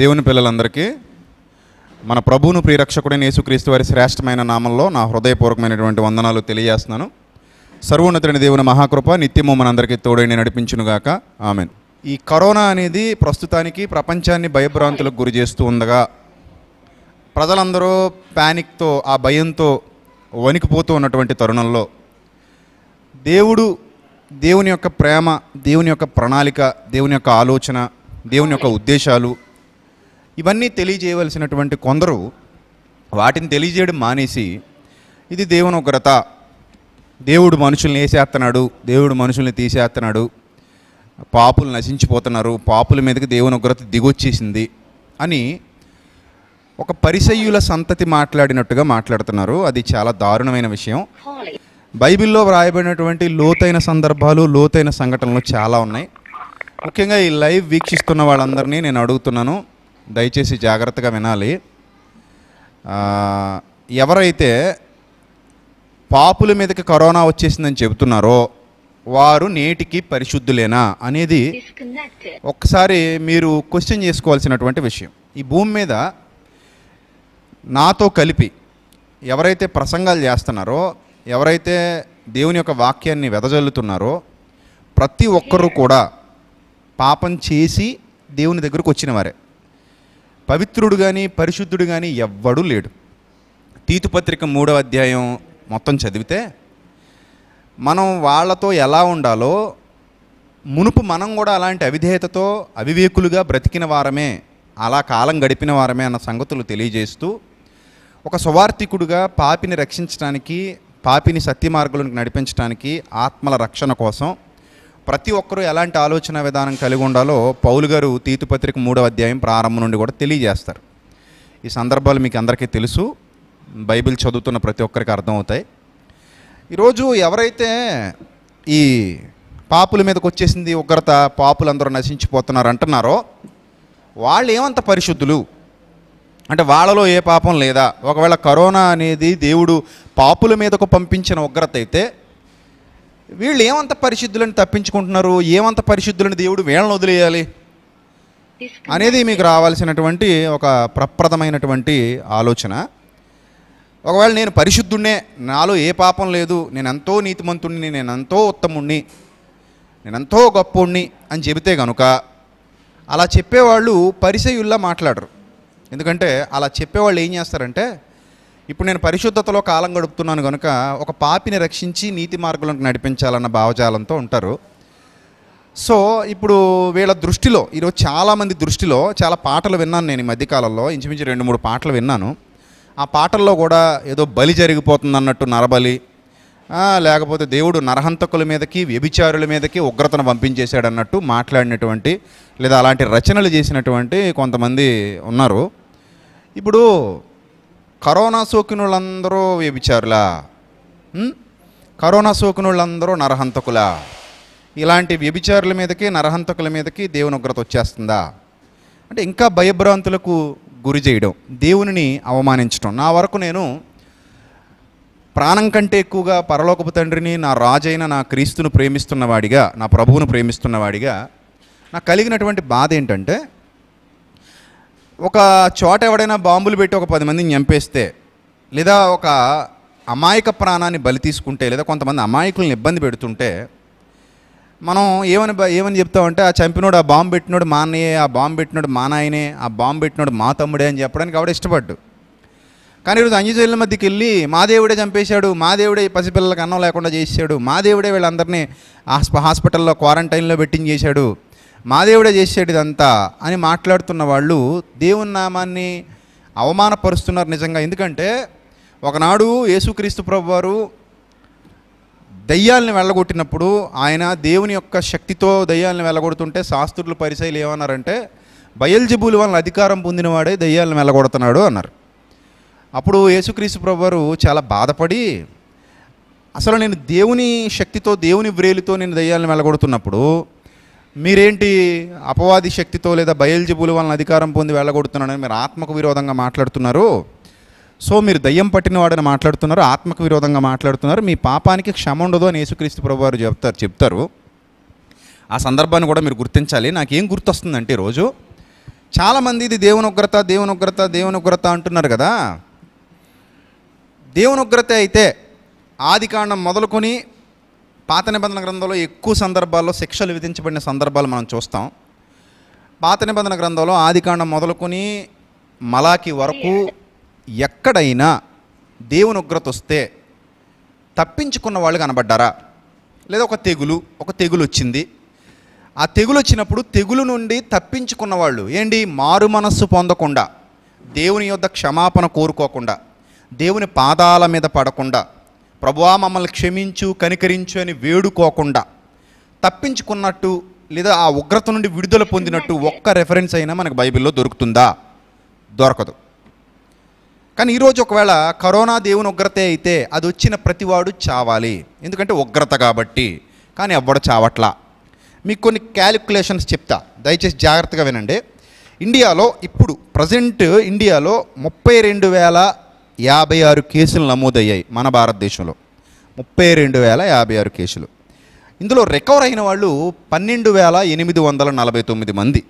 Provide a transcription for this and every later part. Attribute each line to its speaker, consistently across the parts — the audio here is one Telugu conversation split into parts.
Speaker 1: దేవుని పిల్లలందరికీ మన ప్రభువును ప్రియరక్షకుడైన యేసుక్రీస్తు వారి శ్రేష్టమైన నామంలో నా హృదయపూర్వకమైనటువంటి వందనాలు తెలియజేస్తున్నాను సర్వోన్నతుడైన దేవుని మహాకృప నిత్యము మనందరికీ తోడైన నడిపించునుగాక ఆమెన్ ఈ కరోనా అనేది ప్రస్తుతానికి ప్రపంచాన్ని భయభ్రాంతులకు గురి చేస్తూ ఉండగా ప్రజలందరూ ప్యానిక్తో ఆ భయంతో వణికిపోతూ ఉన్నటువంటి తరుణంలో దేవుడు దేవుని యొక్క ప్రేమ దేవుని యొక్క ప్రణాళిక దేవుని యొక్క ఆలోచన దేవుని యొక్క ఉద్దేశాలు ఇవన్నీ తెలియజేయవలసినటువంటి కొందరు వాటిని తెలియజేయడం మానేసి ఇది దేవుని ఉగ్రత దేవుడు మనుషుల్ని వేసేస్తున్నాడు దేవుడు మనుషుల్ని తీసేస్తున్నాడు పాపులు నశించిపోతున్నారు పాపుల మీదకి దేవుని ఉగ్రత దిగొచ్చేసింది అని ఒక పరిసయ్యుల సంతతి మాట్లాడినట్టుగా మాట్లాడుతున్నారు అది చాలా దారుణమైన విషయం బైబిల్లో వ్రాయబడినటువంటి లోతైన సందర్భాలు లోతైన సంఘటనలు చాలా ఉన్నాయి ముఖ్యంగా ఈ లైవ్ వీక్షిస్తున్న వాళ్ళందరినీ నేను అడుగుతున్నాను దయచేసి జాగ్రత్తగా వినాలి ఎవరైతే పాపుల మీదకి కరోనా వచ్చేసిందని చెబుతున్నారో వారు నేటికి పరిశుద్ధులేనా అనేది ఒకసారి మీరు క్వశ్చన్ చేసుకోవాల్సినటువంటి విషయం ఈ భూమి మీద నాతో కలిపి ఎవరైతే ప్రసంగాలు చేస్తున్నారో ఎవరైతే దేవుని యొక్క వాక్యాన్ని వెదజల్లుతున్నారో ప్రతి ఒక్కరూ కూడా పాపం చేసి దేవుని దగ్గరకు వచ్చిన వారే పవిత్రుడు కానీ పరిశుద్ధుడు కానీ ఎవ్వడూ లేడు తీతుపత్రిక మూడవ అధ్యాయం మొత్తం చదివితే మనం వాళ్ళతో ఎలా ఉండాలో మునుపు మనం కూడా అలాంటి అవిధేయతతో అవివేకులుగా బ్రతికిన వారమే అలా కాలం గడిపిన వారమే అన్న సంగతులు తెలియజేస్తూ ఒక సువార్థికుడుగా పాపిని రక్షించడానికి పాపిని సత్యమార్గంలోకి నడిపించడానికి ఆత్మల రక్షణ కోసం ప్రతి ఒక్కరూ ఎలాంటి ఆలోచన విధానం కలిగి ఉండాలో పౌలు గారు తీతుపత్రిక మూడవ అధ్యాయం ప్రారంభం నుండి కూడా తెలియజేస్తారు ఈ సందర్భాలు మీకు అందరికీ తెలుసు బైబిల్ చదువుతున్న ప్రతి ఒక్కరికి అర్థమవుతాయి ఈరోజు ఎవరైతే ఈ పాపుల మీదకి వచ్చేసింది ఉగ్రత పాపులందరూ నశించిపోతున్నారు అంటున్నారో వాళ్ళు ఏమంత పరిశుద్ధులు అంటే వాళ్ళలో ఏ పాపం లేదా ఒకవేళ కరోనా అనేది దేవుడు పాపుల మీదకు పంపించిన ఉగ్రత అయితే వీళ్ళు ఏమంత పరిశుద్ధులను తప్పించుకుంటున్నారు ఏమంత పరిశుద్ధులను దేవుడు వీళ్ళని వదిలేయాలి అనేది మీకు రావాల్సినటువంటి ఒక ప్రప్రదమైనటువంటి ఆలోచన ఒకవేళ నేను పరిశుద్ధుణ్ణే నాలో ఏ పాపం లేదు నేను ఎంతో నీతిమంతుణ్ణి నేను ఎంతో ఉత్తముణ్ణి నేను ఎంతో గొప్పవాణ్ణి అని చెబితే కనుక అలా చెప్పేవాళ్ళు పరిచయుల్లా మాట్లాడరు ఎందుకంటే అలా చెప్పేవాళ్ళు ఏం చేస్తారంటే ఇప్పుడు నేను పరిశుద్ధతలో కాలం గడుపుతున్నాను కనుక ఒక పాపిని రక్షించి నీతి మార్గంలో నడిపించాలన్న భావజాలంతో ఉంటారు సో ఇప్పుడు వీళ్ళ దృష్టిలో ఈరోజు చాలామంది దృష్టిలో చాలా పాటలు విన్నాను నేను ఈ మధ్యకాలంలో ఇంచుమించు రెండు మూడు పాటలు విన్నాను ఆ పాటల్లో కూడా ఏదో బలి జరిగిపోతుంది అన్నట్టు నరబలి లేకపోతే దేవుడు నరహంతకుల మీదకి వ్యభిచారుల మీదకి ఉగ్రతను పంపించేశాడు అన్నట్టు మాట్లాడినటువంటి లేదా అలాంటి రచనలు చేసినటువంటి కొంతమంది ఉన్నారు ఇప్పుడు కరోనా సోకిన వాళ్ళందరూ వ్యభిచారులా కరోనా సోకిన వాళ్ళందరూ నరహంతకులా ఇలాంటి వ్యభిచారుల మీదకి నరహంతకుల మీదకి దేవుని ఉగ్రత వచ్చేస్తుందా అంటే ఇంకా భయభ్రాంతులకు గురి చేయడం దేవునిని అవమానించడం నా వరకు నేను ప్రాణం కంటే ఎక్కువగా పరలోకపు తండ్రిని నా రాజైన నా క్రీస్తును ప్రేమిస్తున్నవాడిగా నా ప్రభువును ప్రేమిస్తున్నవాడిగా నాకు కలిగినటువంటి బాధ ఏంటంటే ఒక చోట ఎవడైనా బాంబులు పెట్టి ఒక పది మందిని చంపేస్తే లేదా ఒక అమాయక ప్రాణాన్ని బలి తీసుకుంటే లేదా కొంతమంది అమాయకులను ఇబ్బంది పెడుతుంటే మనం ఏమని ఏమని చెప్తామంటే ఆ చంపినోడు ఆ బాంబు పెట్టినోడు మా అన్నయ్యే ఆ బాంబు పెట్టినోడు మా నాయనే ఆ బాంబు పెట్టినోడు మా తమ్ముడే అని చెప్పడానికి ఆవిడ ఇష్టపడ్డు కానీ ఈరోజు అంజజీల మధ్యకి వెళ్ళి మా దేవుడే చంపేశాడు మా దేవుడే పసిపిల్లలకు అన్నం లేకుండా చేశాడు మా దేవుడే వీళ్ళందరినీ హాస్పిటల్లో క్వారంటైన్లో పెట్టింగ్ చేశాడు మా దేవుడే చేసేటిదంతా అని మాట్లాడుతున్న వాళ్ళు దేవుని నామాన్ని అవమానపరుస్తున్నారు నిజంగా ఎందుకంటే ఒకనాడు యేసుక్రీస్తు ప్రభు వారు దయ్యాలను వెళ్ళగొట్టినప్పుడు ఆయన దేవుని యొక్క శక్తితో దయ్యాలను వెళ్ళగొడుతుంటే శాస్త్రులు పరిశైలు ఏమన్నారంటే బయల్జిబుల్ వలన అధికారం పొందినవాడే దయ్యాలను వెళ్ళగొడుతున్నాడు అన్నారు అప్పుడు యేసుక్రీస్తు ప్రభువారు చాలా బాధపడి అసలు నేను దేవుని శక్తితో దేవుని వ్రేలితో నేను దయ్యాలను వెళ్ళగొడుతున్నప్పుడు మీరేంటి అపవాది శక్తితో లేదా బయల్జిబుల వలన అధికారం పొంది వెళ్ళగొడుతున్నాడని మీరు ఆత్మకు విరోధంగా మాట్లాడుతున్నారు సో మీరు దయ్యం వాడని మాట్లాడుతున్నారు ఆత్మకు విరోధంగా మాట్లాడుతున్నారు మీ పాపానికి క్షమ ఉండదు అని యేసుక్రీస్తు వారు చెప్తారు చెప్తారు ఆ సందర్భాన్ని కూడా మీరు గుర్తించాలి నాకేం గుర్తొస్తుందంటే ఈరోజు చాలామంది ఇది దేవుని ఉగ్రత దేవుని ఉగ్రత దేవుని ఉగ్రత అంటున్నారు కదా దేవుని ఉగ్రత అయితే ఆదికాండం మొదలుకొని పాత నిబంధన గ్రంథంలో ఎక్కువ సందర్భాల్లో శిక్షలు విధించబడిన సందర్భాలు మనం చూస్తాం పాత నిబంధన గ్రంథంలో ఆదికాండం మొదలుకొని మలాకి వరకు ఎక్కడైనా దేవుని ఉగ్రత వస్తే తప్పించుకున్న వాళ్ళు కనబడ్డారా లేదా ఒక తెగులు ఒక తెగులు వచ్చింది ఆ తెగులు వచ్చినప్పుడు తెగులు నుండి తప్పించుకున్న వాళ్ళు ఏంటి మారు మనస్సు పొందకుండా దేవుని యొద్ద క్షమాపణ కోరుకోకుండా దేవుని పాదాల మీద పడకుండా ప్రభువా మమ్మల్ని క్షమించు కనికరించు అని వేడుకోకుండా తప్పించుకున్నట్టు లేదా ఆ ఉగ్రత నుండి విడుదల పొందినట్టు ఒక్క రెఫరెన్స్ అయినా మనకు బైబిల్లో దొరుకుతుందా దొరకదు కానీ ఈరోజు ఒకవేళ కరోనా దేవుని ఉగ్రతే అయితే అది వచ్చిన ప్రతివాడు చావాలి ఎందుకంటే ఉగ్రత కాబట్టి కానీ ఎవ్వడు చావట్లా మీకు కొన్ని క్యాలిక్యులేషన్స్ చెప్తా దయచేసి జాగ్రత్తగా వినండి ఇండియాలో ఇప్పుడు ప్రజెంట్ ఇండియాలో ముప్పై రెండు వేల యాభై ఆరు కేసులు నమోదయ్యాయి మన భారతదేశంలో ముప్పై రెండు వేల యాభై ఆరు కేసులు ఇందులో రికవర్ అయిన వాళ్ళు పన్నెండు వేల ఎనిమిది వందల నలభై తొమ్మిది మంది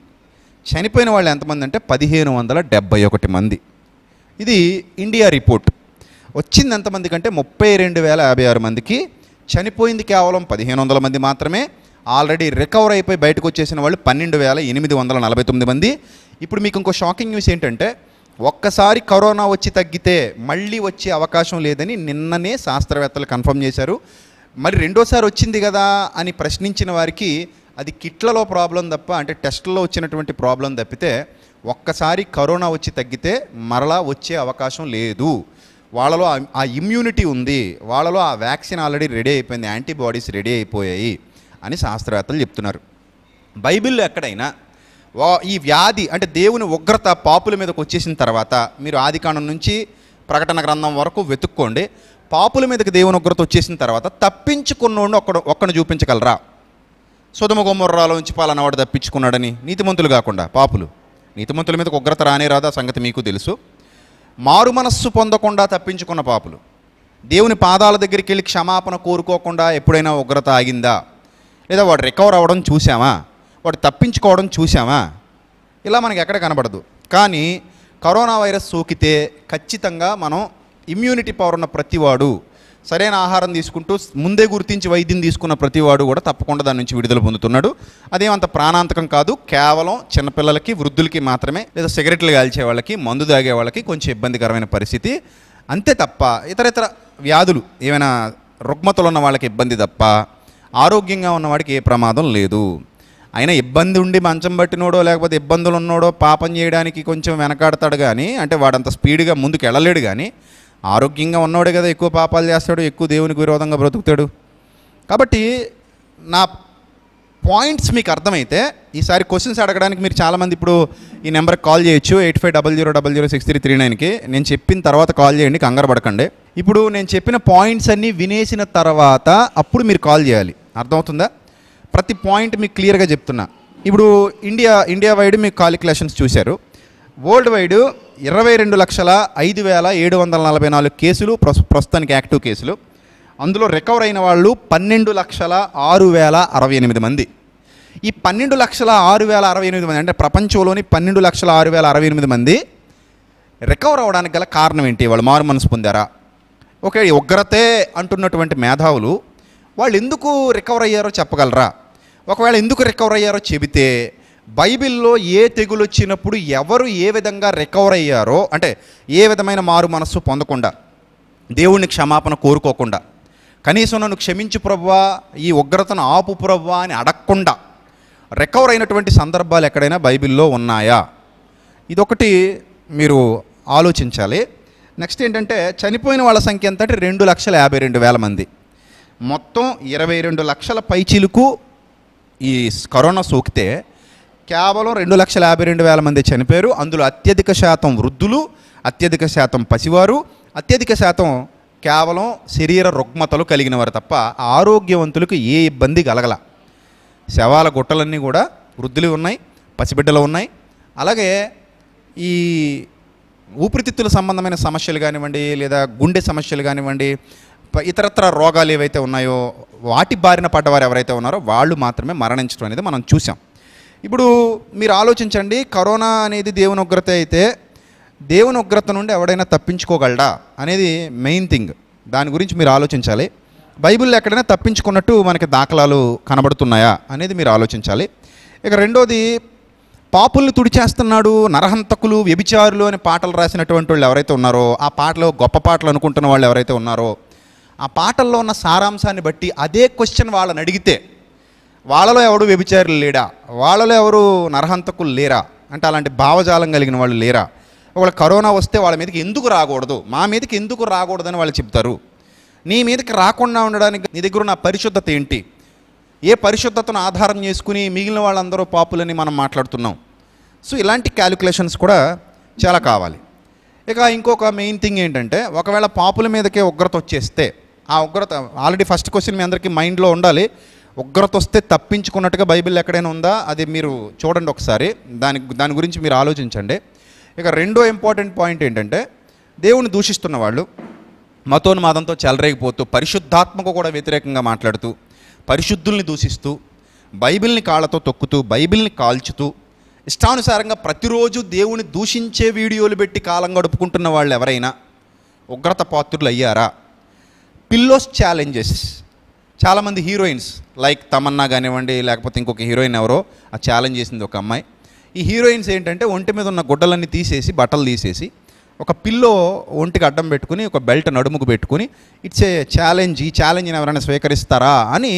Speaker 1: చనిపోయిన వాళ్ళు ఎంతమంది అంటే పదిహేను వందల డెబ్బై ఒకటి మంది ఇది ఇండియా రిపోర్ట్ వచ్చింది ఎంతమంది కంటే ముప్పై రెండు వేల యాభై ఆరు మందికి చనిపోయింది కేవలం పదిహేను వందల మంది మాత్రమే ఆల్రెడీ రికవర్ అయిపోయి బయటకు వచ్చేసిన వాళ్ళు పన్నెండు వేల ఎనిమిది వందల నలభై తొమ్మిది మంది ఇప్పుడు మీకు ఇంకో షాకింగ్ న్యూస్ ఏంటంటే ఒక్కసారి కరోనా వచ్చి తగ్గితే మళ్ళీ వచ్చే అవకాశం లేదని నిన్ననే శాస్త్రవేత్తలు కన్ఫర్మ్ చేశారు మరి రెండోసారి వచ్చింది కదా అని ప్రశ్నించిన వారికి అది కిట్లలో ప్రాబ్లం తప్ప అంటే టెస్టుల్లో వచ్చినటువంటి ప్రాబ్లం తప్పితే ఒక్కసారి కరోనా వచ్చి తగ్గితే మరలా వచ్చే అవకాశం లేదు వాళ్ళలో ఆ ఇమ్యూనిటీ ఉంది వాళ్ళలో ఆ వ్యాక్సిన్ ఆల్రెడీ రెడీ అయిపోయింది యాంటీబాడీస్ రెడీ అయిపోయాయి అని శాస్త్రవేత్తలు చెప్తున్నారు బైబిల్లో ఎక్కడైనా ఈ వ్యాధి అంటే దేవుని ఉగ్రత పాపుల మీదకి వచ్చేసిన తర్వాత మీరు ఆది నుంచి ప్రకటన గ్రంథం వరకు వెతుక్కోండి పాపుల మీదకి దేవుని ఉగ్రత వచ్చేసిన తర్వాత తప్పించుకున్నోడు ఒక్కడు ఒక్కడిని చూపించగలరా సుధమ గుమ్మర్రాలోంచి పాలనవాడు తప్పించుకున్నాడని నీతిమంతులు కాకుండా పాపులు నీతిమంతుల మీదకి ఉగ్రత రానే రాదా సంగతి మీకు తెలుసు మారు మనస్సు పొందకుండా తప్పించుకున్న పాపులు దేవుని పాదాల దగ్గరికి వెళ్ళి క్షమాపణ కోరుకోకుండా ఎప్పుడైనా ఉగ్రత ఆగిందా లేదా వాడు రికవర్ అవ్వడం చూసామా వాడు తప్పించుకోవడం చూసామా ఇలా మనకి ఎక్కడ కనబడదు కానీ కరోనా వైరస్ సోకితే ఖచ్చితంగా మనం ఇమ్యూనిటీ పవర్ ఉన్న ప్రతివాడు సరైన ఆహారం తీసుకుంటూ ముందే గుర్తించి వైద్యం తీసుకున్న ప్రతివాడు కూడా తప్పకుండా దాని నుంచి విడుదల పొందుతున్నాడు అదేమంత ప్రాణాంతకం కాదు కేవలం చిన్నపిల్లలకి వృద్ధులకి మాత్రమే లేదా సిగరెట్లు కాల్చే వాళ్ళకి మందు తాగే వాళ్ళకి కొంచెం ఇబ్బందికరమైన పరిస్థితి అంతే తప్ప ఇతర ఇతర వ్యాధులు ఏమైనా రుగ్మతలు ఉన్న వాళ్ళకి ఇబ్బంది తప్ప ఆరోగ్యంగా ఉన్నవాడికి ఏ ప్రమాదం లేదు అయినా ఇబ్బంది ఉండి మంచం పట్టినోడో లేకపోతే ఇబ్బందులు ఉన్నోడో పాపం చేయడానికి కొంచెం వెనకాడతాడు కానీ అంటే వాడంత స్పీడ్గా ముందుకు వెళ్ళలేడు కానీ ఆరోగ్యంగా ఉన్నాడు కదా ఎక్కువ పాపాలు చేస్తాడు ఎక్కువ దేవునికి విరోధంగా బ్రతుకుతాడు కాబట్టి నా పాయింట్స్ మీకు అర్థమైతే ఈసారి క్వశ్చన్స్ అడగడానికి మీరు చాలామంది ఇప్పుడు ఈ నెంబర్కి కాల్ చేయొచ్చు eight five double zero double zero six three three నైన్కి నేను చెప్పిన తర్వాత కాల్ చేయండి కంగారు పడకండి ఇప్పుడు నేను చెప్పిన పాయింట్స్ అన్నీ వినేసిన తర్వాత అప్పుడు మీరు కాల్ చేయాలి అర్థమవుతుందా ప్రతి పాయింట్ మీకు క్లియర్గా చెప్తున్నా ఇప్పుడు ఇండియా ఇండియా వైడ్ మీకు కాలిక్యులేషన్స్ చూశారు వరల్డ్ వైడ్ ఇరవై రెండు లక్షల ఐదు వేల ఏడు వందల నలభై నాలుగు కేసులు ప్రస్తుతానికి యాక్టివ్ కేసులు అందులో రికవర్ అయిన వాళ్ళు పన్నెండు లక్షల ఆరు వేల అరవై ఎనిమిది మంది ఈ పన్నెండు లక్షల ఆరు వేల అరవై ఎనిమిది మంది అంటే ప్రపంచంలోని పన్నెండు లక్షల ఆరు వేల అరవై ఎనిమిది మంది రికవర్ అవడానికి గల కారణం ఏంటి వాళ్ళు మారు మనసు పొందారా ఓకే ఉగ్రతే అంటున్నటువంటి మేధావులు వాళ్ళు ఎందుకు రికవర్ అయ్యారో చెప్పగలరా ఒకవేళ ఎందుకు రికవర్ అయ్యారో చెబితే బైబిల్లో ఏ తెగులు వచ్చినప్పుడు ఎవరు ఏ విధంగా రికవర్ అయ్యారో అంటే ఏ విధమైన మారు మనస్సు పొందకుండా దేవుణ్ణి క్షమాపణ కోరుకోకుండా కనీసం నన్ను క్షమించు ప్రవ్వా ఈ ఉగ్రతను ఆపు ప్రవ్వా అని అడగకుండా రికవర్ అయినటువంటి సందర్భాలు ఎక్కడైనా బైబిల్లో ఉన్నాయా ఇదొకటి మీరు ఆలోచించాలి నెక్స్ట్ ఏంటంటే చనిపోయిన వాళ్ళ సంఖ్య ఎంత అంటే రెండు లక్షల యాభై రెండు వేల మంది మొత్తం ఇరవై రెండు లక్షల పైచిలుకు ఈ కరోనా సూక్తే కేవలం 2,52,000 మంది చనిperror అందులో అత్యధిక శాతం వృద్ధులు అత్యధిక శాతం పసివారు అత్యధిక శాతం కేవలం శరీరం రుగ్మతలు కలిగిన వారు తప్ప ఆరోగ్యవంతులకు ఏ ఇబ్బంది కలగలా శవాల గుట్టలన్నీ కూడా వృద్ధులు ఉన్నై పసిబిడ్డలు ఉన్నై అలాగే ఈ ఊపిరితిత్తుల సంబంధమైన సమస్యలు కానివండి లేదా గుండె సమస్యలు కానివండి ఇతరత్ర రోగాలు ఏవైతే ఉన్నాయో వాటి బారిన పడ్డవారు ఎవరైతే ఉన్నారో వాళ్ళు మాత్రమే మరణించడం అనేది మనం చూసాం ఇప్పుడు మీరు ఆలోచించండి కరోనా అనేది దేవుని ఉగ్రత అయితే దేవుని ఉగ్రత నుండి ఎవడైనా తప్పించుకోగలడా అనేది మెయిన్ థింగ్ దాని గురించి మీరు ఆలోచించాలి బైబిల్లో ఎక్కడైనా తప్పించుకున్నట్టు మనకి దాఖలాలు కనబడుతున్నాయా అనేది మీరు ఆలోచించాలి ఇక రెండోది పాపుల్ని తుడిచేస్తున్నాడు నరహంతకులు వ్యభిచారులు అనే పాటలు రాసినటువంటి వాళ్ళు ఎవరైతే ఉన్నారో ఆ పాటలు గొప్ప పాటలు అనుకుంటున్న వాళ్ళు ఎవరైతే ఉన్నారో ఆ పాటల్లో ఉన్న సారాంశాన్ని బట్టి అదే క్వశ్చన్ వాళ్ళని అడిగితే వాళ్ళలో ఎవడు వ్యభిచారులు లేడా వాళ్ళలో ఎవరు నరహంతకులు లేరా అంటే అలాంటి భావజాలం కలిగిన వాళ్ళు లేరా ఒకవేళ కరోనా వస్తే వాళ్ళ మీదకి ఎందుకు రాకూడదు మా మీదకి ఎందుకు రాకూడదని వాళ్ళు చెప్తారు నీ మీదకి రాకుండా ఉండడానికి నీ దగ్గర ఉన్న పరిశుద్ధత ఏంటి ఏ పరిశుద్ధతను ఆధారం చేసుకుని మిగిలిన వాళ్ళందరూ పాపులని మనం మాట్లాడుతున్నాం సో ఇలాంటి క్యాలిక్యులేషన్స్ కూడా చాలా కావాలి ఇక ఇంకొక మెయిన్ థింగ్ ఏంటంటే ఒకవేళ పాపుల మీదకే ఉగ్రత వచ్చేస్తే ఆ ఉగ్రత ఆల్రెడీ ఫస్ట్ క్వశ్చన్ మీ అందరికీ మైండ్లో ఉండాలి ఉగ్రత వస్తే తప్పించుకున్నట్టుగా బైబిల్ ఎక్కడైనా ఉందా అది మీరు చూడండి ఒకసారి దాని దాని గురించి మీరు ఆలోచించండి ఇక రెండో ఇంపార్టెంట్ పాయింట్ ఏంటంటే దేవుని దూషిస్తున్న వాళ్ళు మతోన్మాదంతో చెలరేగిపోతూ పరిశుద్ధాత్మకు కూడా వ్యతిరేకంగా మాట్లాడుతూ పరిశుద్ధుల్ని దూషిస్తూ బైబిల్ని కాళ్ళతో తొక్కుతూ బైబిల్ని కాల్చుతూ ఇష్టానుసారంగా ప్రతిరోజు దేవుని దూషించే వీడియోలు పెట్టి కాలం గడుపుకుంటున్న వాళ్ళు ఎవరైనా ఉగ్రత పాత్రులు అయ్యారా పిల్లోస్ ఛాలెంజెస్ చాలామంది హీరోయిన్స్ లైక్ తమన్నా కానివ్వండి లేకపోతే ఇంకొక హీరోయిన్ ఎవరో ఆ ఛాలెంజ్ చేసింది ఒక అమ్మాయి ఈ హీరోయిన్స్ ఏంటంటే ఒంటి మీద ఉన్న గుడ్డలన్నీ తీసేసి బట్టలు తీసేసి ఒక పిల్లో ఒంటికి అడ్డం పెట్టుకుని ఒక బెల్ట్ నడుముకు పెట్టుకుని ఇట్స్ ఏ ఛాలెంజ్ ఈ ఛాలెంజ్ని ఎవరైనా స్వీకరిస్తారా అని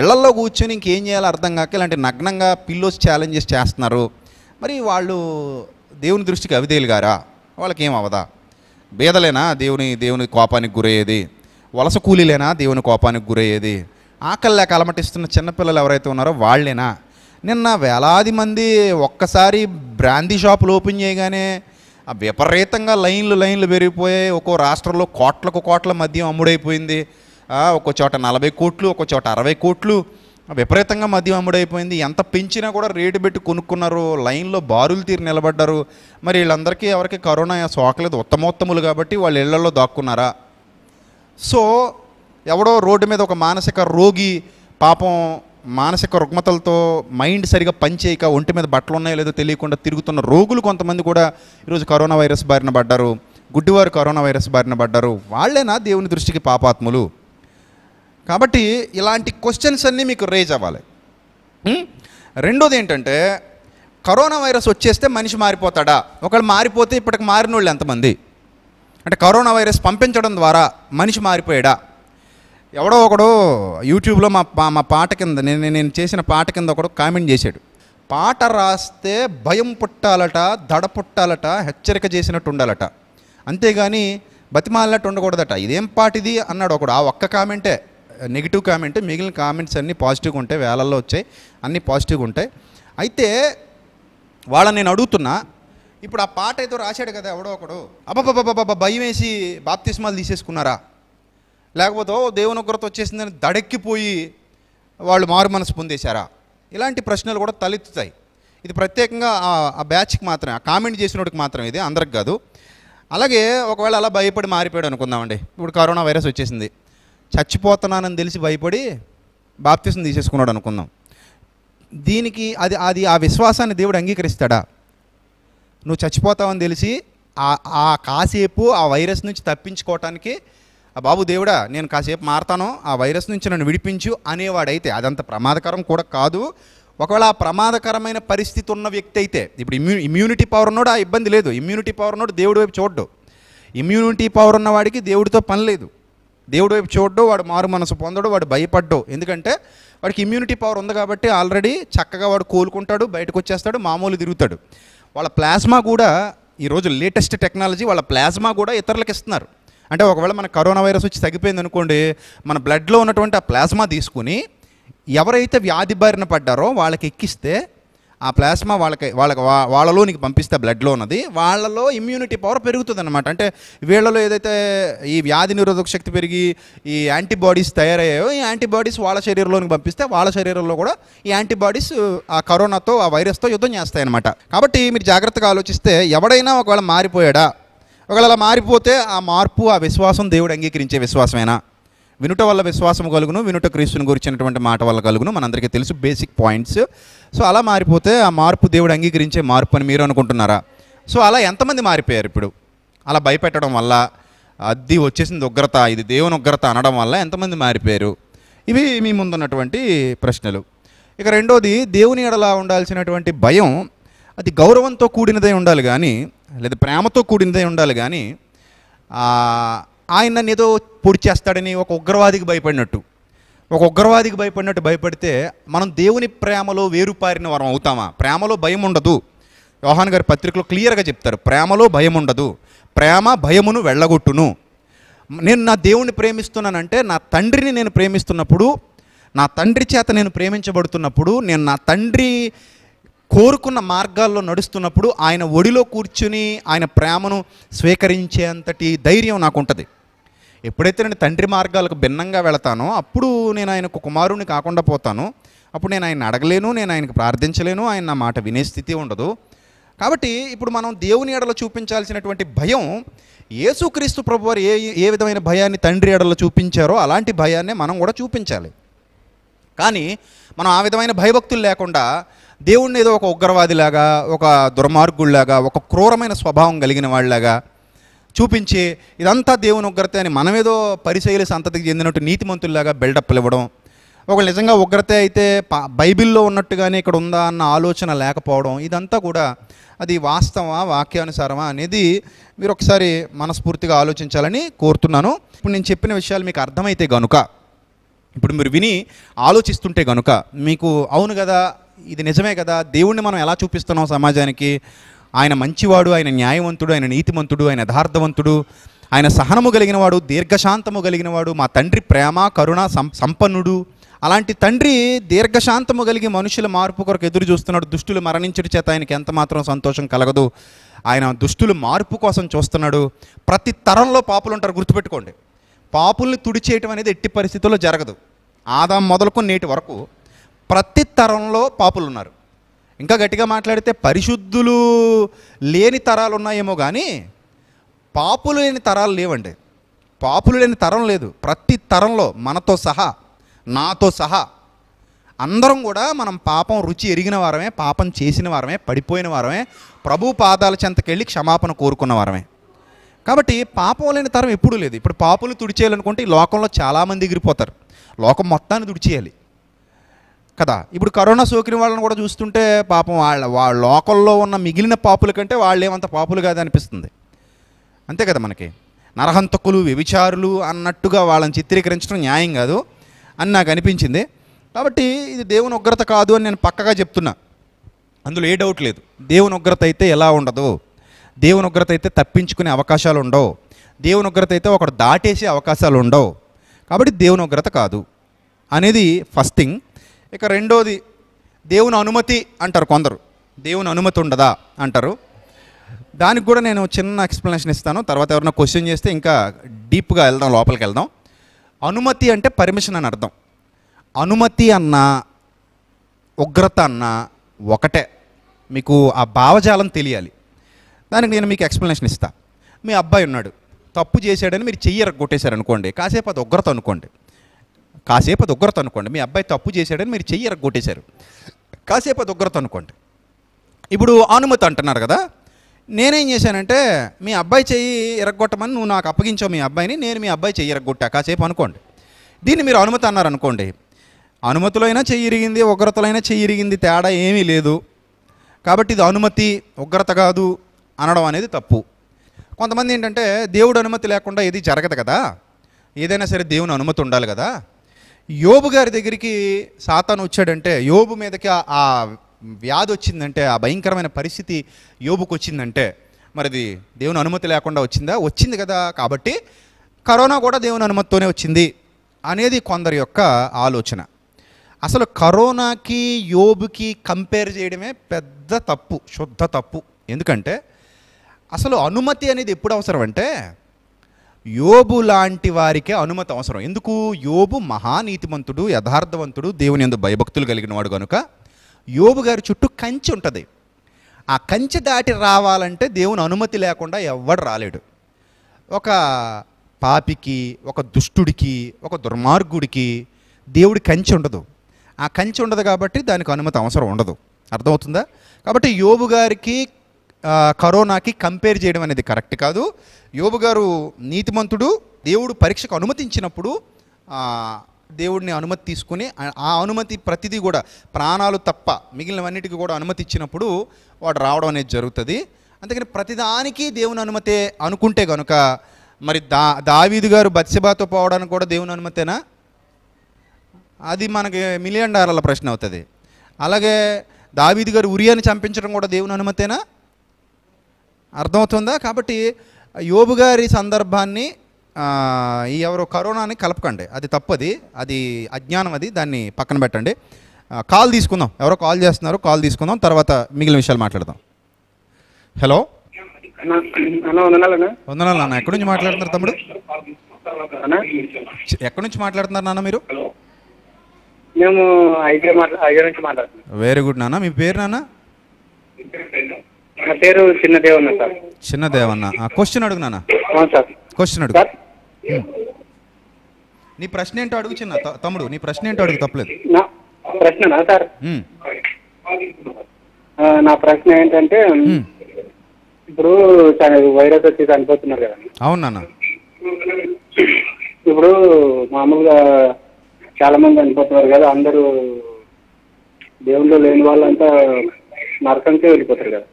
Speaker 1: ఇళ్లల్లో కూర్చొని ఇంకేం చేయాలో అర్థం కాక ఇలాంటి నగ్నంగా పిల్లోస్ ఛాలెంజెస్ చేస్తున్నారు మరి వాళ్ళు దేవుని దృష్టికి అవిధేయులు గారా వాళ్ళకేం అవదా బేదలేనా దేవుని దేవుని కోపానికి గురయ్యేది వలస కూలీలేనా దేవుని కోపానికి గురయ్యేది ఆకలి లేక అలమటిస్తున్న చిన్నపిల్లలు ఎవరైతే ఉన్నారో వాళ్ళేనా నిన్న వేలాది మంది ఒక్కసారి బ్రాందీ షాపులు ఓపెన్ చేయగానే విపరీతంగా లైన్లు లైన్లు పెరిగిపోయాయి ఒక్కో రాష్ట్రంలో కోట్లకు కోట్ల మద్యం అమ్ముడైపోయింది ఒక్కో చోట నలభై కోట్లు ఒక్కో చోట అరవై కోట్లు విపరీతంగా మద్యం అమ్ముడైపోయింది ఎంత పెంచినా కూడా రేటు పెట్టి కొనుక్కున్నారు లైన్లో బారులు తీరి నిలబడ్డారు మరి వీళ్ళందరికీ ఎవరికి కరోనా సోకలేదు ఉత్తమోత్తములు కాబట్టి వాళ్ళ ఇళ్లలో దాక్కున్నారా సో ఎవడో రోడ్డు మీద ఒక మానసిక రోగి పాపం మానసిక రుగ్మతలతో మైండ్ సరిగా పనిచేయక ఒంటి మీద బట్టలు ఉన్నాయో లేదో తెలియకుండా తిరుగుతున్న రోగులు కొంతమంది కూడా ఈరోజు కరోనా వైరస్ బారిన పడ్డారు గుడ్డివారు కరోనా వైరస్ బారిన పడ్డారు వాళ్ళేనా దేవుని దృష్టికి పాపాత్ములు కాబట్టి ఇలాంటి క్వశ్చన్స్ అన్నీ మీకు రేజ్ అవ్వాలి రెండోది ఏంటంటే కరోనా వైరస్ వచ్చేస్తే మనిషి మారిపోతాడా ఒకళ్ళు మారిపోతే ఇప్పటికి మారిన వాళ్ళు ఎంతమంది అంటే కరోనా వైరస్ పంపించడం ద్వారా మనిషి మారిపోయాడా ఎవడో ఒకడు యూట్యూబ్లో మా మా పాట కింద నేను నేను చేసిన పాట కింద ఒకడు కామెంట్ చేశాడు పాట రాస్తే భయం పుట్టాలట దడ పుట్టాలట హెచ్చరిక చేసినట్టు ఉండాలట అంతేగాని బతిమాలినట్టు ఉండకూడదట ఇదేం పాట ఇది అన్నాడు ఒకడు ఆ ఒక్క కామెంటే నెగిటివ్ కామెంట్ మిగిలిన కామెంట్స్ అన్నీ పాజిటివ్గా ఉంటాయి వేలల్లో వచ్చాయి అన్నీ పాజిటివ్గా ఉంటాయి అయితే వాళ్ళని నేను అడుగుతున్నా ఇప్పుడు ఆ పాట ఏదో రాశాడు కదా ఎవడో ఒకడు అబ్బబ్బబ్బబ్బ భయం వేసి బాప్తిస్మాలు తీసేసుకున్నారా లేకపోతే ఓ దేవుని ఉగ్రత వచ్చేసిందని దడెక్కిపోయి వాళ్ళు మారు మనసు పొందేశారా ఇలాంటి ప్రశ్నలు కూడా తలెత్తుతాయి ఇది ప్రత్యేకంగా ఆ బ్యాచ్కి మాత్రమే ఆ కామెంట్ చేసినోడికి మాత్రం ఇది అందరికి కాదు అలాగే ఒకవేళ అలా భయపడి మారిపోయాడు అనుకుందామండి ఇప్పుడు కరోనా వైరస్ వచ్చేసింది చచ్చిపోతున్నానని తెలిసి భయపడి బాప్తిసం తీసేసుకున్నాడు అనుకుందాం దీనికి అది అది ఆ విశ్వాసాన్ని దేవుడు అంగీకరిస్తాడా నువ్వు చచ్చిపోతావని తెలిసి ఆ ఆ కాసేపు ఆ వైరస్ నుంచి తప్పించుకోవటానికి ఆ బాబు దేవుడా నేను కాసేపు మారతాను ఆ వైరస్ నుంచి నన్ను విడిపించు అనేవాడైతే అదంత ప్రమాదకరం కూడా కాదు ఒకవేళ ఆ ప్రమాదకరమైన పరిస్థితి ఉన్న వ్యక్తి అయితే ఇప్పుడు ఇమ్యూ ఇమ్యూనిటీ పవర్ ఉన్నోడు ఆ ఇబ్బంది లేదు ఇమ్యూనిటీ పవర్ ఉన్నోడు దేవుడి వైపు చూడ్డు ఇమ్యూనిటీ పవర్ ఉన్నవాడికి దేవుడితో పని లేదు దేవుడి వైపు చూడ్డు వాడు మారు మనసు పొందడు వాడు భయపడ్డు ఎందుకంటే వాడికి ఇమ్యూనిటీ పవర్ ఉంది కాబట్టి ఆల్రెడీ చక్కగా వాడు కోలుకుంటాడు బయటకు వచ్చేస్తాడు మామూలు తిరుగుతాడు వాళ్ళ ప్లాస్మా కూడా ఈరోజు లేటెస్ట్ టెక్నాలజీ వాళ్ళ ప్లాస్మా కూడా ఇతరులకు ఇస్తున్నారు అంటే ఒకవేళ మన కరోనా వైరస్ వచ్చి తగ్గిపోయింది అనుకోండి మన బ్లడ్లో ఉన్నటువంటి ఆ ప్లాస్మా తీసుకుని ఎవరైతే వ్యాధి బారిన పడ్డారో వాళ్ళకి ఎక్కిస్తే ఆ ప్లాస్మా వాళ్ళకి వాళ్ళకి వాళ్ళలో నీకు పంపిస్తే బ్లడ్లో ఉన్నది వాళ్ళలో ఇమ్యూనిటీ పవర్ పెరుగుతుంది అనమాట అంటే వీళ్ళలో ఏదైతే ఈ వ్యాధి నిరోధక శక్తి పెరిగి ఈ యాంటీబాడీస్ తయారయ్యాయో ఈ యాంటీబాడీస్ వాళ్ళ శరీరంలోకి పంపిస్తే వాళ్ళ శరీరంలో కూడా ఈ యాంటీబాడీస్ ఆ కరోనాతో ఆ వైరస్తో యుద్ధం చేస్తాయి అనమాట కాబట్టి మీరు జాగ్రత్తగా ఆలోచిస్తే ఎవడైనా ఒకవేళ మారిపోయాడా ఒకవేళ మారిపోతే ఆ మార్పు ఆ విశ్వాసం దేవుడు అంగీకరించే విశ్వాసమేనా వినుట వల్ల విశ్వాసం కలుగును వినుట క్రీస్తుని గురించినటువంటి మాట వల్ల కలుగును మనందరికీ తెలుసు బేసిక్ పాయింట్స్ సో అలా మారిపోతే ఆ మార్పు దేవుడు అంగీకరించే మార్పు అని మీరు అనుకుంటున్నారా సో అలా ఎంతమంది మారిపోయారు ఇప్పుడు అలా భయపెట్టడం వల్ల అది వచ్చేసింది ఉగ్రత ఇది దేవుని ఉగ్రత అనడం వల్ల ఎంతమంది మారిపోయారు ఇవి మీ ముందున్నటువంటి ప్రశ్నలు ఇక రెండోది దేవుని ఎడలా ఉండాల్సినటువంటి భయం అది గౌరవంతో కూడినదే ఉండాలి కానీ లేదా ప్రేమతో కూడినదే ఉండాలి కానీ ఆయన నన్ను ఏదో పొడి చేస్తాడని ఒక ఉగ్రవాదికి భయపడినట్టు ఒక ఉగ్రవాదికి భయపడినట్టు భయపడితే మనం దేవుని ప్రేమలో వేరుపారిన వరం అవుతామా ప్రేమలో భయం ఉండదు యోహాన్ గారి పత్రికలో క్లియర్గా చెప్తారు ప్రేమలో భయం ఉండదు ప్రేమ భయమును వెళ్ళగొట్టును నేను నా దేవుని ప్రేమిస్తున్నానంటే నా తండ్రిని నేను ప్రేమిస్తున్నప్పుడు నా తండ్రి చేత నేను ప్రేమించబడుతున్నప్పుడు నేను నా తండ్రి కోరుకున్న మార్గాల్లో నడుస్తున్నప్పుడు ఆయన ఒడిలో కూర్చుని ఆయన ప్రేమను స్వీకరించేంతటి ధైర్యం నాకు ఉంటుంది ఎప్పుడైతే నేను తండ్రి మార్గాలకు భిన్నంగా వెళతానో అప్పుడు నేను ఆయనకు కుమారుని కాకుండా పోతాను అప్పుడు నేను ఆయన అడగలేను నేను ఆయనకు ప్రార్థించలేను ఆయన నా మాట వినే స్థితి ఉండదు కాబట్టి ఇప్పుడు మనం దేవుని ఎడలో చూపించాల్సినటువంటి భయం యేసుక్రీస్తు ప్రభు వారు ఏ ఏ విధమైన భయాన్ని తండ్రి ఎడలో చూపించారో అలాంటి భయాన్నే మనం కూడా చూపించాలి కానీ మనం ఆ విధమైన భయభక్తులు లేకుండా దేవుణ్ణి ఏదో ఒక ఉగ్రవాదిలాగా ఒక దుర్మార్గుడిలాగా ఒక క్రూరమైన స్వభావం కలిగిన వాళ్ళలాగా చూపించి ఇదంతా దేవుని ఉగ్రత అని మనమేదో పరిశైలి సంతతికి చెందినట్టు నీతి మంతుల్లాగా బిల్డప్లు ఇవ్వడం ఒకళ్ళు నిజంగా ఉగ్రత అయితే బైబిల్లో ఉన్నట్టుగానే ఇక్కడ ఉందా అన్న ఆలోచన లేకపోవడం ఇదంతా కూడా అది వాస్తవా వాక్యానుసారమా అనేది మీరు ఒకసారి మనస్ఫూర్తిగా ఆలోచించాలని కోరుతున్నాను ఇప్పుడు నేను చెప్పిన విషయాలు మీకు అర్థమైతే గనుక ఇప్పుడు మీరు విని ఆలోచిస్తుంటే గనుక మీకు అవును కదా ఇది నిజమే కదా దేవుణ్ణి మనం ఎలా చూపిస్తున్నాం సమాజానికి ఆయన మంచివాడు ఆయన న్యాయవంతుడు ఆయన నీతిమంతుడు ఆయన యథార్థవంతుడు ఆయన సహనము కలిగినవాడు దీర్ఘశాంతము కలిగినవాడు మా తండ్రి ప్రేమ కరుణ సంపన్నుడు అలాంటి తండ్రి దీర్ఘశాంతము కలిగి మనుషుల మార్పు కొరకు ఎదురు చూస్తున్నాడు దుష్టులు మరణించడం చేత ఆయనకి ఎంత మాత్రం సంతోషం కలగదు ఆయన దుష్టులు మార్పు కోసం చూస్తున్నాడు ప్రతి తరంలో పాపులు ఉంటారు గుర్తుపెట్టుకోండి పాపుల్ని తుడిచేయటం అనేది ఎట్టి పరిస్థితుల్లో జరగదు ఆదాం మొదలుకొని నేటి వరకు ప్రతి తరంలో పాపులు ఉన్నారు ఇంకా గట్టిగా మాట్లాడితే పరిశుద్ధులు లేని తరాలు ఉన్నాయేమో కానీ పాపులు లేని తరాలు లేవండి పాపులు లేని తరం లేదు ప్రతి తరంలో మనతో సహా నాతో సహా అందరం కూడా మనం పాపం రుచి ఎరిగిన వారమే పాపం చేసిన వారమే పడిపోయిన వారమే ప్రభు పాదాల చెంతకెళ్ళి క్షమాపణ కోరుకున్న వారమే కాబట్టి పాపం లేని తరం ఎప్పుడూ లేదు ఇప్పుడు పాపులు తుడిచేయాలనుకుంటే ఈ లోకంలో చాలామంది ఎగిరిపోతారు లోకం మొత్తాన్ని తుడిచేయాలి కదా ఇప్పుడు కరోనా సోకిన వాళ్ళని కూడా చూస్తుంటే పాపం వాళ్ళ వాళ్ళ లోకల్లో ఉన్న మిగిలిన పాపుల కంటే వాళ్ళు ఏమంత పాపులు అనిపిస్తుంది అంతే కదా మనకి నరహంతకులు వ్యభిచారులు అన్నట్టుగా వాళ్ళని చిత్రీకరించడం న్యాయం కాదు అని నాకు అనిపించింది కాబట్టి ఇది దేవుని ఉగ్రత కాదు అని నేను పక్కగా చెప్తున్నా అందులో ఏ డౌట్ లేదు దేవుని ఉగ్రత అయితే ఎలా ఉండదు దేవుని ఉగ్రత అయితే తప్పించుకునే అవకాశాలు ఉండవు దేవుని ఉగ్రత అయితే ఒకడు దాటేసే అవకాశాలు ఉండవు కాబట్టి దేవుని ఉగ్రత కాదు అనేది ఫస్ట్ థింగ్ ఇక రెండోది దేవుని అనుమతి అంటారు కొందరు దేవుని అనుమతి ఉండదా అంటారు దానికి కూడా నేను చిన్న ఎక్స్ప్లెనేషన్ ఇస్తాను తర్వాత ఎవరైనా క్వశ్చన్ చేస్తే ఇంకా డీప్గా వెళ్దాం లోపలికి వెళ్దాం అనుమతి అంటే పర్మిషన్ అని అర్థం అనుమతి అన్న ఉగ్రత అన్న ఒకటే మీకు ఆ భావజాలం తెలియాలి దానికి నేను మీకు ఎక్స్ప్లెనేషన్ ఇస్తాను మీ అబ్బాయి ఉన్నాడు తప్పు చేశాడని మీరు చెయ్యరు కొట్టేశారు అనుకోండి కాసేపు అది ఉగ్రత అనుకోండి కాసేపు అది ఉగ్రత అనుకోండి మీ అబ్బాయి తప్పు చేశాడని మీరు చెయ్యి ఎరగొట్టేశారు కాసేపు అది ఉగ్రత అనుకోండి ఇప్పుడు అనుమతి అంటున్నారు కదా నేనేం చేశానంటే మీ అబ్బాయి చెయ్యి ఎరగొట్టమని నువ్వు నాకు అప్పగించావు మీ అబ్బాయిని నేను మీ అబ్బాయి చెయ్యి ఎరగొట్టా కాసేపు అనుకోండి దీన్ని మీరు అనుమతి అన్నారు అనుకోండి అనుమతులైనా చెయ్యి ఇరిగింది ఉగ్రతలైనా చెయ్యి ఇరిగింది తేడా ఏమీ లేదు కాబట్టి ఇది అనుమతి ఉగ్రత కాదు అనడం అనేది తప్పు కొంతమంది ఏంటంటే దేవుడు అనుమతి లేకుండా ఏది జరగదు కదా ఏదైనా సరే దేవుని అనుమతి ఉండాలి కదా యోబు గారి దగ్గరికి సాతాను వచ్చాడంటే యోబు మీదకి ఆ వ్యాధి వచ్చిందంటే ఆ భయంకరమైన పరిస్థితి యోబుకు వచ్చిందంటే మరిది దేవుని అనుమతి లేకుండా వచ్చిందా వచ్చింది కదా కాబట్టి కరోనా కూడా దేవుని అనుమతితోనే వచ్చింది అనేది కొందరి యొక్క ఆలోచన అసలు కరోనాకి యోబుకి కంపేర్ చేయడమే పెద్ద తప్పు శుద్ధ తప్పు ఎందుకంటే అసలు అనుమతి అనేది ఎప్పుడు అవసరం అంటే యోబు లాంటి వారికే అనుమతి అవసరం ఎందుకు యోబు మహానీతిమంతుడు యథార్థవంతుడు దేవుని ఎందు భయభక్తులు కలిగిన వాడు కనుక యోబు గారి చుట్టూ కంచె ఉంటుంది ఆ కంచె దాటి రావాలంటే దేవుని అనుమతి లేకుండా ఎవ్వడు రాలేడు ఒక పాపికి ఒక దుష్టుడికి ఒక దుర్మార్గుడికి దేవుడి కంచె ఉండదు ఆ కంచె ఉండదు కాబట్టి దానికి అనుమతి అవసరం ఉండదు అర్థమవుతుందా కాబట్టి యోబు గారికి కరోనాకి కంపేర్ చేయడం అనేది కరెక్ట్ కాదు యోబు గారు నీతిమంతుడు దేవుడు పరీక్షకు అనుమతించినప్పుడు దేవుడిని అనుమతి తీసుకుని ఆ అనుమతి ప్రతిదీ కూడా ప్రాణాలు తప్ప మిగిలినవన్నిటికీ కూడా అనుమతి ఇచ్చినప్పుడు వాడు రావడం అనేది జరుగుతుంది అందుకని ప్రతిదానికి దేవుని అనుమతే అనుకుంటే కనుక మరి దా దావీదు గారు బత్సబాతో పోవడానికి కూడా దేవుని అనుమతేనా అది మనకి మిలియన్ డాలర్ల ప్రశ్న అవుతుంది అలాగే దావీదు గారు ఉరియాని చంపించడం కూడా దేవుని అనుమతేనా అర్థమవుతుందా కాబట్టి యోబు గారి సందర్భాన్ని ఈ ఎవరో కరోనాని కలపకండి అది తప్పది అది అజ్ఞానం అది దాన్ని పక్కన పెట్టండి కాల్ తీసుకుందాం ఎవరో కాల్ చేస్తున్నారు కాల్ తీసుకుందాం తర్వాత మిగిలిన విషయాలు మాట్లాడదాం హలో వందనాలు నాన్న ఎక్కడి నుంచి మాట్లాడుతున్నారు తమ్ముడు ఎక్కడి నుంచి మాట్లాడుతున్నారు నాన్న మీరు వెరీ గుడ్ నాన్న మీ పేరు నాన్న
Speaker 2: నా పేరు చిన్న దేవన్న సార్
Speaker 1: చిన్న దేవన్న క్వశ్చన్ అడుగునా అవును సార్ క్వశ్చన్ అడుగు సార్ నీ ప్రశ్న ఏంటో అడుగు చిన్న తమ్ముడు నీ ప్రశ్న ఏంటో అడుగు తప్పలేదు నా ప్రశ్ననా సార్ ఆ, నా ప్రశ్న ఏంటంటే ఇప్పుడు
Speaker 2: వైరస్ వచ్చి చనిపోతున్నారు కదా అవును ఇప్పుడు మామూలుగా చాలా మంది చనిపోతున్నారు కదా అందరూ దేవుళ్ళు లేని వాళ్ళంతా నరకంకే వెళ్ళిపోతారు కదా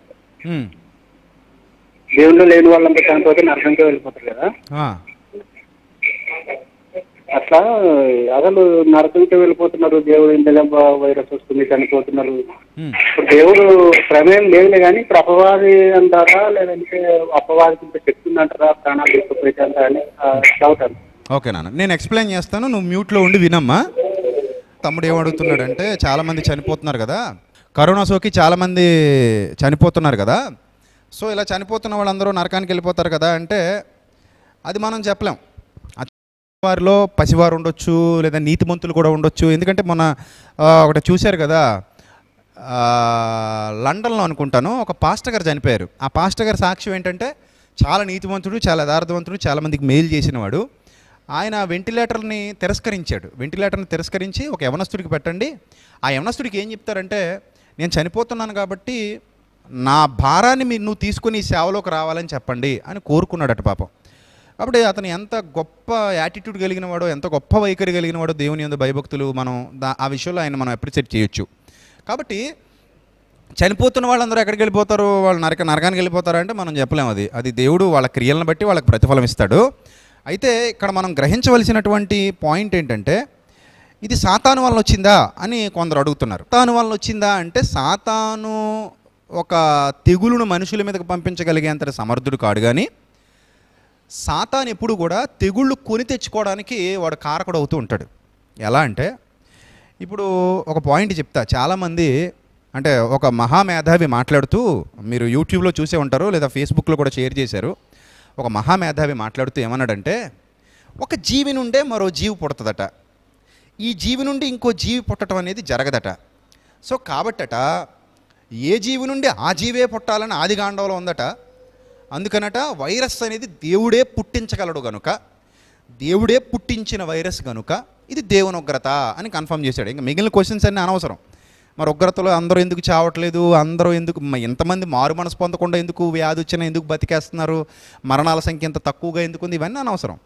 Speaker 2: దేవుళ్ళు లేని వాళ్ళంతా చనిపోతే నరకంగా వెళ్ళిపోతారు కదా అట్లా అసలు నరకంకి వెళ్ళిపోతున్నారు దేవుడు ఇంతగా వైరస్ వస్తుంది చనిపోతున్నారు ఇప్పుడు దేవుడు ప్రమేయం లేదులే కానీ ఇప్పుడు అంటారా లేదంటే అపవాది కింద శక్తి ఉందంటారా ప్రాణాలు తీసుకుపోయితే అని డౌట్
Speaker 1: ఓకే నాన్న నేను ఎక్స్ప్లెయిన్ చేస్తాను నువ్వు మ్యూట్లో ఉండి వినమ్మా తమ్ముడు ఏమడుగుతున్నాడంటే చాలామంది చనిపోతున్నారు కదా కరోనా సోకి చాలామంది చనిపోతున్నారు కదా సో ఇలా చనిపోతున్న వాళ్ళందరూ నరకానికి వెళ్ళిపోతారు కదా అంటే అది మనం చెప్పలేం వారిలో పసివారు ఉండొచ్చు లేదా నీతిమంతులు కూడా ఉండొచ్చు ఎందుకంటే మొన్న ఒకటి చూశారు కదా లండన్లో అనుకుంటాను ఒక పాస్టర్ గారు చనిపోయారు ఆ పాస్టర్ గారి సాక్ష్యం ఏంటంటే చాలా నీతివంతుడు చాలా యథార్థవంతుడు చాలామందికి మెయిల్ చేసినవాడు ఆయన వెంటిలేటర్ని తిరస్కరించాడు వెంటిలేటర్ని తిరస్కరించి ఒక యవనస్తుడికి పెట్టండి ఆ యవనస్తుడికి ఏం చెప్తారంటే నేను చనిపోతున్నాను కాబట్టి నా భారాన్ని మీరు నువ్వు తీసుకుని సేవలోకి రావాలని చెప్పండి అని కోరుకున్నాడట పాపం కాబట్టి అతను ఎంత గొప్ప యాటిట్యూడ్ కలిగినవాడో ఎంత గొప్ప వైఖరి కలిగినవాడో దేవుని యొక్క భయభక్తులు మనం ఆ విషయంలో ఆయన మనం అప్రిషియేట్ చేయొచ్చు కాబట్టి చనిపోతున్న వాళ్ళందరూ ఎక్కడికి వెళ్ళిపోతారు వాళ్ళు నరక నరకానికి వెళ్ళిపోతారు అంటే మనం చెప్పలేము అది అది దేవుడు వాళ్ళ క్రియలను బట్టి వాళ్ళకి ప్రతిఫలం ఇస్తాడు అయితే ఇక్కడ మనం గ్రహించవలసినటువంటి పాయింట్ ఏంటంటే ఇది సాతాను వల్ల వచ్చిందా అని కొందరు అడుగుతున్నారు సాతాను వల్ల వచ్చిందా అంటే సాతాను ఒక తెగులును మనుషుల మీదకి పంపించగలిగేంత సమర్థుడు కాడు కానీ సాతాన్ ఎప్పుడు కూడా తెగుళ్ళు కొని తెచ్చుకోవడానికి వాడు కారకుడు అవుతూ ఉంటాడు ఎలా అంటే ఇప్పుడు ఒక పాయింట్ చెప్తా చాలామంది అంటే ఒక మహామేధావి మాట్లాడుతూ మీరు యూట్యూబ్లో చూసే ఉంటారు లేదా ఫేస్బుక్లో కూడా షేర్ చేశారు ఒక మహామేధావి మాట్లాడుతూ ఏమన్నాడంటే ఒక జీవి నుండే మరో జీవి పుడుతుందట ఈ జీవి నుండి ఇంకో జీవి పుట్టడం అనేది జరగదట సో కాబట్టట ఏ జీవి నుండి ఆ జీవే పుట్టాలని ఆదిగాండంలో ఉందట అందుకనట వైరస్ అనేది దేవుడే పుట్టించగలడు గనుక దేవుడే పుట్టించిన వైరస్ గనుక ఇది దేవుని ఉగ్రత అని కన్ఫర్మ్ చేశాడు ఇంకా మిగిలిన క్వశ్చన్స్ అన్నీ అనవసరం మరి ఉగ్రతలో అందరూ ఎందుకు చావట్లేదు అందరూ ఎందుకు ఎంతమంది మారు మనసు పొందకుండా ఎందుకు వ్యాధి వచ్చినా ఎందుకు బతికేస్తున్నారు మరణాల సంఖ్య ఎంత తక్కువగా ఎందుకుంది ఇవన్నీ అనవసరం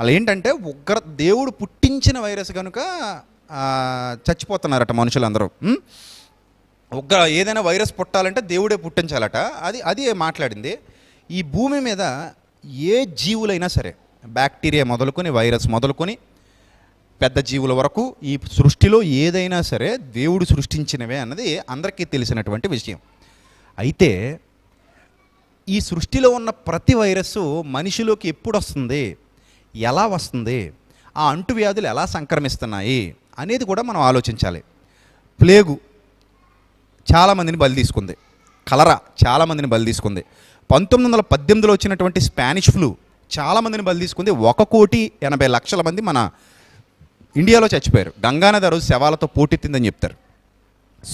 Speaker 1: అలా ఏంటంటే ఉగ్ర దేవుడు పుట్టించిన వైరస్ కనుక చచ్చిపోతున్నారట మనుషులందరూ ఉగ్ర ఏదైనా వైరస్ పుట్టాలంటే దేవుడే పుట్టించాలట అది అది మాట్లాడింది ఈ భూమి మీద ఏ జీవులైనా సరే బ్యాక్టీరియా మొదలుకొని వైరస్ మొదలుకొని పెద్ద జీవుల వరకు ఈ సృష్టిలో ఏదైనా సరే దేవుడు సృష్టించినవే అన్నది అందరికీ తెలిసినటువంటి విషయం అయితే ఈ సృష్టిలో ఉన్న ప్రతి వైరస్ మనిషిలోకి ఎప్పుడు వస్తుంది ఎలా వస్తుంది ఆ అంటువ్యాధులు ఎలా సంక్రమిస్తున్నాయి అనేది కూడా మనం ఆలోచించాలి ప్లేగు చాలామందిని బలి తీసుకుంది కలరా చాలామందిని బలి తీసుకుంది పంతొమ్మిది వందల పద్దెనిమిదిలో వచ్చినటువంటి స్పానిష్ ఫ్లూ చాలామందిని బలి తీసుకుంది ఒక కోటి ఎనభై లక్షల మంది మన ఇండియాలో చచ్చిపోయారు గంగానది రోజు శవాలతో పోటెత్తిందని చెప్తారు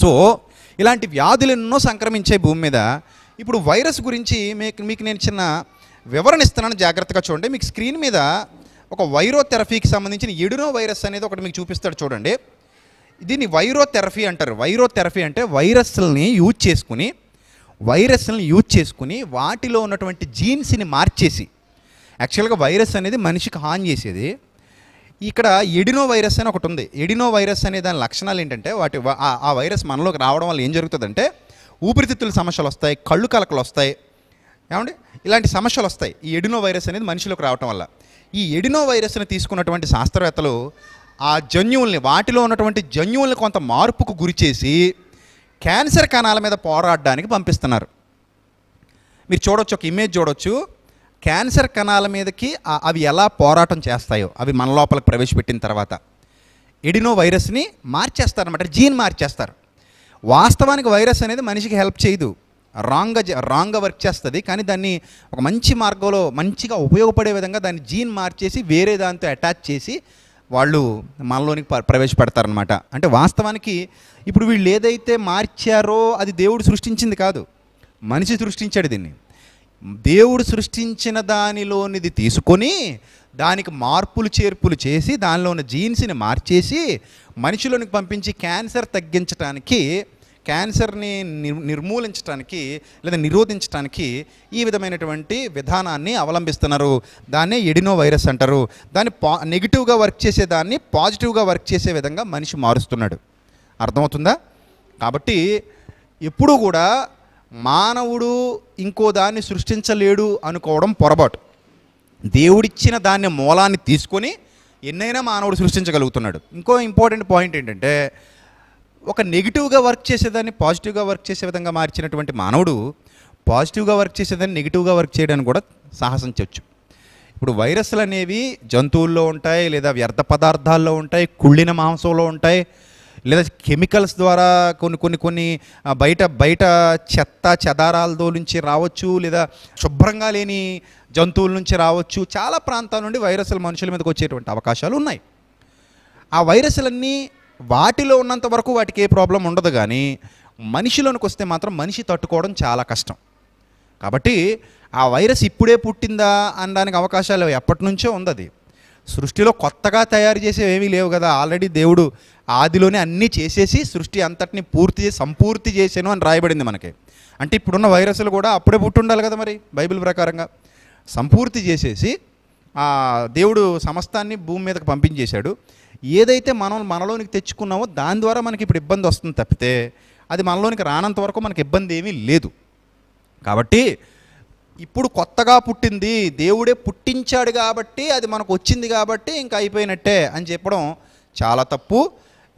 Speaker 1: సో ఇలాంటి వ్యాధులు ఎన్నో సంక్రమించే భూమి మీద ఇప్పుడు వైరస్ గురించి మీకు మీకు నేను చిన్న వివరణ ఇస్తున్నాను జాగ్రత్తగా చూడండి మీకు స్క్రీన్ మీద ఒక వైరోథెరపీకి సంబంధించిన ఎడునో వైరస్ అనేది ఒకటి మీకు చూపిస్తాడు చూడండి దీన్ని వైరోథెరపీ అంటారు వైరోథెరపీ అంటే వైరస్ని యూజ్ చేసుకుని వైరస్ని యూజ్ చేసుకుని వాటిలో ఉన్నటువంటి జీన్స్ని మార్చేసి యాక్చువల్గా వైరస్ అనేది మనిషికి హాని చేసేది ఇక్కడ ఎడినో వైరస్ అని ఒకటి ఉంది ఎడినో వైరస్ అనే దాని లక్షణాలు ఏంటంటే వాటి ఆ వైరస్ మనలోకి రావడం వల్ల ఏం జరుగుతుందంటే ఊపిరితిత్తుల సమస్యలు వస్తాయి కళ్ళు కలకలు వస్తాయి ఏమండి ఇలాంటి సమస్యలు వస్తాయి ఈ ఎడినో వైరస్ అనేది మనిషిలోకి రావటం వల్ల ఈ ఎడినో వైరస్ని తీసుకున్నటువంటి శాస్త్రవేత్తలు ఆ జన్యువుల్ని వాటిలో ఉన్నటువంటి జన్యువుల్ని కొంత మార్పుకు గురిచేసి క్యాన్సర్ కణాల మీద పోరాడడానికి పంపిస్తున్నారు మీరు చూడొచ్చు ఒక ఇమేజ్ చూడొచ్చు క్యాన్సర్ కణాల మీదకి అవి ఎలా పోరాటం చేస్తాయో అవి మన లోపలికి ప్రవేశపెట్టిన తర్వాత ఎడినో వైరస్ని మార్చేస్తారనమాట జీన్ మార్చేస్తారు వాస్తవానికి వైరస్ అనేది మనిషికి హెల్ప్ చేయదు రాంగ్ రాంగ్ వర్క్ చేస్తుంది కానీ దాన్ని ఒక మంచి మార్గంలో మంచిగా ఉపయోగపడే విధంగా దాన్ని జీన్ మార్చేసి వేరే దాంతో అటాచ్ చేసి వాళ్ళు మనలోనికి ప్రవేశపెడతారనమాట అంటే వాస్తవానికి ఇప్పుడు వీళ్ళు ఏదైతే మార్చారో అది దేవుడు సృష్టించింది కాదు మనిషి సృష్టించాడు దీన్ని దేవుడు సృష్టించిన దానిలోనిది తీసుకొని దానికి మార్పులు చేర్పులు చేసి దానిలో ఉన్న జీన్స్ని మార్చేసి మనిషిలోనికి పంపించి క్యాన్సర్ తగ్గించడానికి క్యాన్సర్ని నిర్మూలించడానికి లేదా నిరోధించడానికి ఈ విధమైనటువంటి విధానాన్ని అవలంబిస్తున్నారు దాన్నే ఎడినో వైరస్ అంటారు దాన్ని పా నెగిటివ్గా వర్క్ చేసేదాన్ని పాజిటివ్గా వర్క్ చేసే విధంగా మనిషి మారుస్తున్నాడు అర్థమవుతుందా కాబట్టి ఎప్పుడూ కూడా మానవుడు ఇంకో దాన్ని సృష్టించలేడు అనుకోవడం పొరపాటు దేవుడిచ్చిన దాన్ని మూలాన్ని తీసుకొని ఎన్నైనా మానవుడు సృష్టించగలుగుతున్నాడు ఇంకో ఇంపార్టెంట్ పాయింట్ ఏంటంటే ఒక నెగిటివ్గా వర్క్ చేసేదాన్ని పాజిటివ్గా వర్క్ చేసే విధంగా మార్చినటువంటి మానవుడు పాజిటివ్గా వర్క్ చేసేదాన్ని నెగిటివ్గా వర్క్ చేయడానికి కూడా సాహసం చేయొచ్చు ఇప్పుడు వైరస్లు అనేవి జంతువుల్లో ఉంటాయి లేదా వ్యర్థ పదార్థాల్లో ఉంటాయి కుళ్ళిన మాంసంలో ఉంటాయి లేదా కెమికల్స్ ద్వారా కొన్ని కొన్ని కొన్ని బయట బయట చెత్త చెదారాలతో నుంచి రావచ్చు లేదా శుభ్రంగా లేని జంతువుల నుంచి రావచ్చు చాలా ప్రాంతాల నుండి వైరస్లు మనుషుల మీదకి వచ్చేటువంటి అవకాశాలు ఉన్నాయి ఆ వైరస్లన్నీ వాటిలో ఉన్నంత వరకు వాటికి ఏ ప్రాబ్లం ఉండదు కానీ మనిషిలోనికి వస్తే మాత్రం మనిషి తట్టుకోవడం చాలా కష్టం కాబట్టి ఆ వైరస్ ఇప్పుడే పుట్టిందా అనడానికి అవకాశాలు ఎప్పటి నుంచో ఉంది సృష్టిలో కొత్తగా తయారు చేసేవి ఏమీ లేవు కదా ఆల్రెడీ దేవుడు ఆదిలోనే అన్నీ చేసేసి సృష్టి అంతటిని పూర్తి చేసి సంపూర్తి చేసాను అని రాయబడింది మనకి అంటే ఇప్పుడున్న వైరస్లు కూడా అప్పుడే పుట్టి ఉండాలి కదా మరి బైబిల్ ప్రకారంగా సంపూర్తి చేసేసి దేవుడు సమస్తాన్ని భూమి మీదకి పంపించేశాడు ఏదైతే మనం మనలోనికి తెచ్చుకున్నామో దాని ద్వారా మనకి ఇప్పుడు ఇబ్బంది వస్తుంది తప్పితే అది మనలోనికి రానంత వరకు మనకి ఇబ్బంది ఏమీ లేదు కాబట్టి ఇప్పుడు కొత్తగా పుట్టింది దేవుడే పుట్టించాడు కాబట్టి అది మనకు వచ్చింది కాబట్టి ఇంకా అయిపోయినట్టే అని చెప్పడం చాలా తప్పు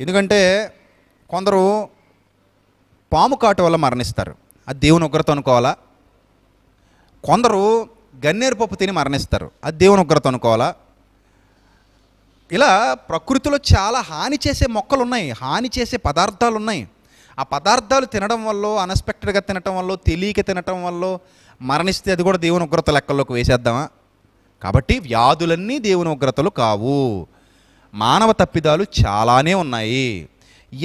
Speaker 1: ఎందుకంటే కొందరు పాము కాటు వల్ల మరణిస్తారు అది దేవుని ఉగ్రత అనుకోవాలా కొందరు గన్నేరు పప్పు తిని మరణిస్తారు అది దేవుని ఉగ్రత అనుకోవాలా ఇలా ప్రకృతిలో చాలా హాని చేసే మొక్కలు ఉన్నాయి హాని చేసే పదార్థాలు ఉన్నాయి ఆ పదార్థాలు తినడం వల్ల అన్ఎక్స్పెక్టెడ్గా తినటం వల్ల తెలియక తినటం వల్ల మరణిస్తే అది కూడా దేవుని ఉగ్రత లెక్కల్లోకి వేసేద్దామా కాబట్టి వ్యాధులన్నీ దేవుని ఉగ్రతలు కావు మానవ తప్పిదాలు చాలానే ఉన్నాయి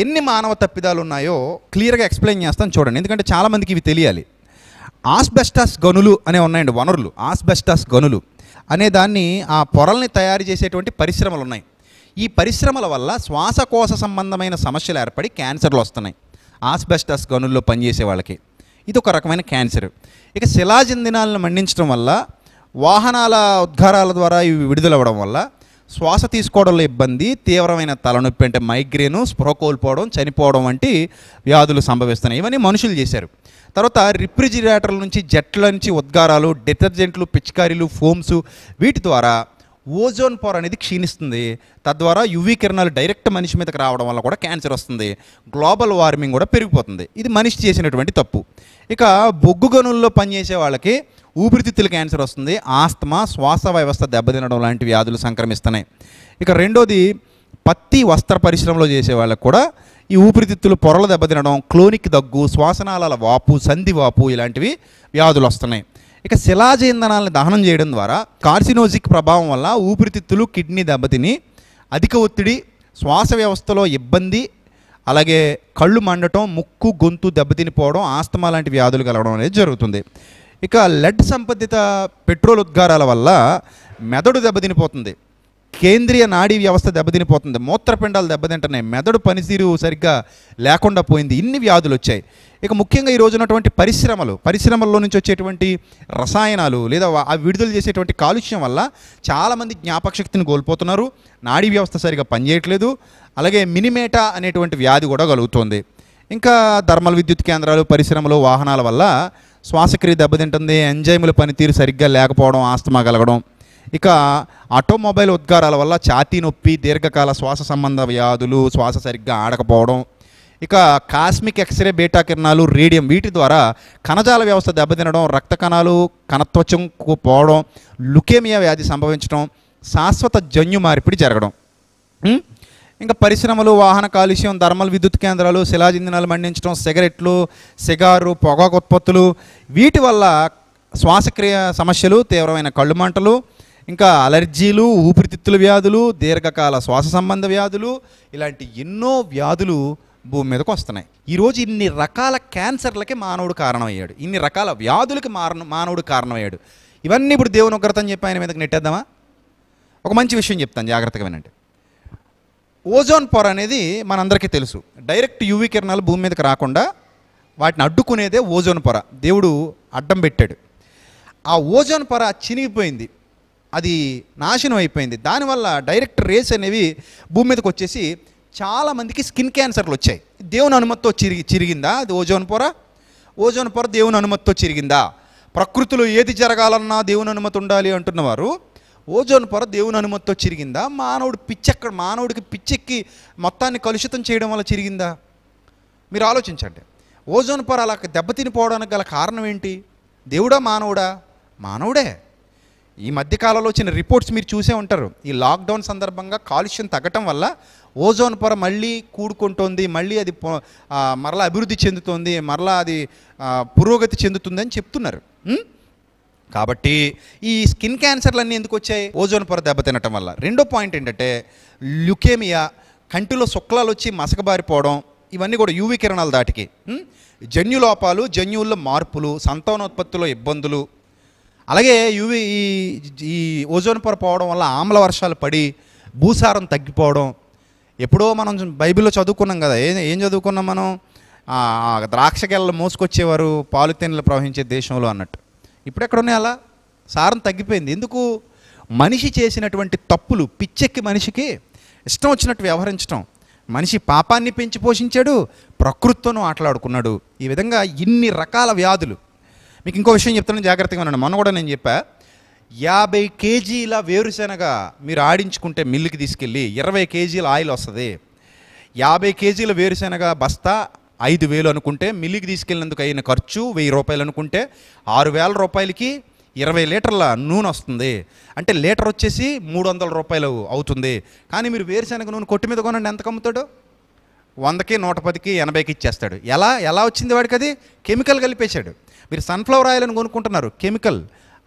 Speaker 1: ఎన్ని మానవ తప్పిదాలు ఉన్నాయో క్లియర్గా ఎక్స్ప్లెయిన్ చేస్తాం చూడండి ఎందుకంటే చాలామందికి ఇవి తెలియాలి ఆస్బెస్టాస్ గనులు అనే ఉన్నాయండి వనరులు ఆస్బెస్టాస్ గనులు అనే దాన్ని ఆ పొరల్ని తయారు చేసేటువంటి పరిశ్రమలు ఉన్నాయి ఈ పరిశ్రమల వల్ల శ్వాసకోశ సంబంధమైన సమస్యలు ఏర్పడి క్యాన్సర్లు వస్తున్నాయి ఆస్బెస్టస్ గనుల్లో పనిచేసే వాళ్ళకి ఇది ఒక రకమైన క్యాన్సర్ ఇక శిలాజందినాలను మండించడం వల్ల వాహనాల ఉద్గారాల ద్వారా ఇవి విడుదలవ్వడం వల్ల శ్వాస తీసుకోవడంలో ఇబ్బంది తీవ్రమైన తలనొప్పి అంటే మైగ్రేను స్పృహ కోల్పోవడం చనిపోవడం వంటి వ్యాధులు సంభవిస్తున్నాయి ఇవన్నీ మనుషులు చేశారు తర్వాత రిఫ్రిజిరేటర్ల నుంచి జట్ల నుంచి ఉద్గారాలు డిటర్జెంట్లు పిచికారీలు ఫోమ్స్ వీటి ద్వారా ఓజోన్ పొర అనేది క్షీణిస్తుంది తద్వారా యువీ కిరణాలు డైరెక్ట్ మనిషి మీదకి రావడం వల్ల కూడా క్యాన్సర్ వస్తుంది గ్లోబల్ వార్మింగ్ కూడా పెరిగిపోతుంది ఇది మనిషి చేసినటువంటి తప్పు ఇక బొగ్గు గనుల్లో పనిచేసే వాళ్ళకి ఊపిరితిత్తుల క్యాన్సర్ వస్తుంది ఆస్తమా శ్వాస వ్యవస్థ దెబ్బతినడం లాంటి వ్యాధులు సంక్రమిస్తున్నాయి ఇక రెండోది పత్తి వస్త్ర పరిశ్రమలో చేసే వాళ్ళకు కూడా ఈ ఊపిరితిత్తులు పొరలు దెబ్బతినడం క్లోనిక్ దగ్గు శ్వాసనాళాల వాపు సంధి వాపు ఇలాంటివి వ్యాధులు వస్తున్నాయి ఇక శిలాజ ఇంధనాలను దహనం చేయడం ద్వారా కార్సినోజిక్ ప్రభావం వల్ల ఊపిరితిత్తులు కిడ్నీ దెబ్బతిని అధిక ఒత్తిడి శ్వాస వ్యవస్థలో ఇబ్బంది అలాగే కళ్ళు మండటం ముక్కు గొంతు దెబ్బతినిపోవడం ఆస్తమా లాంటి వ్యాధులు కలగడం అనేది జరుగుతుంది ఇక లెడ్ సంబంధిత పెట్రోల్ ఉద్గారాల వల్ల మెదడు దెబ్బతినిపోతుంది కేంద్రీయ నాడీ వ్యవస్థ దెబ్బతినిపోతుంది మూత్రపిండాలు దెబ్బతింటున్నాయి మెదడు పనితీరు సరిగ్గా లేకుండా పోయింది ఇన్ని వ్యాధులు వచ్చాయి ఇక ముఖ్యంగా ఈ ఉన్నటువంటి పరిశ్రమలు పరిశ్రమల్లో నుంచి వచ్చేటువంటి రసాయనాలు లేదా ఆ విడుదల చేసేటువంటి కాలుష్యం వల్ల చాలామంది జ్ఞాపక శక్తిని కోల్పోతున్నారు నాడీ వ్యవస్థ సరిగా పనిచేయట్లేదు అలాగే మినిమేటా అనేటువంటి వ్యాధి కూడా కలుగుతుంది ఇంకా ధర్మల విద్యుత్ కేంద్రాలు పరిశ్రమలు వాహనాల వల్ల శ్వాసక్రియ దెబ్బతింటుంది ఎంజైముల పనితీరు సరిగ్గా లేకపోవడం ఆస్తమా కలగడం ఇక ఆటోమొబైల్ ఉద్గారాల వల్ల ఛాతీ నొప్పి దీర్ఘకాల శ్వాస సంబంధ వ్యాధులు శ్వాస సరిగ్గా ఆడకపోవడం ఇక కాస్మిక్ ఎక్స్రే బీటా కిరణాలు రేడియం వీటి ద్వారా కణజాల వ్యవస్థ దెబ్బతినడం రక్త కణాలు కణత్వచం పోవడం లుకేమియా వ్యాధి సంభవించడం శాశ్వత జన్యు మార్పిడి జరగడం ఇంకా పరిశ్రమలు వాహన కాలుష్యం ధర్మల్ విద్యుత్ కేంద్రాలు శిలాజ్ ఇంధనాలు మండించడం సిగరెట్లు సిగారు పొగాకు ఉత్పత్తులు వీటి వల్ల శ్వాసక్రియ సమస్యలు తీవ్రమైన కళ్ళు మంటలు ఇంకా అలర్జీలు ఊపిరితిత్తుల వ్యాధులు దీర్ఘకాల శ్వాస సంబంధ వ్యాధులు ఇలాంటి ఎన్నో వ్యాధులు భూమి మీదకు వస్తున్నాయి ఈరోజు ఇన్ని రకాల క్యాన్సర్లకి మానవుడు కారణమయ్యాడు ఇన్ని రకాల వ్యాధులకి మారణ మానవుడు కారణమయ్యాడు ఇవన్నీ ఇప్పుడు దేవుని ఉగ్రత అని చెప్పి ఆయన మీదకి నెట్టేద్దామా ఒక మంచి విషయం చెప్తాను జాగ్రత్తగా వినండి ఓజోన్ పొర అనేది మనందరికీ తెలుసు డైరెక్ట్ యూవీ కిరణాలు భూమి మీదకి రాకుండా వాటిని అడ్డుకునేదే ఓజోన్ పొర దేవుడు అడ్డం పెట్టాడు ఆ ఓజోన్ పొర చినిగిపోయింది అది నాశనం అయిపోయింది దానివల్ల డైరెక్ట్ రేస్ అనేవి భూమి మీదకి వచ్చేసి చాలామందికి స్కిన్ క్యాన్సర్లు వచ్చాయి దేవుని అనుమతితో చిరిగి చిరిగిందా అది ఓజోన్ పొర ఓజోన్ పొర దేవుని అనుమతితో చిరిగిందా ప్రకృతిలో ఏది జరగాలన్నా దేవుని అనుమతి ఉండాలి అంటున్నవారు ఓజోన్ పొర దేవుని అనుమతితో చిరిగిందా మానవుడు పిచ్చెక్క మానవుడికి పిచ్చెక్కి మొత్తాన్ని కలుషితం చేయడం వల్ల చిరిగిందా మీరు ఆలోచించండి ఓజోన్ పొర అలా దెబ్బతినిపోవడానికి గల కారణం ఏంటి దేవుడా మానవుడా మానవుడే ఈ మధ్యకాలంలో వచ్చిన రిపోర్ట్స్ మీరు చూసే ఉంటారు ఈ లాక్డౌన్ సందర్భంగా కాలుష్యం తగ్గటం వల్ల ఓజోన్ పొర మళ్ళీ కూడుకుంటోంది మళ్ళీ అది మరలా అభివృద్ధి చెందుతోంది మరలా అది పురోగతి చెందుతుందని చెప్తున్నారు కాబట్టి ఈ స్కిన్ క్యాన్సర్లన్నీ ఎందుకు వచ్చాయి ఓజోన్ పొర దెబ్బతినటం వల్ల రెండో పాయింట్ ఏంటంటే ల్యుకేమియా కంటిలో శుక్లాలు వచ్చి మసకబారిపోవడం ఇవన్నీ కూడా యూవి కిరణాల దాటికి జన్యు లోపాలు జన్యువుల్లో మార్పులు సంతానోత్పత్తిలో ఇబ్బందులు అలాగే యూవి ఈ ఈ ఓజోన్ పొర పోవడం వల్ల ఆమ్ల వర్షాలు పడి భూసారం తగ్గిపోవడం ఎప్పుడో మనం బైబిల్లో చదువుకున్నాం కదా ఏం ఏం చదువుకున్నాం మనం ద్రాక్షకెళ్ళ మోసుకొచ్చేవారు పాలిథీన్లు ప్రవహించే దేశంలో అన్నట్టు ఇప్పుడు ఎక్కడున్నాయి అలా సారం తగ్గిపోయింది ఎందుకు మనిషి చేసినటువంటి తప్పులు పిచ్చెక్కి మనిషికి ఇష్టం వచ్చినట్టు వ్యవహరించడం మనిషి పాపాన్ని పెంచి పోషించాడు ప్రకృతితోనూ ఆటలాడుకున్నాడు ఈ విధంగా ఇన్ని రకాల వ్యాధులు మీకు ఇంకో విషయం చెప్తాను జాగ్రత్తగా ఉన్నాను మొన్న కూడా నేను చెప్పా యాభై కేజీల వేరుశెనగ మీరు ఆడించుకుంటే మిల్లుకి తీసుకెళ్ళి ఇరవై కేజీల ఆయిల్ వస్తుంది యాభై కేజీల వేరుశెనగ బస్తా ఐదు వేలు అనుకుంటే మిల్లుకి తీసుకెళ్ళినందుకు అయిన ఖర్చు వెయ్యి రూపాయలు అనుకుంటే ఆరు వేల రూపాయలకి ఇరవై లీటర్ల నూనె వస్తుంది అంటే లీటర్ వచ్చేసి మూడు వందల రూపాయలు అవుతుంది కానీ మీరు వేరుశెనగ నూనె కొట్టు మీద కొనండి ఎంత కమ్ముతాడు వందకి నూట పదికి ఎనభైకి ఇచ్చేస్తాడు ఎలా ఎలా వచ్చింది వాడికి అది కెమికల్ కలిపేశాడు మీరు సన్ఫ్లవర్ ఆయిల్ అని కొనుక్కుంటున్నారు కెమికల్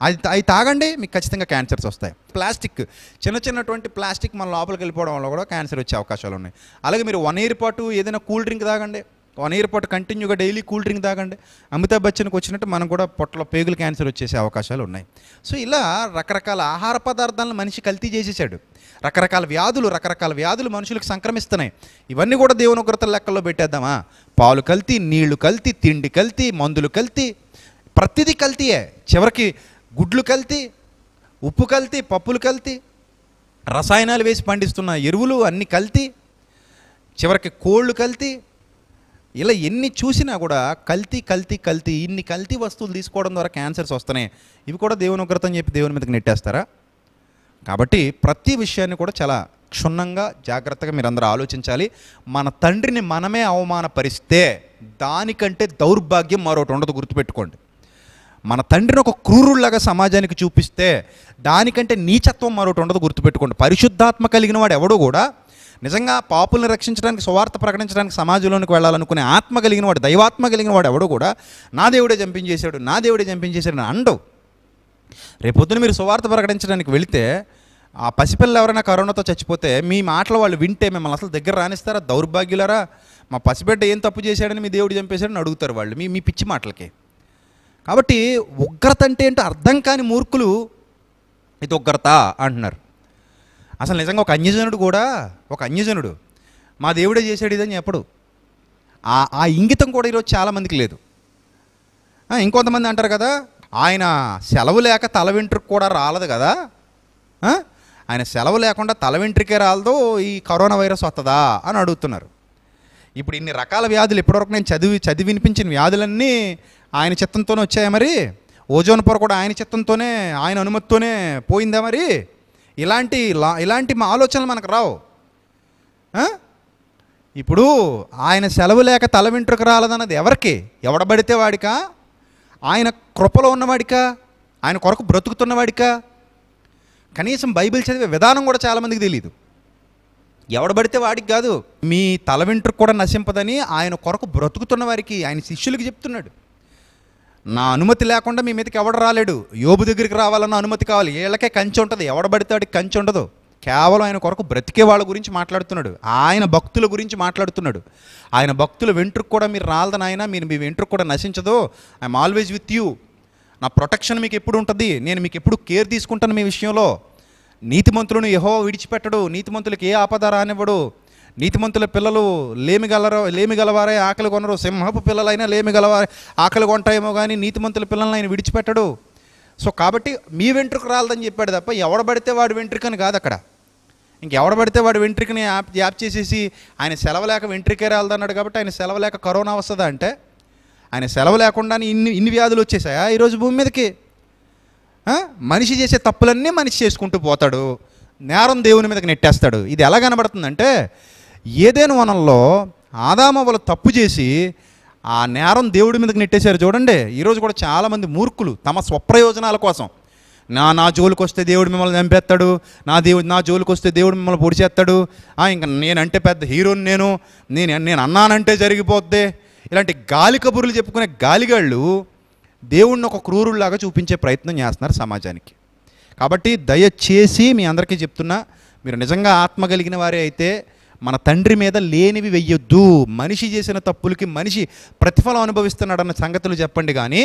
Speaker 1: అది అవి తాగండి మీకు ఖచ్చితంగా క్యాన్సర్స్ వస్తాయి ప్లాస్టిక్ చిన్న చిన్నటువంటి ప్లాస్టిక్ మన లోపలికి వెళ్ళిపోవడం వల్ల కూడా క్యాన్సర్ వచ్చే అవకాశాలు ఉన్నాయి అలాగే మీరు వన్ ఇయర్ పాటు ఏదైనా కూల్ డ్రింక్ తాగండి వన్ ఇయర్ పాటు కంటిన్యూగా డైలీ కూల్ డ్రింక్ తాగండి అమితాబ్ బచ్చన్కి వచ్చినట్టు మనం కూడా పొట్టలో పేగులు క్యాన్సర్ వచ్చేసే అవకాశాలు ఉన్నాయి సో ఇలా రకరకాల ఆహార పదార్థాలను మనిషి కల్తీ చేసేసాడు రకరకాల వ్యాధులు రకరకాల వ్యాధులు మనుషులకు సంక్రమిస్తున్నాయి ఇవన్నీ కూడా దేవుని లెక్కల్లో పెట్టేద్దామా పాలు కల్తీ నీళ్లు కల్తీ తిండి కల్తీ మందులు కల్తీ ప్రతిదీ కల్తీయే చివరికి గుడ్లు కల్తీ ఉప్పు కల్తీ పప్పులు కల్తీ రసాయనాలు వేసి పండిస్తున్న ఎరువులు అన్నీ కల్తీ చివరికి కోళ్ళు కల్తీ ఇలా ఎన్ని చూసినా కూడా కల్తీ కల్తీ కల్తీ ఇన్ని కల్తీ వస్తువులు తీసుకోవడం ద్వారా క్యాన్సర్స్ వస్తున్నాయి ఇవి కూడా దేవుని ఉగ్రతం చెప్పి దేవుని మీదకి నెట్టేస్తారా కాబట్టి ప్రతి విషయాన్ని కూడా చాలా క్షుణ్ణంగా జాగ్రత్తగా మీరందరూ ఆలోచించాలి మన తండ్రిని మనమే అవమానపరిస్తే దానికంటే దౌర్భాగ్యం మరొకటి ఉండదు గుర్తుపెట్టుకోండి మన తండ్రిని ఒక క్రూరుల్లాగా సమాజానికి చూపిస్తే దానికంటే నీచత్వం మరొకటి ఉండదు గుర్తుపెట్టుకోండి పరిశుద్ధాత్మ కలిగిన వాడు ఎవడు కూడా నిజంగా పాపుల్ని రక్షించడానికి సువార్త ప్రకటించడానికి సమాజంలోనికి వెళ్ళాలనుకునే ఆత్మ కలిగిన వాడు దైవాత్మ కలిగిన వాడు ఎవడు కూడా నా దేవుడే చంపించేశాడు నా దేవుడే చంపించేశాడు అని అండవు రేపొద్దున మీరు సువార్త ప్రకటించడానికి వెళితే ఆ పసిపిల్లలు ఎవరైనా కరోనాతో చచ్చిపోతే మీ మాటలు వాళ్ళు వింటే మిమ్మల్ని అసలు దగ్గర రాణిస్తారా దౌర్భాగ్యులరా మా పసిబిడ్డ ఏం తప్పు చేశాడని మీ దేవుడు చంపేశాడని అడుగుతారు వాళ్ళు మీ మీ పిచ్చి మాటలకి కాబట్టి ఉగ్రత అంటే ఏంటో అర్థం కాని మూర్ఖులు ఇది ఉగ్రత అంటున్నారు అసలు నిజంగా ఒక అన్యజనుడు కూడా ఒక అన్యజనుడు మా దేవుడే చేశాడు ఇదని చెప్పడు ఆ ఆ ఇంగితం కూడా ఈరోజు చాలామందికి లేదు ఇంకొంతమంది అంటారు కదా ఆయన సెలవు లేక తల వెంట్రుకు కూడా రాలదు కదా ఆయన సెలవు లేకుండా తల వెంట్రికే రాలదో ఈ కరోనా వైరస్ వస్తుందా అని అడుగుతున్నారు ఇప్పుడు ఇన్ని రకాల వ్యాధులు ఇప్పటివరకు నేను చదివి చదివి వినిపించిన వ్యాధులన్నీ ఆయన చిత్తంతోనే వచ్చాయా మరి ఓజోన్ పొర కూడా ఆయన చిత్తంతోనే ఆయన అనుమతితోనే పోయిందా మరి ఇలాంటి ఇలాంటి మా ఆలోచనలు మనకు రావు ఇప్పుడు ఆయన సెలవు లేక తల వెంట్రుక రాలేదన్నది ఎవరికి ఎవడబడితే వాడికా ఆయన కృపలో ఉన్నవాడికా ఆయన కొరకు బ్రతుకుతున్నవాడిక కనీసం బైబిల్ చదివే విధానం కూడా చాలామందికి తెలియదు ఎవడబడితే వాడికి కాదు మీ తల వెంట్రుకు కూడా నశింపదని ఆయన కొరకు బ్రతుకుతున్న వారికి ఆయన శిష్యులకి చెప్తున్నాడు నా అనుమతి లేకుండా మీ మీదకి ఎవడు రాలేడు యోబు దగ్గరికి రావాలన్న అనుమతి కావాలి వీళ్ళకే కంచి ఉంటుంది ఎవడ పడితే కంచి ఉండదు కేవలం ఆయన కొరకు బ్రతికే వాళ్ళ గురించి మాట్లాడుతున్నాడు ఆయన భక్తుల గురించి మాట్లాడుతున్నాడు ఆయన భక్తుల వెంట్రుకు కూడా మీరు రాలదని ఆయన మీరు మీ వెంట్రుకు కూడా నశించదు ఐఎమ్ ఆల్వేజ్ విత్ యూ నా ప్రొటెక్షన్ మీకు ఎప్పుడు ఉంటుంది నేను మీకు ఎప్పుడు కేర్ తీసుకుంటాను మీ విషయంలో నీతిమంతులను ఎహో విడిచిపెట్టడు నీతిమంతులకు ఏ ఆపద రానివ్వడు నీతిమంతుల పిల్లలు లేమి గలరో లేమి గలవారే ఆకలి కొనరు సింహపు పిల్లలైనా లేమి గలవారే ఆకలి కొంటాయేమో కానీ నీతిమంతుల పిల్లలను ఆయన విడిచిపెట్టడు సో కాబట్టి మీ వెంట్రుకు రాలదని చెప్పాడు తప్ప ఎవడ పడితే వాడు వెంట్రుకని కాదు అక్కడ ఇంకెవడ పడితే వాడు వెంట్రికని యాప్ యాప్ చేసేసి ఆయన సెలవు లేక వెంట్రికే రాలదన్నాడు కాబట్టి ఆయన సెలవు లేక కరోనా వస్తుందా అంటే ఆయన సెలవు లేకుండా ఇన్ని ఇన్ని వ్యాధులు వచ్చేసాయా ఈరోజు భూమి మీదకి మనిషి చేసే తప్పులన్నీ మనిషి చేసుకుంటూ పోతాడు నేరం దేవుని మీదకి నెట్టేస్తాడు ఇది ఎలా కనబడుతుందంటే ఏదేను వనంలో ఆదామ వాళ్ళు తప్పు చేసి ఆ నేరం దేవుడి మీదకి నెట్టేశారు చూడండి ఈరోజు కూడా చాలామంది మూర్ఖులు తమ స్వప్రయోజనాల కోసం నా నా జోలికి వస్తే దేవుడు మిమ్మల్ని చంపేస్తాడు నా దేవుడు నా జోలికి వస్తే దేవుడు మిమ్మల్ని పొడిచేస్తాడు ఇంకా నేనంటే పెద్ద హీరోని నేను నేను నేను అన్నానంటే జరిగిపోద్ది ఇలాంటి గాలి కబుర్లు చెప్పుకునే గాలిగాళ్ళు దేవుడిని ఒక క్రూరుల్లాగా చూపించే ప్రయత్నం చేస్తున్నారు సమాజానికి కాబట్టి దయచేసి మీ అందరికీ చెప్తున్నా మీరు నిజంగా ఆత్మ కలిగిన వారే అయితే మన తండ్రి మీద లేనివి వెయ్యొద్దు మనిషి చేసిన తప్పులకి మనిషి ప్రతిఫలం అనుభవిస్తున్నాడన్న సంగతులు చెప్పండి కానీ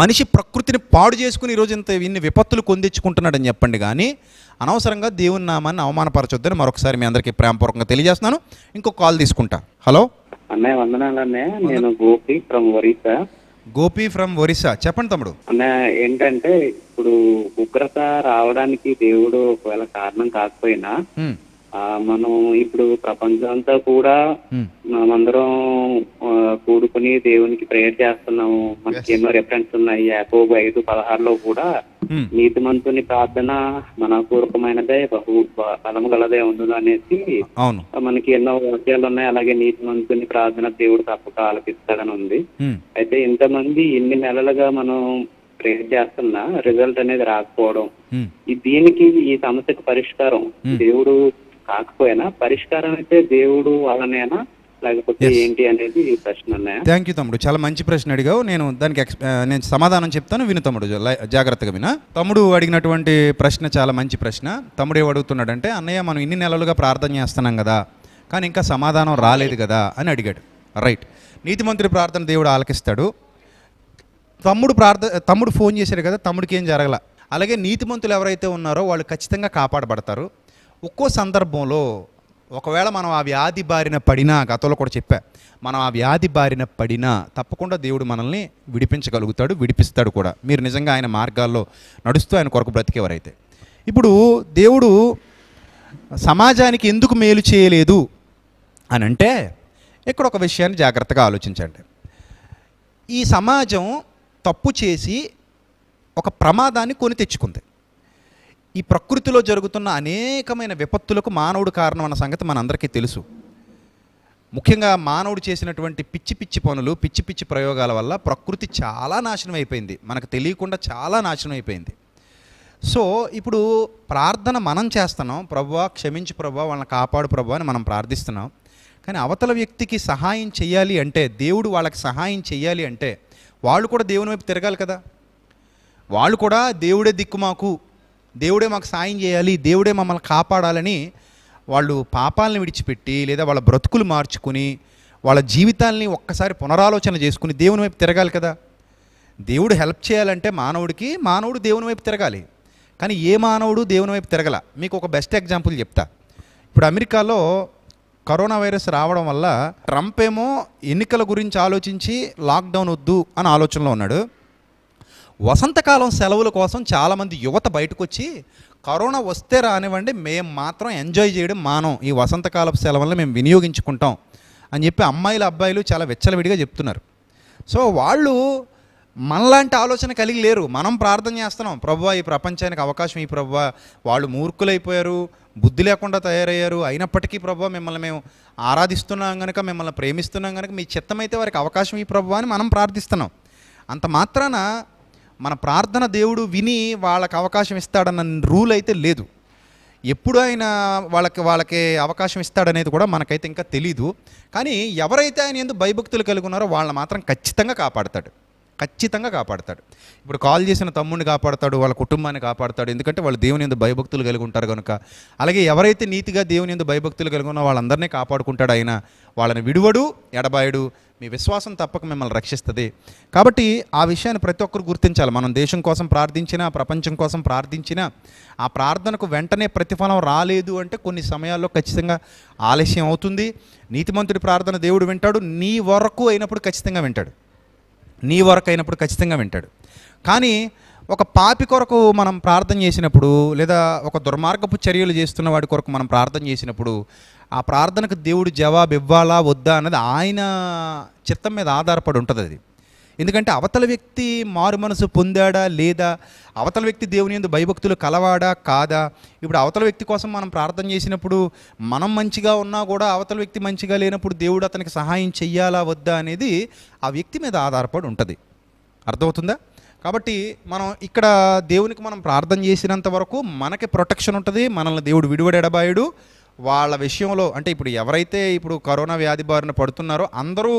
Speaker 1: మనిషి ప్రకృతిని పాడు చేసుకుని ఈరోజు ఇంత ఇన్ని విపత్తులు కొందించుకుంటున్నాడని చెప్పండి కానీ అనవసరంగా దేవుని నామాన్ని అవమానపరచొద్దని మరొకసారి మీ అందరికీ ప్రేమపూర్వకంగా తెలియజేస్తున్నాను ఇంకో కాల్ తీసుకుంటా హలో
Speaker 2: అన్నయ్య నేను గోపి ఫ్రమ్ ఒరిస్సా
Speaker 1: గోపి ఫ్రమ్ ఒరిస్సా చెప్పండి తమ్ముడు
Speaker 2: అన్నయ్య ఏంటంటే ఇప్పుడు ఉగ్రత రావడానికి దేవుడు ఒకవేళ కారణం కాకపోయినా మనం ఇప్పుడు ప్రపంచం అంతా కూడా మనమందరం కూడుకుని దేవునికి ప్రేయర్ చేస్తున్నాము మనకి ఎన్నో రెఫరెన్స్ ఉన్నాయి యాకోబు ఐదు పదహారులో కూడా మంతుని ప్రార్థన మనపూర్వకమైనదే బహు బలం గలదే ఉండదు అనేసి మనకి ఎన్నో వాక్యాలు ఉన్నాయి అలాగే మంతుని ప్రార్థన దేవుడు తప్పక ఆలపిస్తాడని ఉంది అయితే ఇంతమంది ఎన్ని నెలలుగా మనం ప్రేర్ చేస్తున్నా రిజల్ట్ అనేది రాకపోవడం దీనికి ఈ సమస్యకు పరిష్కారం దేవుడు కాకపోయినా పరిష్కారం అయితే దేవుడు వాళ్ళనేనా లేకపోతే ఏంటి అనేది ప్రశ్న
Speaker 1: థ్యాంక్ యూ తమ్ముడు చాలా మంచి ప్రశ్న అడిగావు నేను దానికి నేను సమాధానం చెప్తాను విను తమ్ముడు జాగ్రత్తగా విన తమ్ముడు అడిగినటువంటి ప్రశ్న చాలా మంచి ప్రశ్న తమ్ముడు ఏమడుగుతున్నాడంటే అన్నయ్య మనం ఇన్ని నెలలుగా ప్రార్థన చేస్తున్నాం కదా కానీ ఇంకా సమాధానం రాలేదు కదా అని అడిగాడు రైట్ మంత్రి ప్రార్థన దేవుడు ఆలకిస్తాడు తమ్ముడు ప్రార్థ తమ్ముడు ఫోన్ చేశాడు కదా తమ్ముడికి ఏం జరగల అలాగే నీతిమంతులు ఎవరైతే ఉన్నారో వాళ్ళు ఖచ్చితంగా కాపాడబడతారు ఒక్కో సందర్భంలో ఒకవేళ మనం ఆ వ్యాధి బారిన పడినా గతంలో కూడా చెప్పా మనం ఆ వ్యాధి బారిన పడినా తప్పకుండా దేవుడు మనల్ని విడిపించగలుగుతాడు విడిపిస్తాడు కూడా మీరు నిజంగా ఆయన మార్గాల్లో నడుస్తూ ఆయన కొరకు బ్రతికేవారైతే ఇప్పుడు దేవుడు సమాజానికి ఎందుకు మేలు చేయలేదు అని అంటే ఇక్కడ ఒక విషయాన్ని జాగ్రత్తగా ఆలోచించండి ఈ సమాజం తప్పు చేసి ఒక ప్రమాదాన్ని కొని తెచ్చుకుంది ఈ ప్రకృతిలో జరుగుతున్న అనేకమైన విపత్తులకు మానవుడు కారణం అన్న సంగతి మనందరికీ తెలుసు ముఖ్యంగా మానవుడు చేసినటువంటి పిచ్చి పిచ్చి పనులు పిచ్చి పిచ్చి ప్రయోగాల వల్ల ప్రకృతి చాలా నాశనం అయిపోయింది మనకు తెలియకుండా చాలా నాశనం అయిపోయింది సో ఇప్పుడు ప్రార్థన మనం చేస్తున్నాం ప్రభు క్షమించి ప్రభు వాళ్ళని కాపాడు ప్రభు అని మనం ప్రార్థిస్తున్నాం కానీ అవతల వ్యక్తికి సహాయం చేయాలి అంటే దేవుడు వాళ్ళకి సహాయం చేయాలి అంటే వాళ్ళు కూడా దేవుని వైపు తిరగాలి కదా వాళ్ళు కూడా దేవుడే దిక్కు మాకు దేవుడే మాకు సాయం చేయాలి దేవుడే మమ్మల్ని కాపాడాలని వాళ్ళు పాపాలను విడిచిపెట్టి లేదా వాళ్ళ బ్రతుకులు మార్చుకుని వాళ్ళ జీవితాల్ని ఒక్కసారి పునరాలోచన చేసుకుని దేవుని వైపు తిరగాలి కదా దేవుడు హెల్ప్ చేయాలంటే మానవుడికి మానవుడు దేవుని వైపు తిరగాలి కానీ ఏ మానవుడు దేవుని వైపు తిరగల మీకు ఒక బెస్ట్ ఎగ్జాంపుల్ చెప్తా ఇప్పుడు అమెరికాలో కరోనా వైరస్ రావడం వల్ల ట్రంప్ ఏమో ఎన్నికల గురించి ఆలోచించి లాక్డౌన్ వద్దు అని ఆలోచనలో ఉన్నాడు వసంతకాలం సెలవుల కోసం చాలామంది యువత బయటకు వచ్చి కరోనా వస్తే రానివ్వండి మేము మాత్రం ఎంజాయ్ చేయడం మానం ఈ వసంతకాలపు సెలవులను మేము వినియోగించుకుంటాం అని చెప్పి అమ్మాయిలు అబ్బాయిలు చాలా వెచ్చలవిడిగా చెప్తున్నారు సో వాళ్ళు మనలాంటి ఆలోచన కలిగి లేరు మనం ప్రార్థన చేస్తున్నాం ప్రభు ఈ ప్రపంచానికి అవకాశం ఈ ప్రభు వాళ్ళు మూర్ఖులైపోయారు బుద్ధి లేకుండా తయారయ్యారు అయినప్పటికీ ప్రభు మిమ్మల్ని మేము ఆరాధిస్తున్నాం కనుక మిమ్మల్ని ప్రేమిస్తున్నాం కనుక మీ చిత్తమైతే వారికి అవకాశం ఈ ప్రభు అని మనం ప్రార్థిస్తున్నాం అంత మాత్రాన మన ప్రార్థన దేవుడు విని వాళ్ళకి అవకాశం ఇస్తాడన్న రూల్ అయితే లేదు ఎప్పుడు ఆయన వాళ్ళకి వాళ్ళకి అవకాశం ఇస్తాడనేది కూడా మనకైతే ఇంకా తెలీదు కానీ ఎవరైతే ఆయన ఎందు భయభక్తులు కలిగి ఉన్నారో వాళ్ళని మాత్రం ఖచ్చితంగా కాపాడతాడు ఖచ్చితంగా కాపాడతాడు ఇప్పుడు కాల్ చేసిన తమ్ముడిని కాపాడతాడు వాళ్ళ కుటుంబాన్ని కాపాడతాడు ఎందుకంటే వాళ్ళు దేవుని ఎందు భయభక్తులు కలిగి ఉంటారు కనుక అలాగే ఎవరైతే నీతిగా దేవుని ఎందు భయభక్తులు కలిగి ఉన్నారో వాళ్ళందరినీ కాపాడుకుంటాడు ఆయన వాళ్ళని విడువడు ఎడబాయడు మీ విశ్వాసం తప్పక మిమ్మల్ని రక్షిస్తుంది కాబట్టి ఆ విషయాన్ని ప్రతి ఒక్కరు గుర్తించాలి మనం దేశం కోసం ప్రార్థించినా ప్రపంచం కోసం ప్రార్థించినా ఆ ప్రార్థనకు వెంటనే ప్రతిఫలం రాలేదు అంటే కొన్ని సమయాల్లో ఖచ్చితంగా ఆలస్యం అవుతుంది నీతిమంతుడి ప్రార్థన దేవుడు వింటాడు నీ వరకు అయినప్పుడు ఖచ్చితంగా వింటాడు నీ వరకు అయినప్పుడు ఖచ్చితంగా వింటాడు కానీ ఒక పాపి కొరకు మనం ప్రార్థన చేసినప్పుడు లేదా ఒక దుర్మార్గపు చర్యలు చేస్తున్న వాడి కొరకు మనం ప్రార్థన చేసినప్పుడు ఆ ప్రార్థనకు దేవుడు జవాబు ఇవ్వాలా వద్దా అన్నది ఆయన చిత్తం మీద ఆధారపడి ఉంటుంది అది ఎందుకంటే అవతల వ్యక్తి మారు మనసు పొందాడా లేదా అవతల వ్యక్తి దేవుని ఎందు భయభక్తులు కలవాడా కాదా ఇప్పుడు అవతల వ్యక్తి కోసం మనం ప్రార్థన చేసినప్పుడు మనం మంచిగా ఉన్నా కూడా అవతల వ్యక్తి మంచిగా లేనప్పుడు దేవుడు అతనికి సహాయం చెయ్యాలా వద్దా అనేది ఆ వ్యక్తి మీద ఆధారపడి ఉంటుంది అర్థమవుతుందా కాబట్టి మనం ఇక్కడ దేవునికి మనం ప్రార్థన చేసినంత వరకు మనకి ప్రొటెక్షన్ ఉంటుంది మనల్ని దేవుడు విడివడెడబాయుడు వాళ్ళ విషయంలో అంటే ఇప్పుడు ఎవరైతే ఇప్పుడు కరోనా వ్యాధి బారిన పడుతున్నారో అందరూ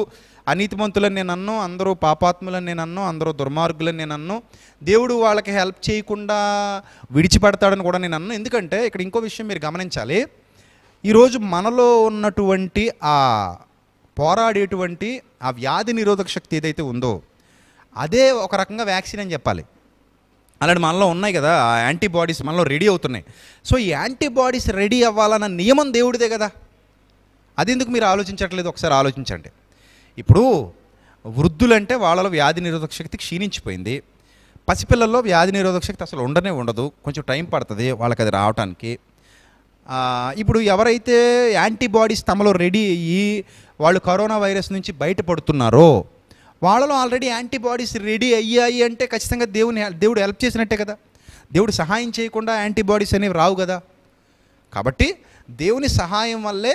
Speaker 1: అనీతిమంతులని నేను అన్ను అందరూ పాపాత్ములని నేను అన్ను అందరూ దుర్మార్గులని నేను అన్ను దేవుడు వాళ్ళకి హెల్ప్ చేయకుండా విడిచిపెడతాడని కూడా నేను అన్ను ఎందుకంటే ఇక్కడ ఇంకో విషయం మీరు గమనించాలి ఈరోజు మనలో ఉన్నటువంటి ఆ పోరాడేటువంటి ఆ వ్యాధి నిరోధక శక్తి ఏదైతే ఉందో అదే ఒక రకంగా వ్యాక్సిన్ అని చెప్పాలి అలాంటి మనలో ఉన్నాయి కదా ఆ యాంటీబాడీస్ మనలో రెడీ అవుతున్నాయి సో ఈ యాంటీబాడీస్ రెడీ అవ్వాలన్న నియమం దేవుడిదే కదా అది ఎందుకు మీరు ఆలోచించట్లేదు ఒకసారి ఆలోచించండి ఇప్పుడు వృద్ధులంటే వాళ్ళలో వ్యాధి నిరోధక శక్తి క్షీణించిపోయింది పసిపిల్లల్లో వ్యాధి నిరోధక శక్తి అసలు ఉండనే ఉండదు కొంచెం టైం పడుతుంది వాళ్ళకి అది రావటానికి ఇప్పుడు ఎవరైతే యాంటీబాడీస్ తమలో రెడీ అయ్యి వాళ్ళు కరోనా వైరస్ నుంచి బయటపడుతున్నారో వాళ్ళలో ఆల్రెడీ యాంటీబాడీస్ రెడీ అయ్యాయి అంటే ఖచ్చితంగా దేవుని దేవుడు హెల్ప్ చేసినట్టే కదా దేవుడు సహాయం చేయకుండా యాంటీబాడీస్ అనేవి రావు కదా కాబట్టి దేవుని సహాయం వల్లే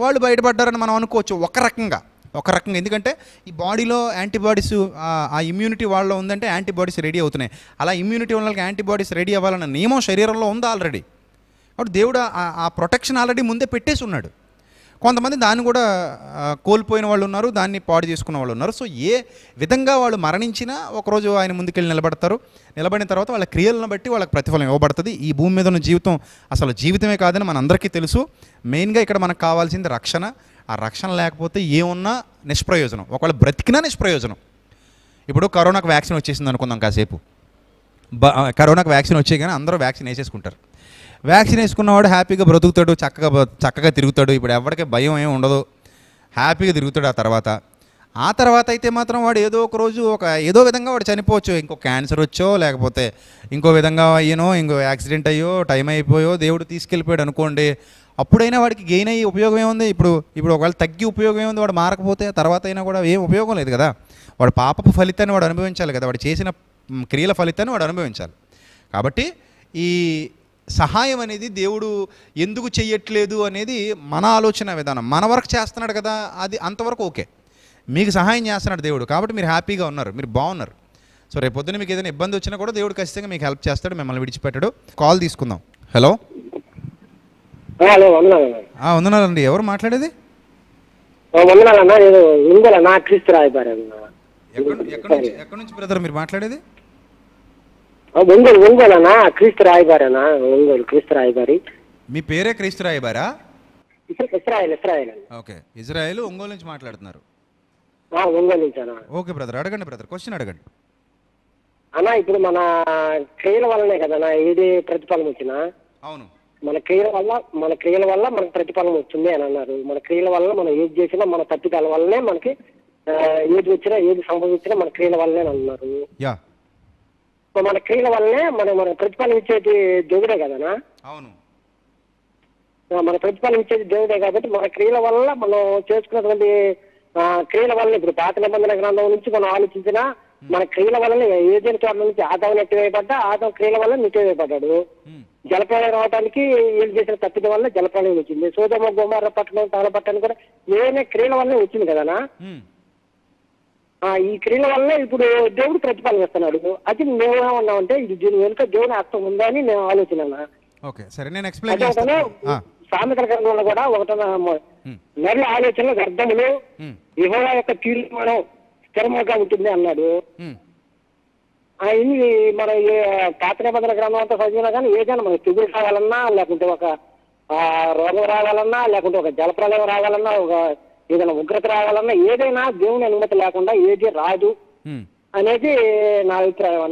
Speaker 1: వాళ్ళు బయటపడ్డారని మనం అనుకోవచ్చు ఒక రకంగా ఒక రకంగా ఎందుకంటే ఈ బాడీలో యాంటీబాడీస్ ఆ ఇమ్యూనిటీ వాళ్ళలో ఉందంటే యాంటీబాడీస్ రెడీ అవుతున్నాయి అలా ఇమ్యూనిటీ ఉన్న వాళ్ళకి యాంటీబాడీస్ రెడీ అవ్వాలన్న నియమం శరీరంలో ఉందా ఆల్రెడీ కాబట్టి దేవుడు ఆ ప్రొటెక్షన్ ఆల్రెడీ ముందే పెట్టేసి ఉన్నాడు కొంతమంది దాన్ని కూడా కోల్పోయిన వాళ్ళు ఉన్నారు దాన్ని పాడు చేసుకున్న వాళ్ళు ఉన్నారు సో ఏ విధంగా వాళ్ళు మరణించినా ఒకరోజు ఆయన ముందుకెళ్ళి నిలబడతారు నిలబడిన తర్వాత వాళ్ళ క్రియలను బట్టి వాళ్ళకి ప్రతిఫలం ఇవ్వబడుతుంది ఈ భూమి మీద ఉన్న జీవితం అసలు జీవితమే కాదని మనందరికీ తెలుసు మెయిన్గా ఇక్కడ మనకు కావాల్సింది రక్షణ ఆ రక్షణ లేకపోతే ఏమున్నా నిష్ప్రయోజనం ఒకవేళ బ్రతికినా నిష్ప్రయోజనం ఇప్పుడు కరోనాకు వ్యాక్సిన్ వచ్చేసింది అనుకుందాం కాసేపు కరోనాకు వ్యాక్సిన్ వచ్చే కానీ అందరూ వ్యాక్సిన్ వేసేసుకుంటారు వ్యాక్సిన్ వేసుకున్నవాడు హ్యాపీగా బ్రతుకుతాడు చక్కగా చక్కగా తిరుగుతాడు ఇప్పుడు ఎవరికి భయం ఏమి ఉండదు హ్యాపీగా తిరుగుతాడు ఆ తర్వాత ఆ తర్వాత అయితే మాత్రం వాడు ఏదో ఒక రోజు ఒక ఏదో విధంగా వాడు చనిపోవచ్చు ఇంకో క్యాన్సర్ వచ్చో లేకపోతే ఇంకో విధంగా అయ్యనో ఇంకో యాక్సిడెంట్ అయ్యో టైం అయిపోయో దేవుడు తీసుకెళ్ళిపోయాడు అనుకోండి అప్పుడైనా వాడికి గెయిన్ అయ్యి ఉపయోగం ఏముంది ఇప్పుడు ఇప్పుడు ఒకవేళ తగ్గి ఉపయోగం ఏముంది వాడు మారకపోతే తర్వాత అయినా కూడా ఏం ఉపయోగం లేదు కదా వాడు పాపపు ఫలితాన్ని వాడు అనుభవించాలి కదా వాడు చేసిన క్రియల ఫలితాన్ని వాడు అనుభవించాలి కాబట్టి ఈ సహాయం అనేది దేవుడు ఎందుకు చెయ్యట్లేదు అనేది మన ఆలోచన విధానం మన వరకు చేస్తున్నాడు కదా అది అంతవరకు ఓకే మీకు సహాయం చేస్తున్నాడు దేవుడు కాబట్టి మీరు హ్యాపీగా ఉన్నారు మీరు బాగున్నారు సో రేపు పొద్దున మీకు ఏదైనా ఇబ్బంది వచ్చినా కూడా దేవుడు ఖచ్చితంగా మీకు హెల్ప్ చేస్తాడు మిమ్మల్ని విడిచిపెట్టాడు కాల్ తీసుకుందాం హలో హలో ఎవరు మాట్లాడేది ఎక్కడి నుంచి బ్రదర్ మీరు మాట్లాడేది
Speaker 3: ఒంగోలు ఒంగోలు క్రీస్తు రాయబారి ఒంగోలు క్రీస్తు రాయబారి
Speaker 1: మీ పేరే క్రీస్తు రాయబారా Israel Israel okay Israel Ongole నుంచి మాట్లాడుతున్నారు ఒంగోలు నుంచి అన్న ఓకే బ్రదర్ అడగండి బ్రదర్ క్వశ్చన్ అడగండి
Speaker 3: అన్నా ఇప్పుడు మన క్రియల వల్లనే కదా ఏది ప్రతిఫలం వచ్చినా అవును మన క్రియల వల్ల మన క్రియల వల్ల మన ప్రతిఫలం వస్తుంది అని అన్నారు మన క్రియల వల్ల మనం ఏది చేసినా మన తప్పిదాల వల్లనే మనకి ఏది వచ్చినా ఏది సంభవించినా మన క్రియల వల్లనే అన్నారు మన క్రియల వల్లనే మనం మన ప్రతిఫలించేది ఇచ్చేది దేవుడే కదనా అవును మన ప్రతిఫలించేది ఇచ్చేది దేవుడే కాబట్టి మన క్రియల వల్ల మనం చేసుకున్నటువంటి క్రియల వల్ల ఇప్పుడు పాత నిబంధన గ్రంథం నుంచి మనం ఆలోచించినా మన క్రియల వల్ల ఏదైన చోట నుంచి ఆదాం వేయబడ్డా ఆదాం క్రియల వల్ల వేయబడ్డాడు జలపాలయం రావడానికి వీళ్ళు చేసిన తప్పిన వల్ల జలపాలయం వచ్చింది సోదమ్మ గోమార పట్టణం తాళపట్టణం కూడా ఏమైనా క్రియల వల్ల వచ్చింది కదనా ఈ క్రియల వల్ల ఇప్పుడు దేవుడు ప్రతిపాదిస్తున్నాడు ఇస్తున్నాడు అది మేము అంటే ఇది దీని వెనుక దేవుని అర్థం ఉందా అని నేను ఆలోచన ఓకే గ్రంథంలో కూడా ఒకట నరుల ఆలోచనలు అర్థములు యువ యొక్క తీర్మానం స్థిరముగా ఉంటుంది అన్నాడు ఆయన మన పాత నిబంధన గ్రంథం అంతా చదివినా కానీ ఏదైనా మనకి తెగులు కావాలన్నా లేకుంటే ఒక రోగం రావాలన్నా లేకుంటే ఒక జలప్రలయం రావాలన్నా ఒక ఏదైనా ఉగ్రత రావాలన్నా ఏదైనా దేవుని అనుమతి లేకుండా ఏది రాదు hmm. అనేది నా అభిప్రాయం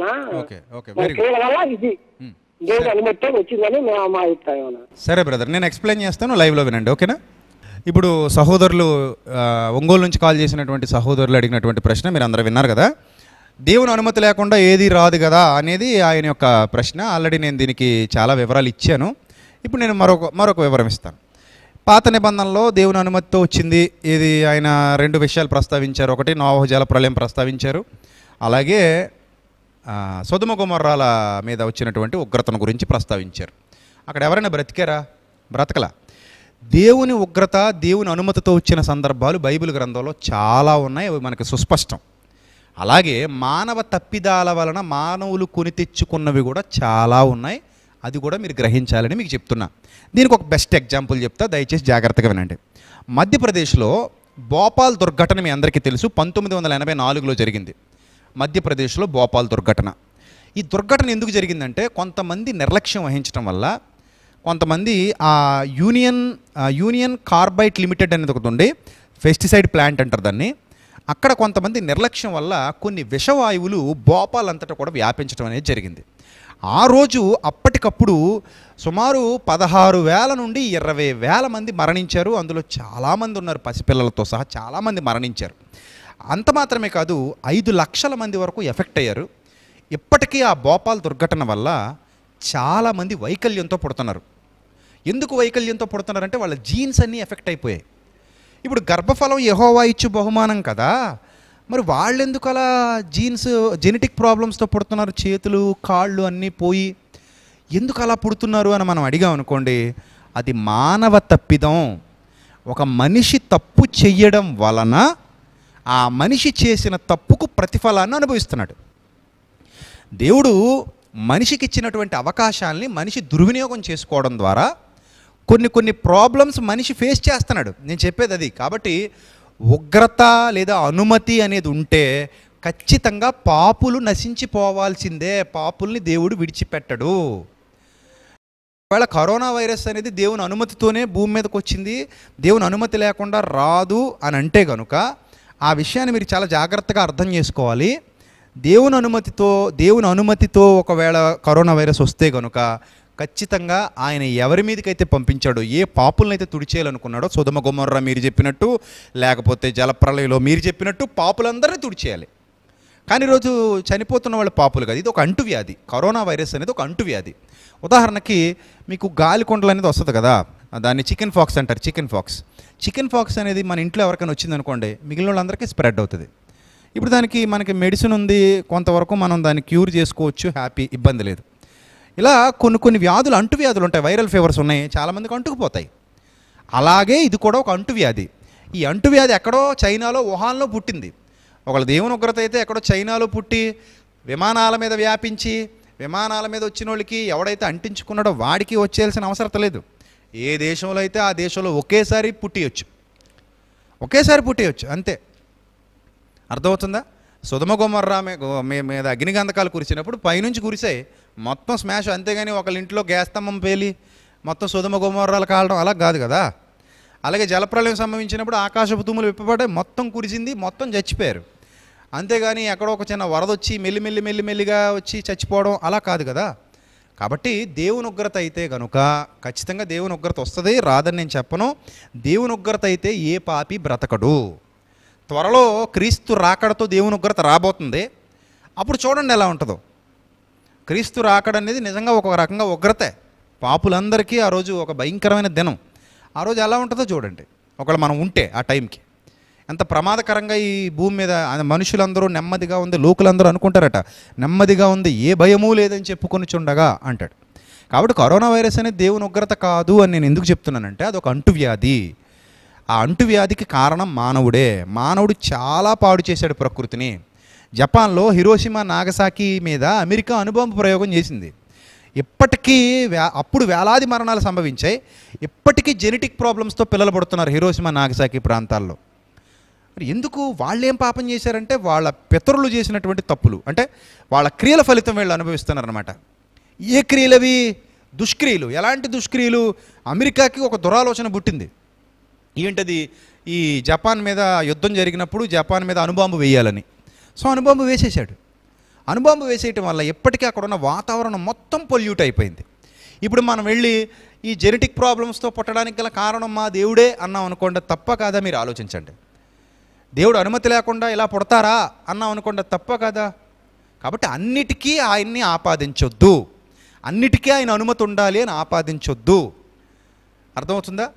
Speaker 3: ఇది hmm. దేవుని అనుమతి వచ్చిందని మా అభిప్రాయం
Speaker 1: సరే బ్రదర్ నేను ఎక్స్ప్లెయిన్ చేస్తాను లైవ్ లో వినండి ఓకేనా ఇప్పుడు సహోదరులు ఒంగోలు నుంచి కాల్ చేసినటువంటి సహోదరులు అడిగినటువంటి ప్రశ్న మీరు అందరూ విన్నారు కదా దేవుని అనుమతి లేకుండా ఏది రాదు కదా అనేది ఆయన యొక్క ప్రశ్న ఆల్రెడీ నేను దీనికి చాలా వివరాలు ఇచ్చాను ఇప్పుడు నేను మరొక మరొక వివరం ఇస్తాను పాత నిబంధనలో దేవుని అనుమతితో వచ్చింది ఇది ఆయన రెండు విషయాలు ప్రస్తావించారు ఒకటి నోవహు జల ప్రళయం ప్రస్తావించారు అలాగే సుధుమ కుమర్రాల మీద వచ్చినటువంటి ఉగ్రతను గురించి ప్రస్తావించారు అక్కడ ఎవరైనా బ్రతికారా బ్రతకల దేవుని ఉగ్రత దేవుని అనుమతితో వచ్చిన సందర్భాలు బైబిల్ గ్రంథంలో చాలా ఉన్నాయి అవి మనకి సుస్పష్టం అలాగే మానవ తప్పిదాల వలన మానవులు కొని తెచ్చుకున్నవి కూడా చాలా ఉన్నాయి అది కూడా మీరు గ్రహించాలని మీకు చెప్తున్నా దీనికి ఒక బెస్ట్ ఎగ్జాంపుల్ చెప్తా దయచేసి జాగ్రత్తగా వినండి మధ్యప్రదేశ్లో భోపాల్ దుర్ఘటన మీ అందరికీ తెలుసు పంతొమ్మిది వందల ఎనభై నాలుగులో జరిగింది మధ్యప్రదేశ్లో భోపాల్ దుర్ఘటన ఈ దుర్ఘటన ఎందుకు జరిగిందంటే కొంతమంది నిర్లక్ష్యం వహించడం వల్ల కొంతమంది ఆ యూనియన్ యూనియన్ కార్బైట్ లిమిటెడ్ అనేది ఒకటి ఉండి పెస్టిసైడ్ ప్లాంట్ అంటారు దాన్ని అక్కడ కొంతమంది నిర్లక్ష్యం వల్ల కొన్ని విషవాయువులు భోపాల్ అంతటా కూడా వ్యాపించడం అనేది జరిగింది ఆ రోజు అప్పటికప్పుడు సుమారు పదహారు వేల నుండి ఇరవై వేల మంది మరణించారు అందులో చాలామంది ఉన్నారు పసిపిల్లలతో సహా చాలామంది మరణించారు అంత మాత్రమే కాదు ఐదు లక్షల మంది వరకు ఎఫెక్ట్ అయ్యారు ఇప్పటికీ ఆ భోపాల్ దుర్ఘటన వల్ల చాలామంది వైకల్యంతో పుడుతున్నారు ఎందుకు వైకల్యంతో పుడుతున్నారంటే వాళ్ళ జీన్స్ అన్నీ ఎఫెక్ట్ అయిపోయాయి ఇప్పుడు గర్భఫలం యహోవా ఇచ్చు బహుమానం కదా మరి వాళ్ళు ఎందుకు అలా జీన్స్ జెనెటిక్ ప్రాబ్లమ్స్తో పుడుతున్నారు చేతులు కాళ్ళు అన్నీ పోయి ఎందుకు అలా పుడుతున్నారు అని మనం అడిగాం అనుకోండి అది మానవ తప్పిదం ఒక మనిషి తప్పు చెయ్యడం వలన ఆ మనిషి చేసిన తప్పుకు ప్రతిఫలాన్ని అనుభవిస్తున్నాడు దేవుడు మనిషికి ఇచ్చినటువంటి అవకాశాల్ని మనిషి దుర్వినియోగం చేసుకోవడం ద్వారా కొన్ని కొన్ని ప్రాబ్లమ్స్ మనిషి ఫేస్ చేస్తున్నాడు నేను చెప్పేది అది కాబట్టి ఉగ్రత లేదా అనుమతి అనేది ఉంటే ఖచ్చితంగా పాపులు నశించిపోవాల్సిందే పాపుల్ని దేవుడు విడిచిపెట్టడు ఒకవేళ కరోనా వైరస్ అనేది దేవుని అనుమతితోనే భూమి మీదకి వచ్చింది దేవుని అనుమతి లేకుండా రాదు అని అంటే కనుక ఆ విషయాన్ని మీరు చాలా జాగ్రత్తగా అర్థం చేసుకోవాలి దేవుని అనుమతితో దేవుని అనుమతితో ఒకవేళ కరోనా వైరస్ వస్తే కనుక ఖచ్చితంగా ఆయన ఎవరి మీదకైతే పంపించాడో ఏ పాపులనైతే తుడిచేయాలనుకున్నాడో సుధమ గుమ్మర్రా మీరు చెప్పినట్టు లేకపోతే జలప్రలయలో మీరు చెప్పినట్టు పాపులందరినీ తుడిచేయాలి కానీ ఈరోజు చనిపోతున్న వాళ్ళు పాపులు కాదు ఇది ఒక అంటువ్యాధి కరోనా వైరస్ అనేది ఒక అంటువ్యాధి ఉదాహరణకి మీకు గాలికొండలు అనేది వస్తుంది కదా దాన్ని చికెన్ ఫాక్స్ అంటారు చికెన్ ఫాక్స్ చికెన్ ఫాక్స్ అనేది మన ఇంట్లో ఎవరికైనా వచ్చిందనుకోండి మిగిలిన వాళ్ళందరికీ స్ప్రెడ్ అవుతుంది ఇప్పుడు దానికి మనకి మెడిసిన్ ఉంది కొంతవరకు మనం దాన్ని క్యూర్ చేసుకోవచ్చు హ్యాపీ ఇబ్బంది లేదు ఇలా కొన్ని కొన్ని వ్యాధులు అంటువ్యాధులు ఉంటాయి వైరల్ ఫీవర్స్ ఉన్నాయి చాలామందికి అంటుకుపోతాయి అలాగే ఇది కూడా ఒక అంటువ్యాధి ఈ అంటువ్యాధి ఎక్కడో చైనాలో వుహాన్లో పుట్టింది ఒకళ్ళ దేవుని ఉగ్రత అయితే ఎక్కడో చైనాలో పుట్టి విమానాల మీద వ్యాపించి విమానాల మీద వచ్చిన వాళ్ళకి ఎవడైతే అంటించుకున్నాడో వాడికి వచ్చేయాల్సిన అవసరం లేదు ఏ దేశంలో అయితే ఆ దేశంలో ఒకేసారి పుట్టియొచ్చు ఒకేసారి పుట్టేయచ్చు అంతే అర్థమవుతుందా సుధమ గుమర్రా మీద అగ్నిగంధకాలు కురిసినప్పుడు పైనుంచి కురిసాయి మొత్తం స్మాష్ అంతేగాని ఒకళ్ళ ఇంట్లో గ్యాస్ స్తంభం పేలి మొత్తం సుధమ గుమ్మరాలు కాలడం అలా కాదు కదా అలాగే జలప్రలయం సంభవించినప్పుడు ఆకాశపు తుమ్ములు విప్పబడే మొత్తం కురిసింది మొత్తం చచ్చిపోయారు అంతేగాని ఎక్కడో ఒక చిన్న వరద వచ్చి మెల్లి మెల్లి మెల్లి మెల్లిగా వచ్చి చచ్చిపోవడం అలా కాదు కదా కాబట్టి దేవుని ఉగ్రత అయితే కనుక ఖచ్చితంగా దేవుని ఉగ్రత వస్తుంది రాదని నేను చెప్పను దేవుని ఉగ్రత అయితే ఏ పాపి బ్రతకడు త్వరలో క్రీస్తు రాకడతో దేవుని ఉగ్రత రాబోతుంది అప్పుడు చూడండి ఎలా ఉంటుందో క్రీస్తు రాకడనేది నిజంగా ఒక రకంగా ఉగ్రతే పాపులందరికీ ఆ రోజు ఒక భయంకరమైన దినం ఆ రోజు ఎలా ఉంటుందో చూడండి ఒకవేళ మనం ఉంటే ఆ టైంకి ఎంత ప్రమాదకరంగా ఈ భూమి మీద మనుషులందరూ నెమ్మదిగా ఉంది లోకులందరూ అనుకుంటారట నెమ్మదిగా ఉంది ఏ భయమూ లేదని చెప్పుకొని చుండగా అంటాడు కాబట్టి కరోనా వైరస్ అనేది దేవుని ఉగ్రత కాదు అని నేను ఎందుకు చెప్తున్నానంటే ఒక అంటువ్యాధి ఆ అంటువ్యాధికి కారణం మానవుడే మానవుడు చాలా పాడు చేశాడు ప్రకృతిని జపాన్లో హిరోషిమా నాగసాకి మీద అమెరికా అనుబంధ ప్రయోగం చేసింది ఇప్పటికీ అప్పుడు వేలాది మరణాలు సంభవించాయి ఇప్పటికీ జెనెటిక్ ప్రాబ్లమ్స్తో పిల్లలు పడుతున్నారు హిరోషిమా నాగసాకి ప్రాంతాల్లో మరి ఎందుకు వాళ్ళేం పాపం చేశారంటే వాళ్ళ పితరులు చేసినటువంటి తప్పులు అంటే వాళ్ళ క్రియల ఫలితం వీళ్ళు అనుభవిస్తున్నారనమాట ఏ క్రియలవి దుష్క్రియలు ఎలాంటి దుష్క్రియలు అమెరికాకి ఒక దురాలోచన పుట్టింది ఏంటది ఈ జపాన్ మీద యుద్ధం జరిగినప్పుడు జపాన్ మీద అనుబాంబు వేయాలని సో అనుబంబు వేసేశాడు అనుబాంబు వేసేయటం వల్ల ఎప్పటికీ అక్కడ ఉన్న వాతావరణం మొత్తం పొల్యూట్ అయిపోయింది ఇప్పుడు మనం వెళ్ళి ఈ జెనెటిక్ ప్రాబ్లమ్స్తో పుట్టడానికి గల కారణం మా దేవుడే అన్నాం అనుకోండి తప్ప కాదా మీరు ఆలోచించండి దేవుడు అనుమతి లేకుండా ఇలా పుడతారా అన్నాం అనుకోండి తప్ప కదా కాబట్టి అన్నిటికీ ఆయన్ని ఆపాదించొద్దు అన్నిటికీ ఆయన అనుమతి ఉండాలి అని ఆపాదించొద్దు అర్థమవుతుందా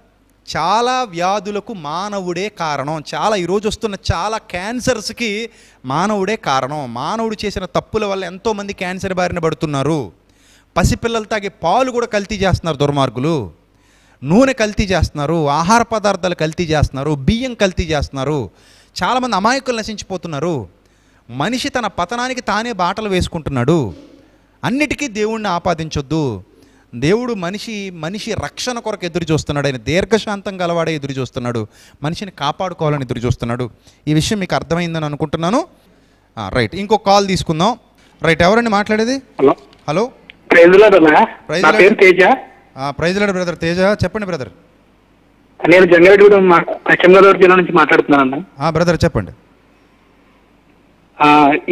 Speaker 1: చాలా వ్యాధులకు మానవుడే కారణం చాలా ఈరోజు వస్తున్న చాలా క్యాన్సర్స్కి మానవుడే కారణం మానవుడు చేసిన తప్పుల వల్ల ఎంతోమంది క్యాన్సర్ బారిన పడుతున్నారు పసిపిల్లలు తాగే పాలు కూడా కల్తీ చేస్తున్నారు దుర్మార్గులు నూనె కల్తీ చేస్తున్నారు ఆహార పదార్థాలు కల్తీ చేస్తున్నారు బియ్యం కల్తీ చేస్తున్నారు చాలామంది అమాయకులు నశించిపోతున్నారు మనిషి తన పతనానికి తానే బాటలు వేసుకుంటున్నాడు అన్నిటికీ దేవుణ్ణి ఆపాదించొద్దు దేవుడు మనిషి మనిషి రక్షణ కొరకు ఎదురు చూస్తున్నాడు ఆయన దీర్ఘశాంతం గలవాడే ఎదురు చూస్తున్నాడు మనిషిని కాపాడుకోవాలని ఎదురు చూస్తున్నాడు ఈ విషయం మీకు అర్థమైందని అనుకుంటున్నాను రైట్ ఇంకో కాల్ తీసుకుందాం రైట్ ఎవరండి మాట్లాడేది hello hello praise brother Teja చెప్పండి బ్రదర్ నేను జంగారెడ్డి పశ్చిమ గోదావరి జిల్లా నుంచి మాట్లాడుతున్నాను బ్రదర్ చెప్పండి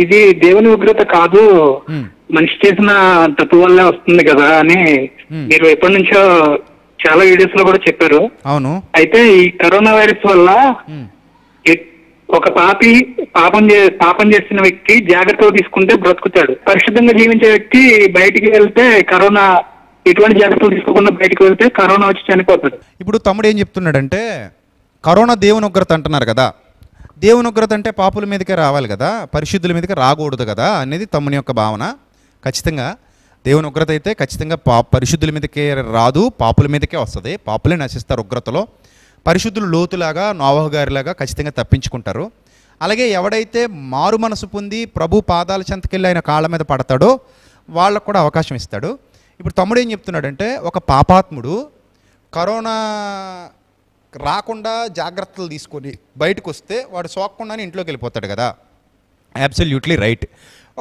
Speaker 2: ఇది దేవుని ఉగ్రత కాదు మనిషి చేసిన తప్పు వల్లే వస్తుంది కదా అని మీరు ఎప్పటి నుంచో చాలా వీడియోస్ లో కూడా చెప్పారు అవును అయితే ఈ కరోనా వైరస్ వల్ల ఒక పాపి పాపం పాపం చేసిన వ్యక్తి జాగ్రత్తగా తీసుకుంటే బ్రతుకుతాడు పరిశుద్ధంగా జీవించే వ్యక్తి బయటికి వెళ్తే
Speaker 1: కరోనా ఎటువంటి జాగ్రత్తలు తీసుకోకుండా బయటకు వెళ్తే కరోనా వచ్చి చనిపోతాడు ఇప్పుడు తమ్ముడు ఏం చెప్తున్నాడంటే కరోనా దేవుని ఉగ్రత అంటున్నారు కదా దేవుని ఉగ్రత అంటే పాపుల మీదకే రావాలి కదా పరిశుద్ధుల మీదకే రాకూడదు కదా అనేది తమ్ముని యొక్క భావన ఖచ్చితంగా దేవుని ఉగ్రత అయితే ఖచ్చితంగా పా పరిశుద్ధుల మీదకే రాదు పాపుల మీదకే వస్తుంది పాపులే నశిస్తారు ఉగ్రతలో పరిశుద్ధులు లోతులాగా నోవహగారిలాగా ఖచ్చితంగా తప్పించుకుంటారు అలాగే ఎవడైతే మారు మనసు పొంది ప్రభు పాదాల చెంతకెళ్ళి ఆయన కాళ్ళ మీద పడతాడో వాళ్ళకు కూడా అవకాశం ఇస్తాడు ఇప్పుడు తమ్ముడు ఏం చెప్తున్నాడంటే ఒక పాపాత్ముడు కరోనా రాకుండా జాగ్రత్తలు తీసుకొని బయటకు వస్తే వాడు సోకకుండానే ఇంట్లోకి వెళ్ళిపోతాడు కదా అబ్సల్యూట్లీ రైట్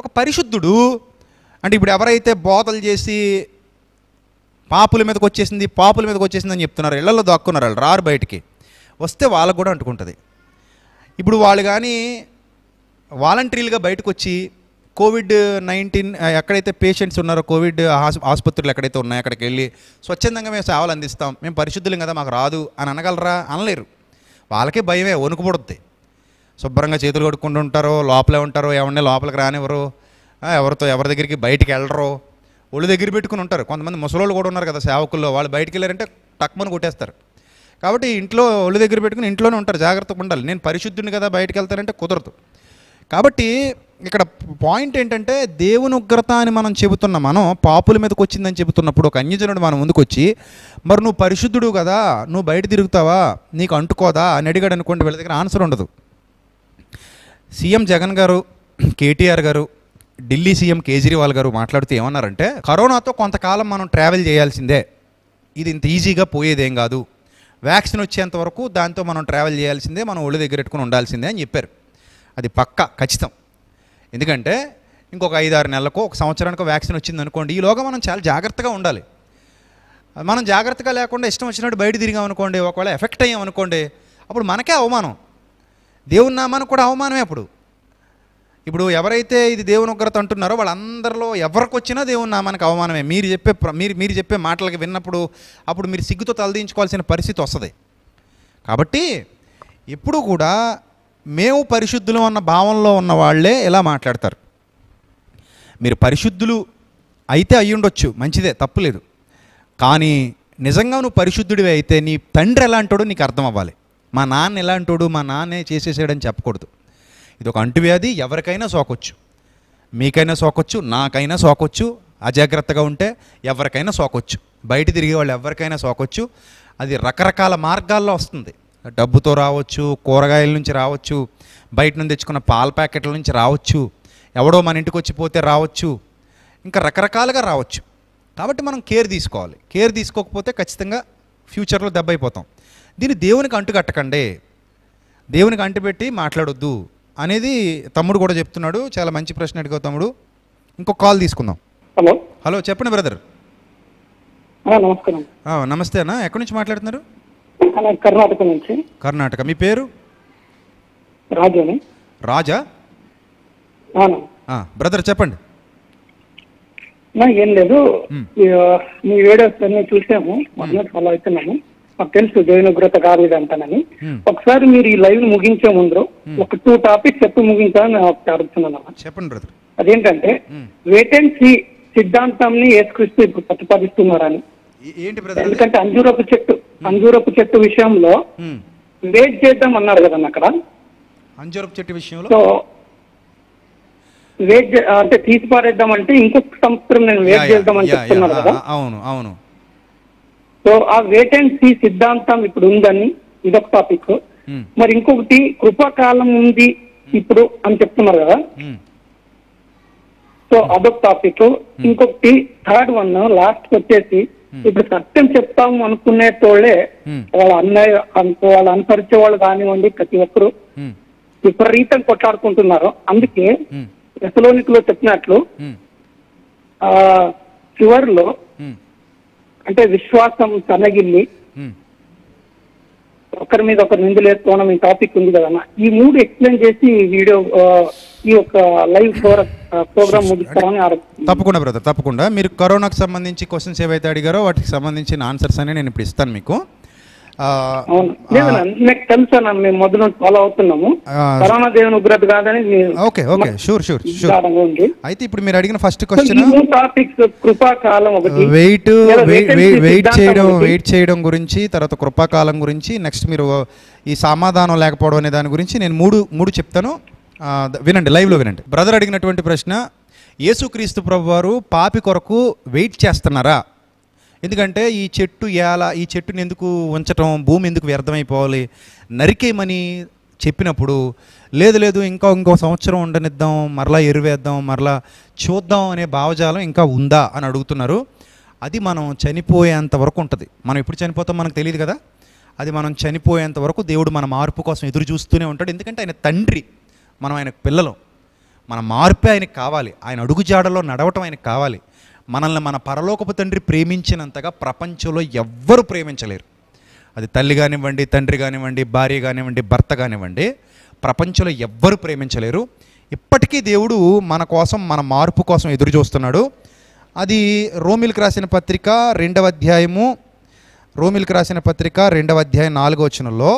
Speaker 1: ఒక పరిశుద్ధుడు అంటే ఇప్పుడు ఎవరైతే బోధలు చేసి పాపుల మీదకి వచ్చేసింది పాపుల మీదకి వచ్చేసింది అని చెప్తున్నారు ఇళ్లలో దాక్కున్నారు వాళ్ళు రారు బయటికి వస్తే వాళ్ళకు కూడా అంటుకుంటుంది ఇప్పుడు వాళ్ళు కానీ వాలంటీర్లుగా బయటకు వచ్చి కోవిడ్ నైన్టీన్ ఎక్కడైతే పేషెంట్స్ ఉన్నారో కోవిడ్ ఆసుపత్రులు ఎక్కడైతే ఉన్నాయో అక్కడికి వెళ్ళి స్వచ్ఛందంగా మేము సేవలు అందిస్తాం మేము పరిశుద్ధులం కదా మాకు రాదు అని అనగలరా అనలేరు వాళ్ళకే భయమే వణుకుపడుద్ది శుభ్రంగా చేతులు కడుక్కుంటూ ఉంటారో లోపలే ఉంటారో ఎవరిని లోపలికి రానివ్వరు ఎవరితో ఎవరి దగ్గరికి బయటికి వెళ్ళరు ఒళ్ళు దగ్గర పెట్టుకుని ఉంటారు కొంతమంది ముసలోళ్ళు కూడా ఉన్నారు కదా సేవకుల్లో వాళ్ళు బయటికి వెళ్ళారంటే టక్మని కొట్టేస్తారు కాబట్టి ఇంట్లో ఒళ్ళు దగ్గర పెట్టుకుని ఇంట్లోనే ఉంటారు జాగ్రత్తగా ఉండాలి నేను పరిశుద్ధుని కదా బయటికి వెళ్తానంటే కుదరదు కాబట్టి ఇక్కడ పాయింట్ ఏంటంటే దేవుని ఉగ్రత అని మనం చెబుతున్న మనం పాపుల మీదకి వచ్చిందని చెబుతున్నప్పుడు ఒక అన్యజనుడు మనం ముందుకొచ్చి మరి నువ్వు పరిశుద్ధుడు కదా నువ్వు బయట తిరుగుతావా నీకు అంటుకోదా అని అడిగాడు అనుకోండి వీళ్ళ దగ్గర ఆన్సర్ ఉండదు సీఎం జగన్ గారు కేటీఆర్ గారు ఢిల్లీ సీఎం కేజ్రీవాల్ గారు మాట్లాడుతూ ఏమన్నారంటే కరోనాతో కొంతకాలం మనం ట్రావెల్ చేయాల్సిందే ఇది ఇంత ఈజీగా పోయేదేం కాదు వ్యాక్సిన్ వచ్చేంత వరకు దాంతో మనం ట్రావెల్ చేయాల్సిందే మనం ఒళ్ళు దగ్గర పెట్టుకుని ఉండాల్సిందే అని చెప్పారు అది పక్క ఖచ్చితం ఎందుకంటే ఇంకొక ఐదు ఆరు నెలలకు ఒక సంవత్సరానికి వ్యాక్సిన్ వచ్చింది అనుకోండి ఈలోగా మనం చాలా జాగ్రత్తగా ఉండాలి మనం జాగ్రత్తగా లేకుండా ఇష్టం వచ్చినట్టు బయట తిరిగామనుకోండి ఒకవేళ ఎఫెక్ట్ అయ్యామనుకోండి అనుకోండి అప్పుడు మనకే అవమానం దేవుని నామానికి కూడా అవమానమే అప్పుడు ఇప్పుడు ఎవరైతే ఇది దేవుని ఉగ్రత అంటున్నారో వాళ్ళందరిలో ఎవరికి వచ్చినా దేవుని నామానికి అవమానమే మీరు చెప్పే మీరు మీరు చెప్పే మాటలకి విన్నప్పుడు అప్పుడు మీరు సిగ్గుతో తలదించుకోవాల్సిన పరిస్థితి వస్తుంది కాబట్టి ఎప్పుడు కూడా మేము పరిశుద్ధులు అన్న భావంలో ఉన్న వాళ్ళే ఇలా మాట్లాడతారు మీరు పరిశుద్ధులు అయితే అయ్యుండొచ్చు మంచిదే తప్పులేదు కానీ నిజంగా నువ్వు పరిశుద్ధుడివి అయితే నీ తండ్రి ఎలాంటోడో నీకు అర్థం అవ్వాలి మా నాన్న ఎలాంటోడు మా నాన్నే చేసేసాడని చెప్పకూడదు ఇది ఒక అంటువ్యాధి ఎవరికైనా సోకొచ్చు మీకైనా సోకొచ్చు నాకైనా సోకొచ్చు అజాగ్రత్తగా ఉంటే ఎవరికైనా సోకొచ్చు బయట తిరిగే వాళ్ళు ఎవరికైనా సోకొచ్చు అది రకరకాల మార్గాల్లో వస్తుంది డబ్బుతో రావచ్చు కూరగాయల నుంచి రావచ్చు బయట నుంచి తెచ్చుకున్న పాల ప్యాకెట్ల నుంచి రావచ్చు ఎవడో మన ఇంటికి వచ్చిపోతే రావచ్చు ఇంకా రకరకాలుగా రావచ్చు కాబట్టి మనం కేర్ తీసుకోవాలి కేర్ తీసుకోకపోతే ఖచ్చితంగా ఫ్యూచర్లో దెబ్బ అయిపోతాం దీన్ని దేవునికి అంటుకట్టకండి దేవునికి అంటుపెట్టి మాట్లాడొద్దు అనేది తమ్ముడు కూడా చెప్తున్నాడు చాలా మంచి ప్రశ్న అడిగా తమ్ముడు ఇంకో కాల్ తీసుకుందాం హలో హలో చెప్పండి బ్రదర్ నమస్తే అన్న ఎక్కడి నుంచి మాట్లాడుతున్నారు కర్ణాటక నుంచి కర్ణాటక మీ పేరు రాజాని రాజా బ్రదర్ చెప్పండి
Speaker 2: ఏం లేదు మీ వీడియోస్ అన్ని చూసాము మొన్న ఫాలో అవుతున్నాము మాకు తెలుసు జైనగ్రత కాలేదు అంటానని ఒకసారి మీరు ఈ లైవ్ ముగించే ముందు ఒక టూ టాపిక్ చెప్పి ముగించాలని ప్రార్థిస్తున్నాను చెప్పండి బ్రదర్ అదేంటంటే వేటెన్సీ ని ఏసుక్రీస్తు ఇప్పుడు ప్రతిపాదిస్తున్నారని
Speaker 1: ఎందుకంటే
Speaker 2: అంజూరపు చెట్టు అంజూరపు చెట్టు విషయంలో వెయిట్ చేద్దాం అన్నారు కదండి అక్కడ
Speaker 1: అంజూరపు చెట్టు విషయంలో సో
Speaker 2: వెయిట్ అంటే తీసి పారేద్దాం అంటే ఇంకొక సంవత్సరం నేను వెయిట్ చేద్దామని చెప్తున్నారు కదా అవును అవును సో ఆ వెయిట్ అండ్ సీ సిద్ధాంతం ఇప్పుడు ఉందని ఇదొక టాపిక్ మరి ఇంకొకటి కృపాకాలం ఉంది ఇప్పుడు అని చెప్తున్నారు కదా సో అదొక టాపిక్ ఇంకొకటి థర్డ్ వన్ లాస్ట్ వచ్చేసి Hmm. ఇప్పుడు సత్యం చెప్తాం అనుకునే తోళ్ళే hmm. వాళ్ళ అన్నయ్య వాళ్ళు అనుసరించే వాళ్ళు కానివ్వండి ప్రతి ఒక్కరు hmm. విపరీతం కొట్లాడుకుంటున్నారు అందుకే ఎసలోనికలో చెప్పినట్లు ఆ చివరిలో అంటే విశ్వాసం సన్నగిల్లి ఒకరి మీద ఒకరు నిందులు వేసుకోవడం ఈ టాపిక్ ఉంది కదన్న ఈ మూడు ఎక్స్ప్లెయిన్ చేసి వీడియో ఈ యొక్క లైవ్ ప్రోగ్రామ్ ముగిస్తారని
Speaker 1: తప్పకుండా బ్రదర్ తప్పకుండా మీరు కరోనాకు సంబంధించి క్వశ్చన్స్ ఏవైతే అడిగారో వాటికి సంబంధించిన ఆన్సర్స్ అనే నేను ఇప్పుడు ఇస్తాను మీకు
Speaker 2: నాకు okay
Speaker 1: okay sure sure sure అయితే ఇప్పుడు మీరు అడిగిన ఫస్ట్ క్వశ్చన్ టాపిక్స్ కృపాకాలం ఒకటి వెయిట్ వెయిట్ చేయడం వెయిట్ చేయడం గురించి తర్వాత కృపాకాలం గురించి నెక్స్ట్ మీరు ఈ సమాధానం లేకపోవడం అనే దాని గురించి నేను మూడు మూడు చెప్తాను వినండి లైవ్లో వినండి బ్రదర్ అడిగినటువంటి ప్రశ్న యేసుక్రీస్తు ప్రభు వారు పాపి కొరకు వెయిట్ చేస్తున్నారా ఎందుకంటే ఈ చెట్టు ఏల ఈ చెట్టుని ఎందుకు ఉంచటం భూమి ఎందుకు వ్యర్థమైపోవాలి నరికేమని చెప్పినప్పుడు లేదు లేదు ఇంకా ఇంకో సంవత్సరం ఉండనిద్దాం మరలా ఎరువేద్దాం మరలా చూద్దాం అనే భావజాలం ఇంకా ఉందా అని అడుగుతున్నారు అది మనం చనిపోయేంత వరకు ఉంటుంది మనం ఎప్పుడు చనిపోతాం మనకు తెలియదు కదా అది మనం చనిపోయేంత వరకు దేవుడు మన మార్పు కోసం ఎదురు చూస్తూనే ఉంటాడు ఎందుకంటే ఆయన తండ్రి మనం ఆయన పిల్లలు మన మార్పే ఆయనకు కావాలి ఆయన అడుగుజాడలో నడవటం ఆయనకు కావాలి మనల్ని మన పరలోకపు తండ్రి ప్రేమించినంతగా ప్రపంచంలో ఎవ్వరూ ప్రేమించలేరు అది తల్లి కానివ్వండి తండ్రి కానివ్వండి భార్య కానివ్వండి భర్త కానివ్వండి ప్రపంచంలో ఎవ్వరు ప్రేమించలేరు ఇప్పటికీ దేవుడు మన కోసం మన మార్పు కోసం ఎదురు చూస్తున్నాడు అది రోమిల్కి రాసిన పత్రిక రెండవ అధ్యాయము రోమిల్కి రాసిన పత్రిక రెండవ అధ్యాయం నాలుగో వచనంలో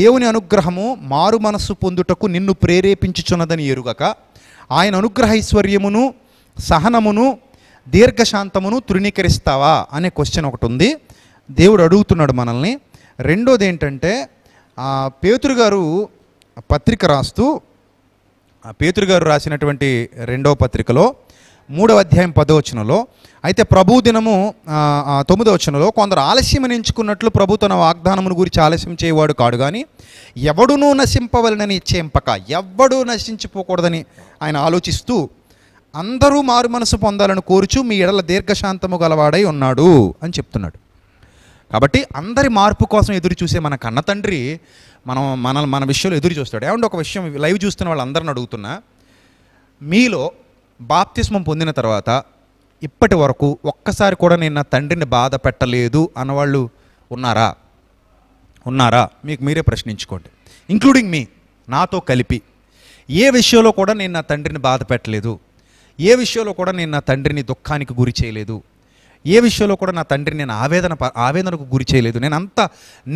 Speaker 1: దేవుని అనుగ్రహము మారు మనస్సు పొందుటకు నిన్ను ప్రేరేపించుచున్నదని ఎరుగక ఆయన అనుగ్రహ ఐశ్వర్యమును సహనమును దీర్ఘశాంతమును తృణీకరిస్తావా అనే క్వశ్చన్ ఒకటి ఉంది దేవుడు అడుగుతున్నాడు మనల్ని రెండోది ఏంటంటే పేతురు గారు పత్రిక రాస్తూ పేతురు గారు రాసినటువంటి రెండవ పత్రికలో మూడవ అధ్యాయం పదవచనలో అయితే ప్రభు దినము వచనలో కొందరు ఆలస్యం ఎంచుకున్నట్లు ప్రభు తన వాగ్దానమును గురించి ఆలస్యం చేయవాడు కాడు కానీ ఎవడునూ నశింపవలనని ఇచ్చే ఎంపక ఎవడూ నశించిపోకూడదని ఆయన ఆలోచిస్తూ అందరూ మారు మనసు పొందాలని కోరుచు మీ ఎడల దీర్ఘశాంతము గలవాడై ఉన్నాడు అని చెప్తున్నాడు కాబట్టి అందరి మార్పు కోసం ఎదురు చూసే మన కన్న తండ్రి మనం మన మన విషయంలో ఎదురు చూస్తాడు ఏమంటే ఒక విషయం లైవ్ చూస్తున్న వాళ్ళందరిని అడుగుతున్నా మీలో బాప్తిస్మం పొందిన తర్వాత ఇప్పటి వరకు ఒక్కసారి కూడా నేను నా తండ్రిని బాధ పెట్టలేదు అన్నవాళ్ళు ఉన్నారా ఉన్నారా మీకు మీరే ప్రశ్నించుకోండి ఇంక్లూడింగ్ మీ నాతో కలిపి ఏ విషయంలో కూడా నేను నా తండ్రిని బాధ పెట్టలేదు ఏ విషయంలో కూడా నేను నా తండ్రిని దుఃఖానికి గురి చేయలేదు ఏ విషయంలో కూడా నా తండ్రిని నేను ఆవేదన ఆవేదనకు గురి చేయలేదు నేను అంత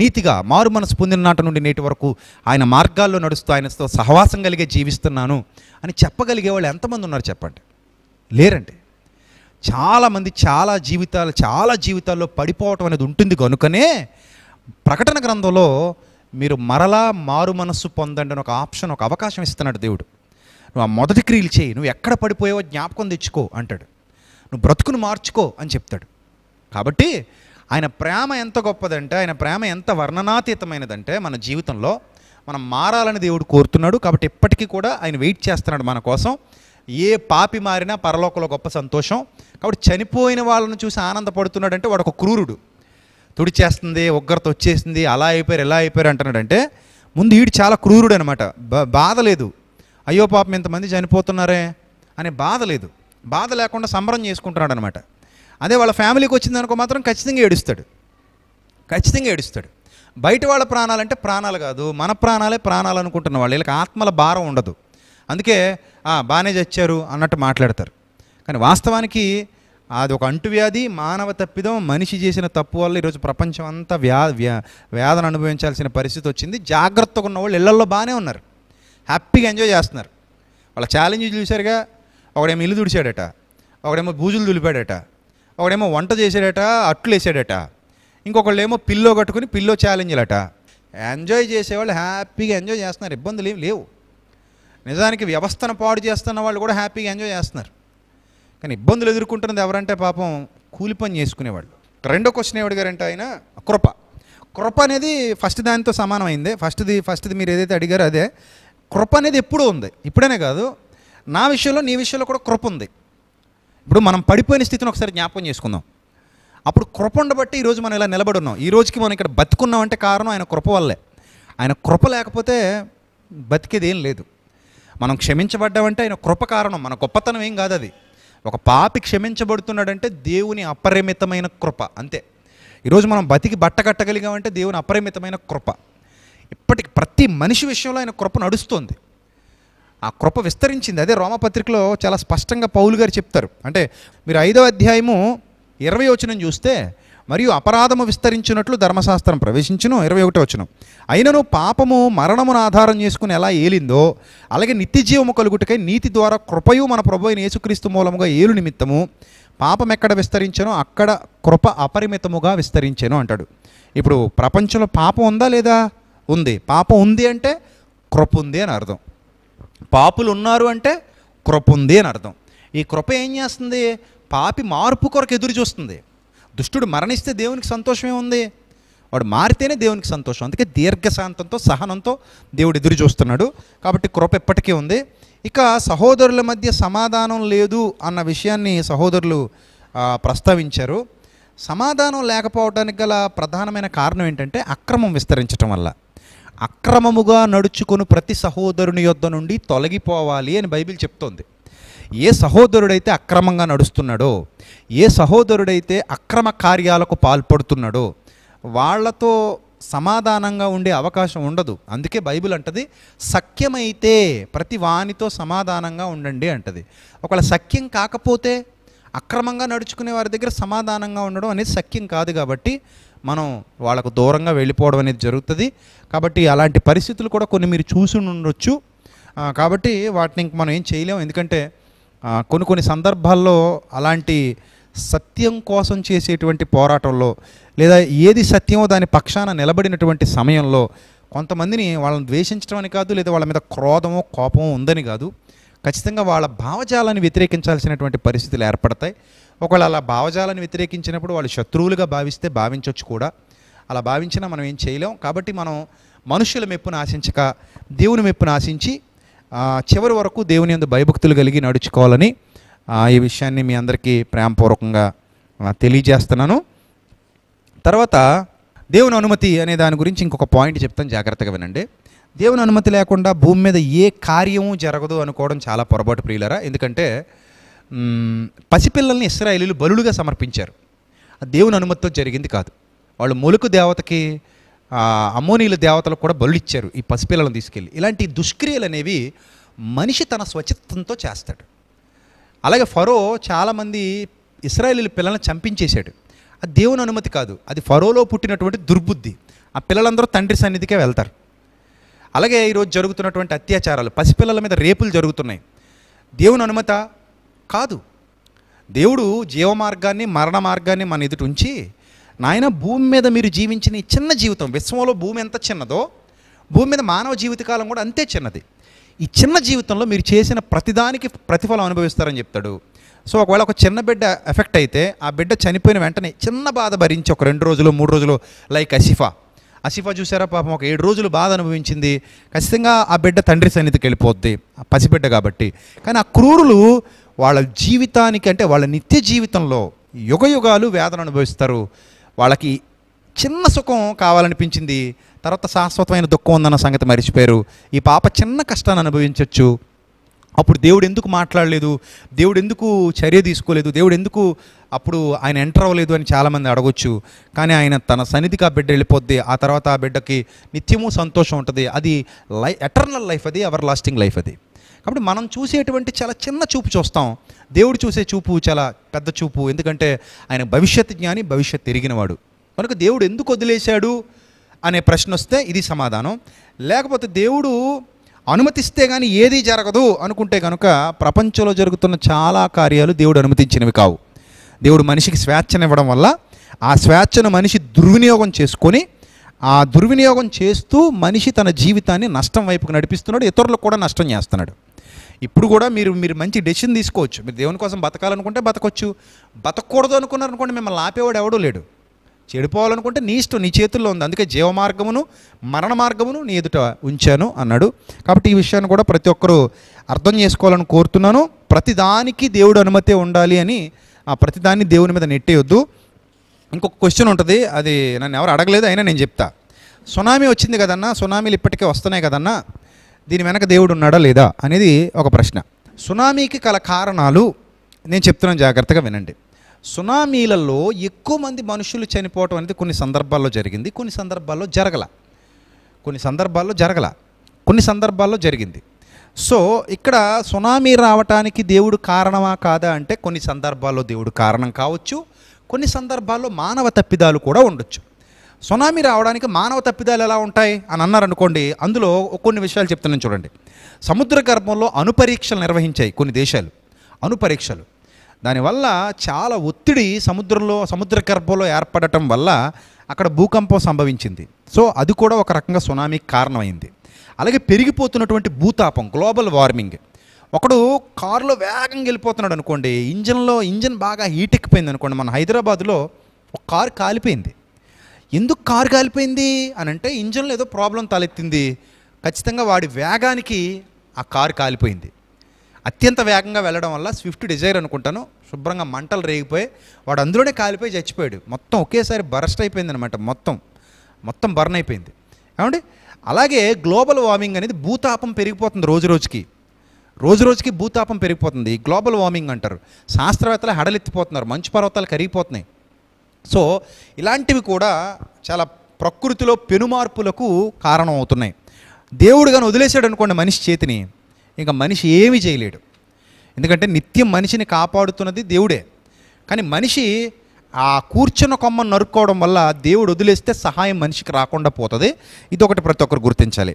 Speaker 1: నీతిగా మారు మనసు పొందిన నాట నుండి నేటి వరకు ఆయన మార్గాల్లో నడుస్తూ ఆయనతో సహవాసం కలిగే జీవిస్తున్నాను అని చెప్పగలిగే వాళ్ళు ఎంతమంది ఉన్నారు చెప్పండి లేరండి చాలామంది చాలా జీవితాలు చాలా జీవితాల్లో పడిపోవటం అనేది ఉంటుంది కనుకనే ప్రకటన గ్రంథంలో మీరు మరలా మారు మనస్సు పొందండి అని ఒక ఆప్షన్ ఒక అవకాశం ఇస్తున్నాడు దేవుడు నువ్వు ఆ మొదటి క్రియలు చేయి నువ్వు ఎక్కడ పడిపోయావో జ్ఞాపకం తెచ్చుకో అంటాడు నువ్వు బ్రతుకును మార్చుకో అని చెప్తాడు కాబట్టి ఆయన ప్రేమ ఎంత గొప్పదంటే ఆయన ప్రేమ ఎంత వర్ణనాతీతమైనదంటే మన జీవితంలో మనం మారాలని దేవుడు కోరుతున్నాడు కాబట్టి ఇప్పటికీ కూడా ఆయన వెయిట్ చేస్తున్నాడు మన కోసం ఏ పాపి మారినా పరలోకంలో గొప్ప సంతోషం కాబట్టి చనిపోయిన వాళ్ళను చూసి ఆనందపడుతున్నాడు అంటే వాడు ఒక క్రూరుడు తుడిచేస్తుంది ఒగ్గరతో వచ్చేసింది అలా అయిపోయారు ఎలా అయిపోయారు అంటున్నాడంటే ముందు వీడు చాలా క్రూరుడు అనమాట బాధ లేదు అయ్యో పాపం ఇంతమంది చనిపోతున్నారే అనే బాధ లేదు బాధ లేకుండా సంబరం చేసుకుంటున్నాడు అనమాట అదే వాళ్ళ ఫ్యామిలీకి వచ్చిందనుకో మాత్రం ఖచ్చితంగా ఏడుస్తాడు ఖచ్చితంగా ఏడుస్తాడు బయట వాళ్ళ ప్రాణాలంటే ప్రాణాలు కాదు మన ప్రాణాలే ప్రాణాలు అనుకుంటున్న వాళ్ళు వీళ్ళకి ఆత్మల భారం ఉండదు అందుకే బాగానే చచ్చారు అన్నట్టు మాట్లాడతారు కానీ వాస్తవానికి అది ఒక అంటువ్యాధి మానవ తప్పిదం మనిషి చేసిన తప్పు వల్ల ఈరోజు ప్రపంచం అంతా వ్యా వేదన అనుభవించాల్సిన పరిస్థితి వచ్చింది జాగ్రత్తగా ఉన్న వాళ్ళు ఇళ్లల్లో బాగానే ఉన్నారు హ్యాపీగా ఎంజాయ్ చేస్తున్నారు వాళ్ళ ఛాలెంజ్ చూశారుగా ఒకడేమో ఇల్లు దుడిచాడట ఒకడేమో భూజులు దులిపాడట ఒకడేమో వంట చేశాడట అట్లు వేసాడట ఏమో పిల్లో కట్టుకుని పిల్లో ఛాలెంజ్లట ఎంజాయ్ చేసేవాళ్ళు హ్యాపీగా ఎంజాయ్ చేస్తున్నారు ఇబ్బందులు ఏం లేవు నిజానికి వ్యవస్థను పాడు చేస్తున్న వాళ్ళు కూడా హ్యాపీగా ఎంజాయ్ చేస్తున్నారు కానీ ఇబ్బందులు ఎదుర్కొంటున్నది ఎవరంటే పాపం కూలి పని చేసుకునేవాళ్ళు రెండో క్వశ్చన్ ఏమడిగారంటే ఆయన కృప కృప అనేది ఫస్ట్ దానితో సమానమైంది ఫస్ట్ది ఫస్ట్ది మీరు ఏదైతే అడిగారో అదే కృప అనేది ఎప్పుడూ ఉంది ఇప్పుడనే కాదు నా విషయంలో నీ విషయంలో కూడా కృప ఉంది ఇప్పుడు మనం పడిపోయిన స్థితిని ఒకసారి జ్ఞాపకం చేసుకుందాం అప్పుడు కృప ఉండబట్టి ఈరోజు మనం ఇలా నిలబడి ఉన్నాం ఈ రోజుకి మనం ఇక్కడ అంటే కారణం ఆయన కృప వల్లే ఆయన కృప లేకపోతే బతికేది ఏం లేదు మనం క్షమించబడ్డామంటే ఆయన కృప కారణం మన గొప్పతనం ఏం కాదు అది ఒక పాపి క్షమించబడుతున్నాడంటే దేవుని అపరిమితమైన కృప అంతే ఈరోజు మనం బతికి బట్ట కట్టగలిగామంటే దేవుని అపరిమితమైన కృప ఇప్పటికి ప్రతి మనిషి విషయంలో ఆయన కృప నడుస్తోంది ఆ కృప విస్తరించింది అదే రోమపత్రికలో చాలా స్పష్టంగా పౌలు గారు చెప్తారు అంటే మీరు ఐదో అధ్యాయము ఇరవై వచనం చూస్తే మరియు అపరాధము విస్తరించినట్లు ధర్మశాస్త్రం ప్రవేశించను ఇరవై ఒకటి వచనం అయినను పాపము మరణమును ఆధారం చేసుకుని ఎలా ఏలిందో అలాగే నిత్యజీవము కలుగుటకై నీతి ద్వారా కృపయు మన ప్రభు అయిన యేసుక్రీస్తు మూలముగా ఏలు నిమిత్తము పాపం ఎక్కడ విస్తరించానో అక్కడ కృప అపరిమితముగా విస్తరించాను అంటాడు ఇప్పుడు ప్రపంచంలో పాపం ఉందా లేదా ఉంది పాపం ఉంది అంటే కృప ఉంది అని అర్థం పాపులు ఉన్నారు అంటే కృప ఉంది అని అర్థం ఈ కృప ఏం చేస్తుంది పాపి మార్పు కొరకు ఎదురు చూస్తుంది దుష్టుడు మరణిస్తే దేవునికి సంతోషమే ఉంది వాడు మారితేనే దేవునికి సంతోషం అందుకే దీర్ఘశాంతంతో సహనంతో దేవుడు ఎదురు చూస్తున్నాడు కాబట్టి కృప ఎప్పటికీ ఉంది ఇక సహోదరుల మధ్య సమాధానం లేదు అన్న విషయాన్ని సహోదరులు ప్రస్తావించారు సమాధానం లేకపోవడానికి గల ప్రధానమైన కారణం ఏంటంటే అక్రమం విస్తరించటం వల్ల అక్రమముగా నడుచుకుని ప్రతి సహోదరుని యొద్ద నుండి తొలగిపోవాలి అని బైబిల్ చెప్తోంది ఏ సహోదరుడైతే అక్రమంగా నడుస్తున్నాడో ఏ సహోదరుడైతే అక్రమ కార్యాలకు పాల్పడుతున్నాడో వాళ్లతో సమాధానంగా ఉండే అవకాశం ఉండదు అందుకే బైబిల్ అంటది సఖ్యమైతే ప్రతి వానితో సమాధానంగా ఉండండి అంటది ఒకవేళ సఖ్యం కాకపోతే అక్రమంగా నడుచుకునే వారి దగ్గర సమాధానంగా ఉండడం అనేది సఖ్యం కాదు కాబట్టి మనం వాళ్ళకు దూరంగా వెళ్ళిపోవడం అనేది జరుగుతుంది కాబట్టి అలాంటి పరిస్థితులు కూడా కొన్ని మీరు చూసి ఉండొచ్చు కాబట్టి వాటిని మనం ఏం చేయలేము ఎందుకంటే కొన్ని కొన్ని సందర్భాల్లో అలాంటి సత్యం కోసం చేసేటువంటి పోరాటంలో లేదా ఏది సత్యమో దాని పక్షాన నిలబడినటువంటి సమయంలో కొంతమందిని వాళ్ళని ద్వేషించడం అని కాదు లేదా వాళ్ళ మీద క్రోధమో కోపమో ఉందని కాదు ఖచ్చితంగా వాళ్ళ భావజాలాన్ని వ్యతిరేకించాల్సినటువంటి పరిస్థితులు ఏర్పడతాయి ఒకవేళ అలా భావజాలాన్ని వ్యతిరేకించినప్పుడు వాళ్ళు శత్రువులుగా భావిస్తే భావించవచ్చు కూడా అలా భావించినా మనం ఏం చేయలేం కాబట్టి మనం మనుషుల మెప్పును ఆశించక దేవుని మెప్పును ఆశించి చివరి వరకు దేవుని ఎందు భయభక్తులు కలిగి నడుచుకోవాలని ఈ విషయాన్ని మీ అందరికీ ప్రేమపూర్వకంగా తెలియజేస్తున్నాను తర్వాత దేవుని అనుమతి అనే దాని గురించి ఇంకొక పాయింట్ చెప్తాను జాగ్రత్తగా వినండి దేవుని అనుమతి లేకుండా భూమి మీద ఏ కార్యము జరగదు అనుకోవడం చాలా పొరపాటు ప్రియులరా ఎందుకంటే పసిపిల్లల్ని ఇస్రాయలీలు బలులుగా సమర్పించారు దేవుని అనుమతితో జరిగింది కాదు వాళ్ళు మొలుకు దేవతకి అమోనీయుల దేవతలకు కూడా బలు ఇచ్చారు ఈ పసిపిల్లలను తీసుకెళ్ళి ఇలాంటి దుష్క్రియలు అనేవి మనిషి తన స్వచ్ఛత్వంతో చేస్తాడు అలాగే ఫరో చాలామంది ఇస్రాయేలీల పిల్లల్ని చంపించేశాడు అది దేవుని అనుమతి కాదు అది ఫరోలో పుట్టినటువంటి దుర్బుద్ధి ఆ పిల్లలందరూ తండ్రి సన్నిధికే వెళ్తారు అలాగే ఈరోజు జరుగుతున్నటువంటి అత్యాచారాలు పసిపిల్లల మీద రేపులు జరుగుతున్నాయి దేవుని అనుమత కాదు దేవుడు జీవ మార్గాన్ని మరణ మార్గాన్ని మన ఎదుటి ఉంచి నాయన భూమి మీద మీరు జీవించిన ఈ చిన్న జీవితం విశ్వంలో భూమి ఎంత చిన్నదో భూమి మీద మానవ జీవితకాలం కూడా అంతే చిన్నది ఈ చిన్న జీవితంలో మీరు చేసిన ప్రతిదానికి ప్రతిఫలం అనుభవిస్తారని చెప్తాడు సో ఒకవేళ ఒక చిన్న బిడ్డ ఎఫెక్ట్ అయితే ఆ బిడ్డ చనిపోయిన వెంటనే చిన్న బాధ భరించి ఒక రెండు రోజులు మూడు రోజులు లైక్ అసిఫా అసిఫా చూసారా పాపం ఒక ఏడు రోజులు బాధ అనుభవించింది ఖచ్చితంగా ఆ బిడ్డ తండ్రి సన్నిధికి వెళ్ళిపోద్ది పసిబిడ్డ కాబట్టి కానీ ఆ క్రూరులు వాళ్ళ జీవితానికి అంటే వాళ్ళ నిత్య జీవితంలో యుగయుగాలు వేదన అనుభవిస్తారు వాళ్ళకి చిన్న సుఖం కావాలనిపించింది తర్వాత శాశ్వతమైన దుఃఖం ఉందన్న సంగతి మరిచిపోయారు ఈ పాప చిన్న కష్టాన్ని అనుభవించవచ్చు అప్పుడు దేవుడు ఎందుకు మాట్లాడలేదు దేవుడు ఎందుకు చర్య తీసుకోలేదు దేవుడు ఎందుకు అప్పుడు ఆయన ఎంటర్ అవ్వలేదు అని చాలామంది అడగొచ్చు కానీ ఆయన తన సన్నిధికి ఆ బిడ్డ వెళ్ళిపోద్ది ఆ తర్వాత ఆ బిడ్డకి నిత్యము సంతోషం ఉంటుంది అది లై ఎటర్నల్ లైఫ్ అది ఎవర్ లాస్టింగ్ లైఫ్ అది కాబట్టి మనం చూసేటువంటి చాలా చిన్న చూపు చూస్తాం దేవుడు చూసే చూపు చాలా పెద్ద చూపు ఎందుకంటే ఆయన భవిష్యత్ జ్ఞాని భవిష్యత్ తిరిగినవాడు మనకు దేవుడు ఎందుకు వదిలేశాడు అనే ప్రశ్న వస్తే ఇది సమాధానం లేకపోతే దేవుడు అనుమతిస్తే కానీ ఏది జరగదు అనుకుంటే కనుక ప్రపంచంలో జరుగుతున్న చాలా కార్యాలు దేవుడు అనుమతించినవి కావు దేవుడు మనిషికి స్వేచ్ఛనివ్వడం వల్ల ఆ స్వేచ్ఛను మనిషి దుర్వినియోగం చేసుకొని ఆ దుర్వినియోగం చేస్తూ మనిషి తన జీవితాన్ని నష్టం వైపుకు నడిపిస్తున్నాడు ఇతరులకు కూడా నష్టం చేస్తున్నాడు ఇప్పుడు కూడా మీరు మీరు మంచి డెసిషన్ తీసుకోవచ్చు మీరు దేవుని కోసం బతకాలనుకుంటే బతకొచ్చు బతకూడదు అనుకున్నారనుకోండి మిమ్మల్ని ఆపేవాడు ఎవడూ లేడు చెడిపోవాలనుకుంటే నీ ఇష్టం నీ చేతుల్లో ఉంది అందుకే జీవ మార్గమును మరణ మార్గమును నీ ఎదుట ఉంచాను అన్నాడు కాబట్టి ఈ విషయాన్ని కూడా ప్రతి ఒక్కరూ అర్థం చేసుకోవాలని కోరుతున్నాను ప్రతిదానికి దేవుడు అనుమతి ఉండాలి అని ఆ ప్రతిదాన్ని దేవుని మీద నెట్టేయొద్దు ఇంకొక క్వశ్చన్ ఉంటుంది అది నన్ను ఎవరు అడగలేదు అయినా నేను చెప్తా సునామీ వచ్చింది కదన్నా సునామీలు ఇప్పటికే వస్తున్నాయి కదన్నా దీని వెనక దేవుడు ఉన్నాడా లేదా అనేది ఒక ప్రశ్న సునామీకి గల కారణాలు నేను చెప్తున్నాను జాగ్రత్తగా వినండి సునామీలలో ఎక్కువ మంది మనుషులు చనిపోవటం అనేది కొన్ని సందర్భాల్లో జరిగింది కొన్ని సందర్భాల్లో జరగల కొన్ని సందర్భాల్లో జరగల కొన్ని సందర్భాల్లో జరిగింది సో ఇక్కడ సునామీ రావటానికి దేవుడు కారణమా కాదా అంటే కొన్ని సందర్భాల్లో దేవుడు కారణం కావచ్చు కొన్ని సందర్భాల్లో మానవ తప్పిదాలు కూడా ఉండొచ్చు సునామీ రావడానికి మానవ తప్పిదాలు ఎలా ఉంటాయి అని అన్నారనుకోండి అందులో కొన్ని విషయాలు చెప్తున్నాను చూడండి సముద్ర గర్భంలో అనుపరీక్షలు నిర్వహించాయి కొన్ని దేశాలు అనుపరీక్షలు దానివల్ల చాలా ఒత్తిడి సముద్రంలో సముద్ర గర్భంలో ఏర్పడటం వల్ల అక్కడ భూకంపం సంభవించింది సో అది కూడా ఒక రకంగా సునామీకి కారణమైంది అలాగే పెరిగిపోతున్నటువంటి భూతాపం గ్లోబల్ వార్మింగ్ ఒకడు కారులో వేగంగా వెళ్ళిపోతున్నాడు అనుకోండి ఇంజన్లో ఇంజన్ బాగా హీట్ ఎక్కిపోయింది అనుకోండి మన హైదరాబాద్లో ఒక కారు కాలిపోయింది ఎందుకు కారు కాలిపోయింది అని అంటే ఇంజన్లో ఏదో ప్రాబ్లం తలెత్తింది ఖచ్చితంగా వాడి వేగానికి ఆ కారు కాలిపోయింది అత్యంత వేగంగా వెళ్ళడం వల్ల స్విఫ్ట్ డిజైర్ అనుకుంటాను శుభ్రంగా మంటలు రేగిపోయి వాడు అందులోనే కాలిపోయి చచ్చిపోయాడు మొత్తం ఒకేసారి బరస్ట్ అయిపోయింది అనమాట మొత్తం మొత్తం బర్న్ అయిపోయింది ఏమండి అలాగే గ్లోబల్ వార్మింగ్ అనేది భూతాపం పెరిగిపోతుంది రోజు రోజుకి రోజు రోజుకి భూతాపం పెరిగిపోతుంది గ్లోబల్ వార్మింగ్ అంటారు శాస్త్రవేత్తలు హడలెత్తిపోతున్నారు మంచు పర్వతాలు కరిగిపోతున్నాయి సో ఇలాంటివి కూడా చాలా ప్రకృతిలో పెనుమార్పులకు కారణం అవుతున్నాయి దేవుడు కానీ వదిలేశాడు అనుకోండి మనిషి చేతిని ఇంకా మనిషి ఏమీ చేయలేడు ఎందుకంటే నిత్యం మనిషిని కాపాడుతున్నది దేవుడే కానీ మనిషి ఆ కూర్చున్న కొమ్మను నరుక్కోవడం వల్ల దేవుడు వదిలేస్తే సహాయం మనిషికి రాకుండా పోతుంది ఇది ఒకటి ప్రతి ఒక్కరు గుర్తించాలి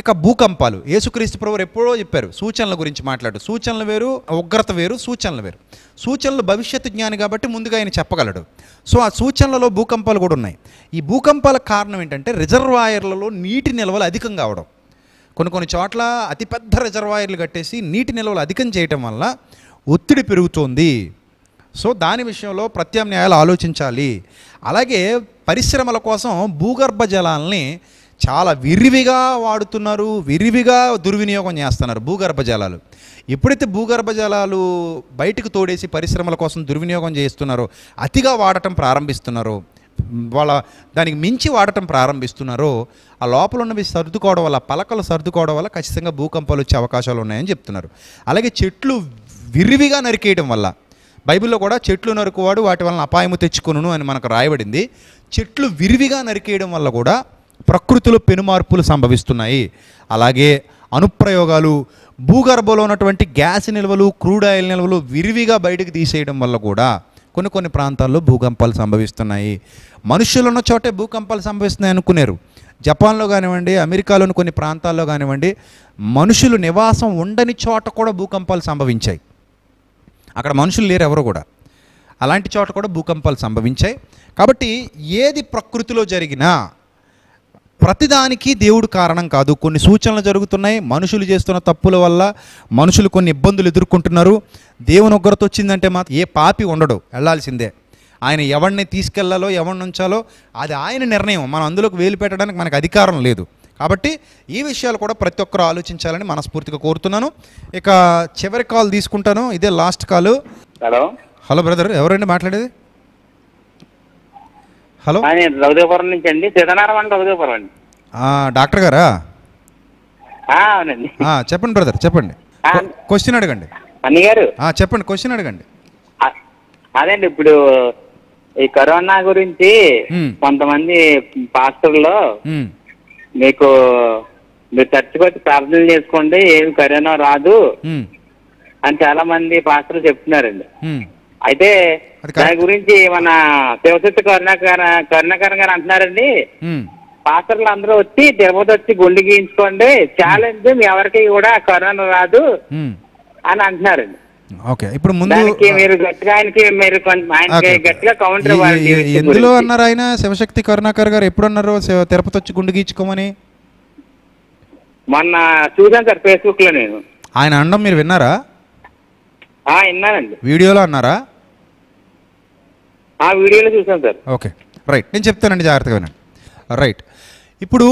Speaker 1: ఇక భూకంపాలు యేసుక్రీస్తు ప్రభు ఎప్పుడో చెప్పారు సూచనల గురించి మాట్లాడు సూచనలు వేరు ఉగ్రత వేరు సూచనలు వేరు సూచనలు భవిష్యత్తు జ్ఞాని కాబట్టి ముందుగా ఆయన చెప్పగలడు సో ఆ సూచనలలో భూకంపాలు కూడా ఉన్నాయి ఈ భూకంపాల కారణం ఏంటంటే రిజర్వాయర్లలో నీటి నిల్వలు అధికం కావడం కొన్ని కొన్ని చోట్ల అతిపెద్ద రిజర్వాయర్లు కట్టేసి నీటి నిల్వలు అధికం చేయటం వల్ల ఒత్తిడి పెరుగుతోంది సో దాని విషయంలో ప్రత్యామ్నాయాలు ఆలోచించాలి అలాగే పరిశ్రమల కోసం భూగర్భ జలాల్ని చాలా విరివిగా వాడుతున్నారు విరివిగా దుర్వినియోగం చేస్తున్నారు భూగర్భ జలాలు ఎప్పుడైతే భూగర్భ జలాలు బయటకు తోడేసి పరిశ్రమల కోసం దుర్వినియోగం చేస్తున్నారో అతిగా వాడటం ప్రారంభిస్తున్నారో వాళ్ళ దానికి మించి వాడటం ప్రారంభిస్తున్నారో ఆ లోపల ఉన్నవి సర్దుకోవడం వల్ల పలకలు సర్దుకోవడం వల్ల ఖచ్చితంగా భూకంపాలు వచ్చే అవకాశాలు ఉన్నాయని చెప్తున్నారు అలాగే చెట్లు విరివిగా నరికేయడం వల్ల బైబిల్లో కూడా చెట్లు నరుకువాడు వాటి వలన అపాయము తెచ్చుకును అని మనకు రాయబడింది చెట్లు విరివిగా నరికేయడం వల్ల కూడా ప్రకృతిలో పెనుమార్పులు సంభవిస్తున్నాయి అలాగే అనుప్రయోగాలు భూగర్భలో ఉన్నటువంటి గ్యాస్ నిల్వలు క్రూడ్ ఆయిల్ నిల్వలు విరివిగా బయటకు తీసేయడం వల్ల కూడా కొన్ని కొన్ని ప్రాంతాల్లో భూకంపాలు సంభవిస్తున్నాయి మనుషులు ఉన్న చోటే భూకంపాలు సంభవిస్తున్నాయి అనుకునేరు జపాన్లో కానివ్వండి అమెరికాలోని కొన్ని ప్రాంతాల్లో కానివ్వండి మనుషులు నివాసం ఉండని చోట కూడా భూకంపాలు సంభవించాయి అక్కడ మనుషులు లేరు ఎవరు కూడా అలాంటి చోట కూడా భూకంపాలు సంభవించాయి కాబట్టి ఏది ప్రకృతిలో జరిగినా ప్రతిదానికి దేవుడు కారణం కాదు కొన్ని సూచనలు జరుగుతున్నాయి మనుషులు చేస్తున్న తప్పుల వల్ల మనుషులు కొన్ని ఇబ్బందులు ఎదుర్కొంటున్నారు దేవుని ఒగ్గరతో వచ్చిందంటే మాత్రం ఏ పాపి ఉండడు వెళ్ళాల్సిందే ఆయన ఎవరిని తీసుకెళ్లాలో ఎవరిని ఉంచాలో అది ఆయన నిర్ణయం మనం అందులోకి వేలు పెట్టడానికి మనకు అధికారం లేదు కాబట్టి ఈ విషయాలు కూడా ప్రతి ఒక్కరు ఆలోచించాలని మనస్ఫూర్తిగా కోరుతున్నాను ఇక చివరి కాల్ తీసుకుంటాను ఇదే last call hello hello brother ఎవరండి మాట్లాడేది
Speaker 2: హలో రఘుదేవపురం నుంచి అండి సీతానారాయణ రఘుదేవపురం అండి డాక్టర్ గారా అవునండి
Speaker 1: చెప్పండి బ్రదర్ చెప్పండి క్వశ్చన్ అడగండి చెప్పండి క్వశ్చన్ అడగండి
Speaker 2: అదేండి ఇప్పుడు ఈ కరోనా గురించి కొంతమంది పాస్టర్లో మీకు మీరు చచ్చిపోతే ప్రార్థన చేసుకోండి ఏం కరోనా రాదు అని చాలా మంది పాస్టర్లు చెప్తున్నారండి అయితే దాని గురించి మన శివశక్తి కరుణాకర కరుణాకరం గారు అంటున్నారండి పాత్రలు అందరూ వచ్చి తిరుపతి వచ్చి గుండె గీయించుకోండి ఛాలెంజ్ మీ ఎవరికి కూడా కరోనా రాదు అని అంటున్నారండి ఓకే ఇప్పుడు ముందు ఎందులో అన్నారు ఆయన
Speaker 1: శివశక్తి కరుణాకర్ గారు ఎప్పుడు అన్నారు తిరుపతి వచ్చి గుండు గీచుకోమని మొన్న చూసాను
Speaker 2: సార్ ఫేస్బుక్ లో నేను
Speaker 1: ఆయన అనడం మీరు విన్నారా వీడియోలో అన్నారా ఆ వీడియోలో చూసాను సార్ ఓకే రైట్ నేను చెప్తానండి జాగ్రత్తగా రైట్ ఇప్పుడు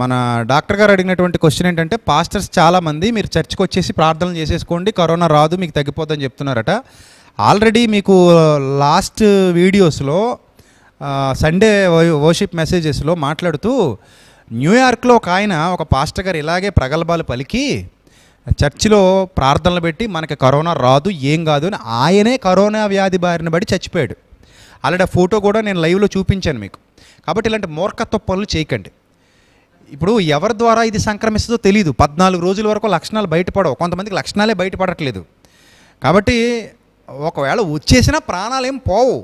Speaker 1: మన డాక్టర్ గారు అడిగినటువంటి క్వశ్చన్ ఏంటంటే పాస్టర్స్ చాలామంది మీరు చర్చ్కి వచ్చేసి ప్రార్థనలు చేసేసుకోండి కరోనా రాదు మీకు తగ్గిపోద్దని చెప్తున్నారట ఆల్రెడీ మీకు లాస్ట్ వీడియోస్లో సండే వర్షిప్ మెసేజెస్లో మాట్లాడుతూ న్యూయార్క్లో ఒక ఆయన ఒక పాస్టర్ గారు ఇలాగే ప్రగల్భాలు పలికి చర్చిలో ప్రార్థనలు పెట్టి మనకి కరోనా రాదు ఏం కాదు అని ఆయనే కరోనా వ్యాధి బారిన పడి చచ్చిపోయాడు ఆ ఫోటో కూడా నేను లైవ్లో చూపించాను మీకు కాబట్టి ఇలాంటి మూర్ఖత్వ పనులు చేయకండి ఇప్పుడు ఎవరి ద్వారా ఇది సంక్రమిస్తుందో తెలియదు పద్నాలుగు రోజుల వరకు లక్షణాలు బయటపడవు కొంతమందికి లక్షణాలే బయటపడట్లేదు కాబట్టి ఒకవేళ వచ్చేసినా ప్రాణాలు ఏం పోవు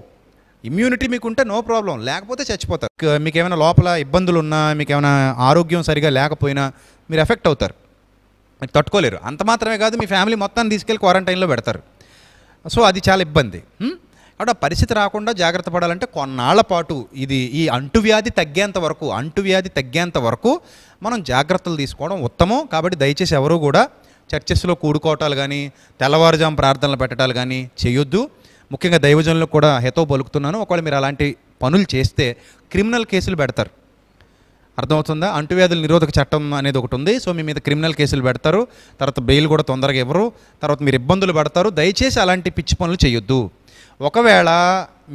Speaker 1: ఇమ్యూనిటీ మీకు ఉంటే నో ప్రాబ్లం లేకపోతే చచ్చిపోతారు మీకు ఏమైనా లోపల ఇబ్బందులు ఉన్నా మీకు ఏమైనా ఆరోగ్యం సరిగా లేకపోయినా మీరు ఎఫెక్ట్ అవుతారు మీరు తట్టుకోలేరు అంత మాత్రమే కాదు మీ ఫ్యామిలీ మొత్తాన్ని తీసుకెళ్ళి క్వారంటైన్లో పెడతారు సో అది చాలా ఇబ్బంది అక్కడ పరిస్థితి రాకుండా జాగ్రత్త పడాలంటే కొన్నాళ్ల పాటు ఇది ఈ అంటువ్యాధి తగ్గేంత వరకు అంటువ్యాధి తగ్గేంత వరకు మనం జాగ్రత్తలు తీసుకోవడం ఉత్తమం కాబట్టి దయచేసి ఎవరూ కూడా చర్చెస్లో కూడుకోవటాలు కానీ తెల్లవారుజాము ప్రార్థనలు పెట్టడాలు కానీ చేయొద్దు ముఖ్యంగా దైవజనులకు కూడా హెతో పలుకుతున్నాను ఒకవేళ మీరు అలాంటి పనులు చేస్తే క్రిమినల్ కేసులు పెడతారు అర్థమవుతుందా అంటువ్యాధుల నిరోధక చట్టం అనేది ఒకటి ఉంది సో మీ మీద క్రిమినల్ కేసులు పెడతారు తర్వాత బెయిల్ కూడా తొందరగా ఇవ్వరు తర్వాత మీరు ఇబ్బందులు పడతారు దయచేసి అలాంటి పిచ్చి పనులు చేయొద్దు ఒకవేళ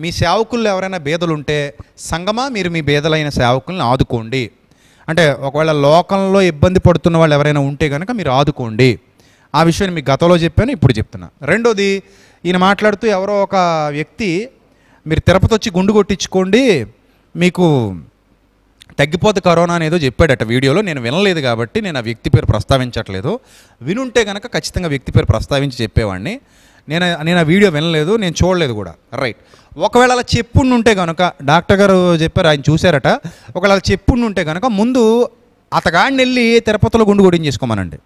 Speaker 1: మీ సేవకుల్లో ఎవరైనా ఉంటే సంగమా మీరు మీ భేదలైన సేవకుల్ని ఆదుకోండి అంటే ఒకవేళ లోకంలో ఇబ్బంది పడుతున్న వాళ్ళు ఎవరైనా ఉంటే కనుక మీరు ఆదుకోండి ఆ విషయాన్ని మీకు గతంలో చెప్పాను ఇప్పుడు చెప్తున్నా రెండోది ఈయన మాట్లాడుతూ ఎవరో ఒక వ్యక్తి మీరు తిరుపతి వచ్చి గుండు కొట్టించుకోండి మీకు తగ్గిపోతే కరోనా అనేదో చెప్పాడట వీడియోలో నేను వినలేదు కాబట్టి నేను ఆ వ్యక్తి పేరు ప్రస్తావించట్లేదు వినుంటే కనుక ఖచ్చితంగా వ్యక్తి పేరు ప్రస్తావించి చెప్పేవాడిని నేను నేను ఆ వీడియో వినలేదు నేను చూడలేదు కూడా రైట్ ఒకవేళ అలా చెప్పుండి ఉంటే కనుక డాక్టర్ గారు చెప్పారు ఆయన చూశారట ఒకవేళ అలా చెప్పుండి ఉంటే కనుక ముందు అతగాడిని వెళ్ళి తిరుపతిలో గుండు కొడిని చేసుకోమనండి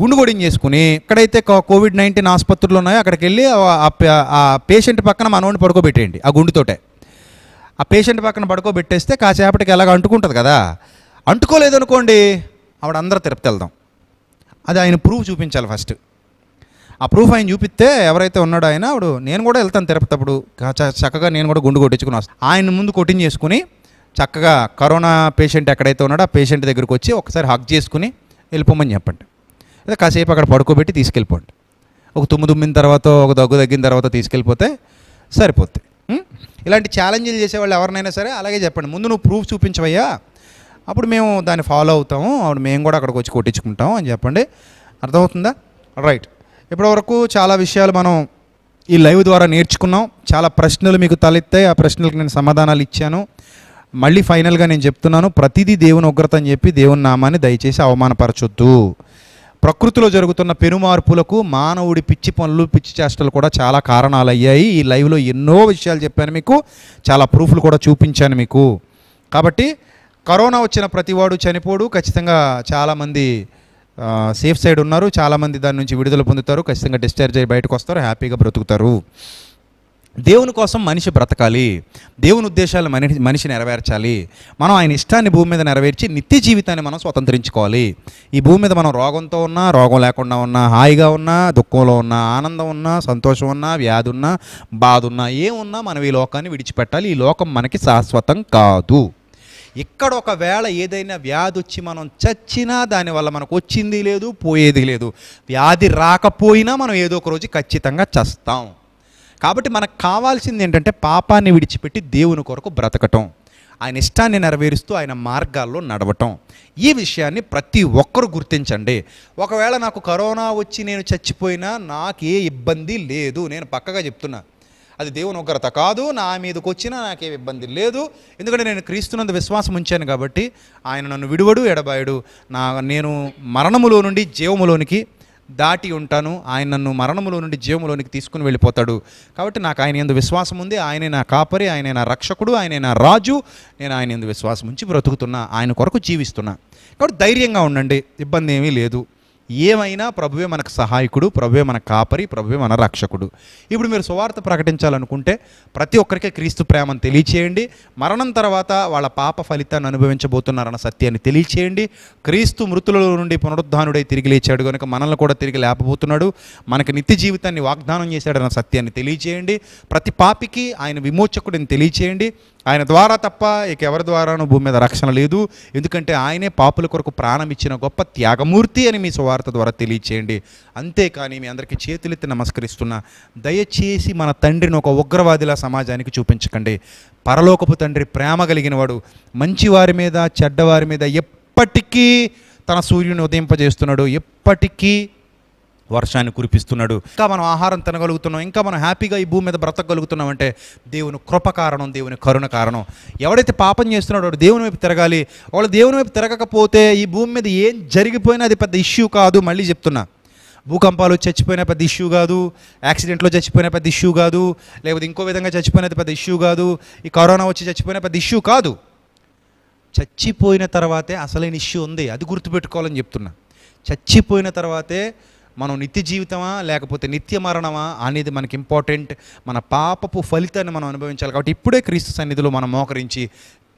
Speaker 1: గుండు కొడిని చేసుకుని ఎక్కడైతే కోవిడ్ నైన్టీన్ ఆసుపత్రులు ఉన్నాయో అక్కడికి వెళ్ళి ఆ పేషెంట్ పక్కన మనోడిని పడుకోబెట్టేయండి ఆ గుండుతోటే ఆ పేషెంట్ పక్కన పడుకోబెట్టేస్తే కాసేపటికి ఎలాగ అంటుకుంటుంది కదా అంటుకోలేదనుకోండి ఆవిడ అందరూ తిరుపతి వెళ్దాం అది ఆయన ప్రూఫ్ చూపించాలి ఫస్ట్ ఆ ప్రూఫ్ ఆయన చూపిస్తే ఎవరైతే ఉన్నాడో ఆయన అప్పుడు నేను కూడా వెళ్తాను తిరుపతి అప్పుడు చక్కగా నేను కూడా గుండు కొట్టించుకున్నా ఆయన ముందు కొట్టింగ్ చేసుకుని చక్కగా కరోనా పేషెంట్ ఎక్కడైతే ఉన్నాడో ఆ పేషెంట్ దగ్గరికి వచ్చి ఒకసారి హక్ చేసుకుని వెళ్ళిపోమని చెప్పండి లేదా కాసేపు అక్కడ పడుకోబెట్టి తీసుకెళ్ళిపోండి ఒక తుమ్ము తుమ్మిన తర్వాత ఒక దగ్గు తగ్గిన తర్వాత తీసుకెళ్ళిపోతే సరిపోద్ది ఇలాంటి ఛాలెంజ్లు చేసేవాళ్ళు ఎవరినైనా సరే అలాగే చెప్పండి ముందు నువ్వు ప్రూఫ్ చూపించవయ్యా అప్పుడు మేము దాన్ని ఫాలో అవుతాము అప్పుడు మేము కూడా అక్కడికి వచ్చి కొట్టించుకుంటాం అని చెప్పండి అర్థమవుతుందా రైట్ ఇప్పటివరకు చాలా విషయాలు మనం ఈ లైవ్ ద్వారా నేర్చుకున్నాం చాలా ప్రశ్నలు మీకు తలెత్తాయి ఆ ప్రశ్నలకు నేను సమాధానాలు ఇచ్చాను మళ్ళీ ఫైనల్గా నేను చెప్తున్నాను ప్రతిదీ దేవుని ఉగ్రత అని చెప్పి దేవుని నామాన్ని దయచేసి అవమానపరచొద్దు ప్రకృతిలో జరుగుతున్న పెనుమార్పులకు మానవుడి పిచ్చి పనులు పిచ్చి చేష్టలు కూడా చాలా కారణాలు అయ్యాయి ఈ లైవ్లో ఎన్నో విషయాలు చెప్పాను మీకు చాలా ప్రూఫ్లు కూడా చూపించాను మీకు కాబట్టి కరోనా వచ్చిన ప్రతివాడు చనిపోడు ఖచ్చితంగా చాలామంది సేఫ్ సైడ్ ఉన్నారు చాలామంది దాని నుంచి విడుదల పొందుతారు ఖచ్చితంగా డిశ్చార్జ్ అయ్యి బయటకు వస్తారు హ్యాపీగా బ్రతుకుతారు దేవుని కోసం మనిషి బ్రతకాలి దేవుని ఉద్దేశాలు మనిషి మనిషి నెరవేర్చాలి మనం ఆయన ఇష్టాన్ని భూమి మీద నెరవేర్చి నిత్య జీవితాన్ని మనం స్వతంత్రించుకోవాలి ఈ భూమి మీద మనం రోగంతో ఉన్నా రోగం లేకుండా ఉన్నా హాయిగా ఉన్నా దుఃఖంలో ఉన్నా ఆనందం ఉన్నా సంతోషం ఉన్నా వ్యాధి ఉన్నా బాధ ఉన్నా ఏమున్నా మనం ఈ లోకాన్ని విడిచిపెట్టాలి ఈ లోకం మనకి శాశ్వతం కాదు ఇక్కడ ఒకవేళ ఏదైనా వ్యాధి వచ్చి మనం చచ్చినా దానివల్ల మనకు వచ్చింది లేదు పోయేది లేదు వ్యాధి రాకపోయినా మనం ఏదో ఒక రోజు ఖచ్చితంగా చస్తాం కాబట్టి మనకు కావాల్సింది ఏంటంటే పాపాన్ని విడిచిపెట్టి దేవుని కొరకు బ్రతకటం ఆయన ఇష్టాన్ని నెరవేరుస్తూ ఆయన మార్గాల్లో నడవటం ఈ విషయాన్ని ప్రతి ఒక్కరు గుర్తించండి ఒకవేళ నాకు కరోనా వచ్చి నేను చచ్చిపోయినా నాకు ఏ ఇబ్బంది లేదు నేను పక్కగా చెప్తున్నా అది దేవుని ఒకరత కాదు నా మీదకి వచ్చినా నాకేం ఇబ్బంది లేదు ఎందుకంటే నేను క్రీస్తునందు విశ్వాసం ఉంచాను కాబట్టి ఆయన నన్ను విడువడు ఎడబాయడు నా నేను మరణములో నుండి జీవములోనికి దాటి ఉంటాను ఆయన నన్ను మరణములో నుండి జీవములోనికి తీసుకుని వెళ్ళిపోతాడు కాబట్టి నాకు ఆయన ఎందు విశ్వాసం ఉంది ఆయనే నా కాపరి ఆయనే నా రక్షకుడు ఆయనే నా రాజు నేను ఆయన ఎందు విశ్వాసం ఉంచి బ్రతుకుతున్నా ఆయన కొరకు జీవిస్తున్నా కాబట్టి ధైర్యంగా ఉండండి ఇబ్బంది ఏమీ లేదు ఏమైనా ప్రభువే మనకు సహాయకుడు ప్రభువే మన కాపరి ప్రభువే మన రక్షకుడు ఇప్పుడు మీరు సువార్త ప్రకటించాలనుకుంటే ప్రతి ఒక్కరికి క్రీస్తు ప్రేమను తెలియచేయండి మరణం తర్వాత వాళ్ళ పాప ఫలితాన్ని అనుభవించబోతున్నారన్న సత్యాన్ని తెలియచేయండి క్రీస్తు మృతుల నుండి పునరుద్ధానుడై తిరిగి లేచాడు కనుక మనల్ని కూడా తిరిగి లేపబోతున్నాడు మనకి నిత్య జీవితాన్ని వాగ్దానం చేశాడన్న సత్యాన్ని తెలియచేయండి ప్రతి పాపికి ఆయన విమోచకుడిని తెలియచేయండి ఆయన ద్వారా తప్ప ఇక ఎవరి భూమి మీద రక్షణ లేదు ఎందుకంటే ఆయనే పాపుల కొరకు ప్రాణం ఇచ్చిన గొప్ప త్యాగమూర్తి అని మీ స్వార్త ద్వారా తెలియచేయండి అంతేకాని మీ అందరికీ చేతులెత్తి నమస్కరిస్తున్నా దయచేసి మన తండ్రిని ఒక ఉగ్రవాదిలా సమాజానికి చూపించకండి పరలోకపు తండ్రి ప్రేమ కలిగినవాడు మంచివారి మీద చెడ్డవారి మీద ఎప్పటికీ తన సూర్యుని ఉదయింపజేస్తున్నాడు ఎప్పటికీ వర్షాన్ని కురిపిస్తున్నాడు ఇంకా మనం ఆహారం తినగలుగుతున్నాం ఇంకా మనం హ్యాపీగా ఈ భూమి మీద బ్రతకగలుగుతున్నాం అంటే దేవుని కృప కారణం దేవుని కరుణ కారణం ఎవడైతే పాపం చేస్తున్నాడో దేవుని వైపు తిరగాలి వాళ్ళు దేవుని వైపు తిరగకపోతే ఈ భూమి మీద ఏం జరిగిపోయినా అది పెద్ద ఇష్యూ కాదు మళ్ళీ చెప్తున్నా భూకంపాలు చచ్చిపోయిన పెద్ద ఇష్యూ కాదు యాక్సిడెంట్లో చచ్చిపోయిన పెద్ద ఇష్యూ కాదు లేకపోతే ఇంకో విధంగా చచ్చిపోయినది పెద్ద ఇష్యూ కాదు ఈ కరోనా వచ్చి చచ్చిపోయిన పెద్ద ఇష్యూ కాదు చచ్చిపోయిన తర్వాతే అసలైన ఇష్యూ ఉంది అది గుర్తుపెట్టుకోవాలని చెప్తున్నా చచ్చిపోయిన తర్వాతే మనం నిత్య జీవితమా లేకపోతే నిత్య మరణమా అనేది మనకి ఇంపార్టెంట్ మన పాపపు ఫలితాన్ని మనం అనుభవించాలి కాబట్టి ఇప్పుడే క్రీస్తు సన్నిధిలో మనం మోకరించి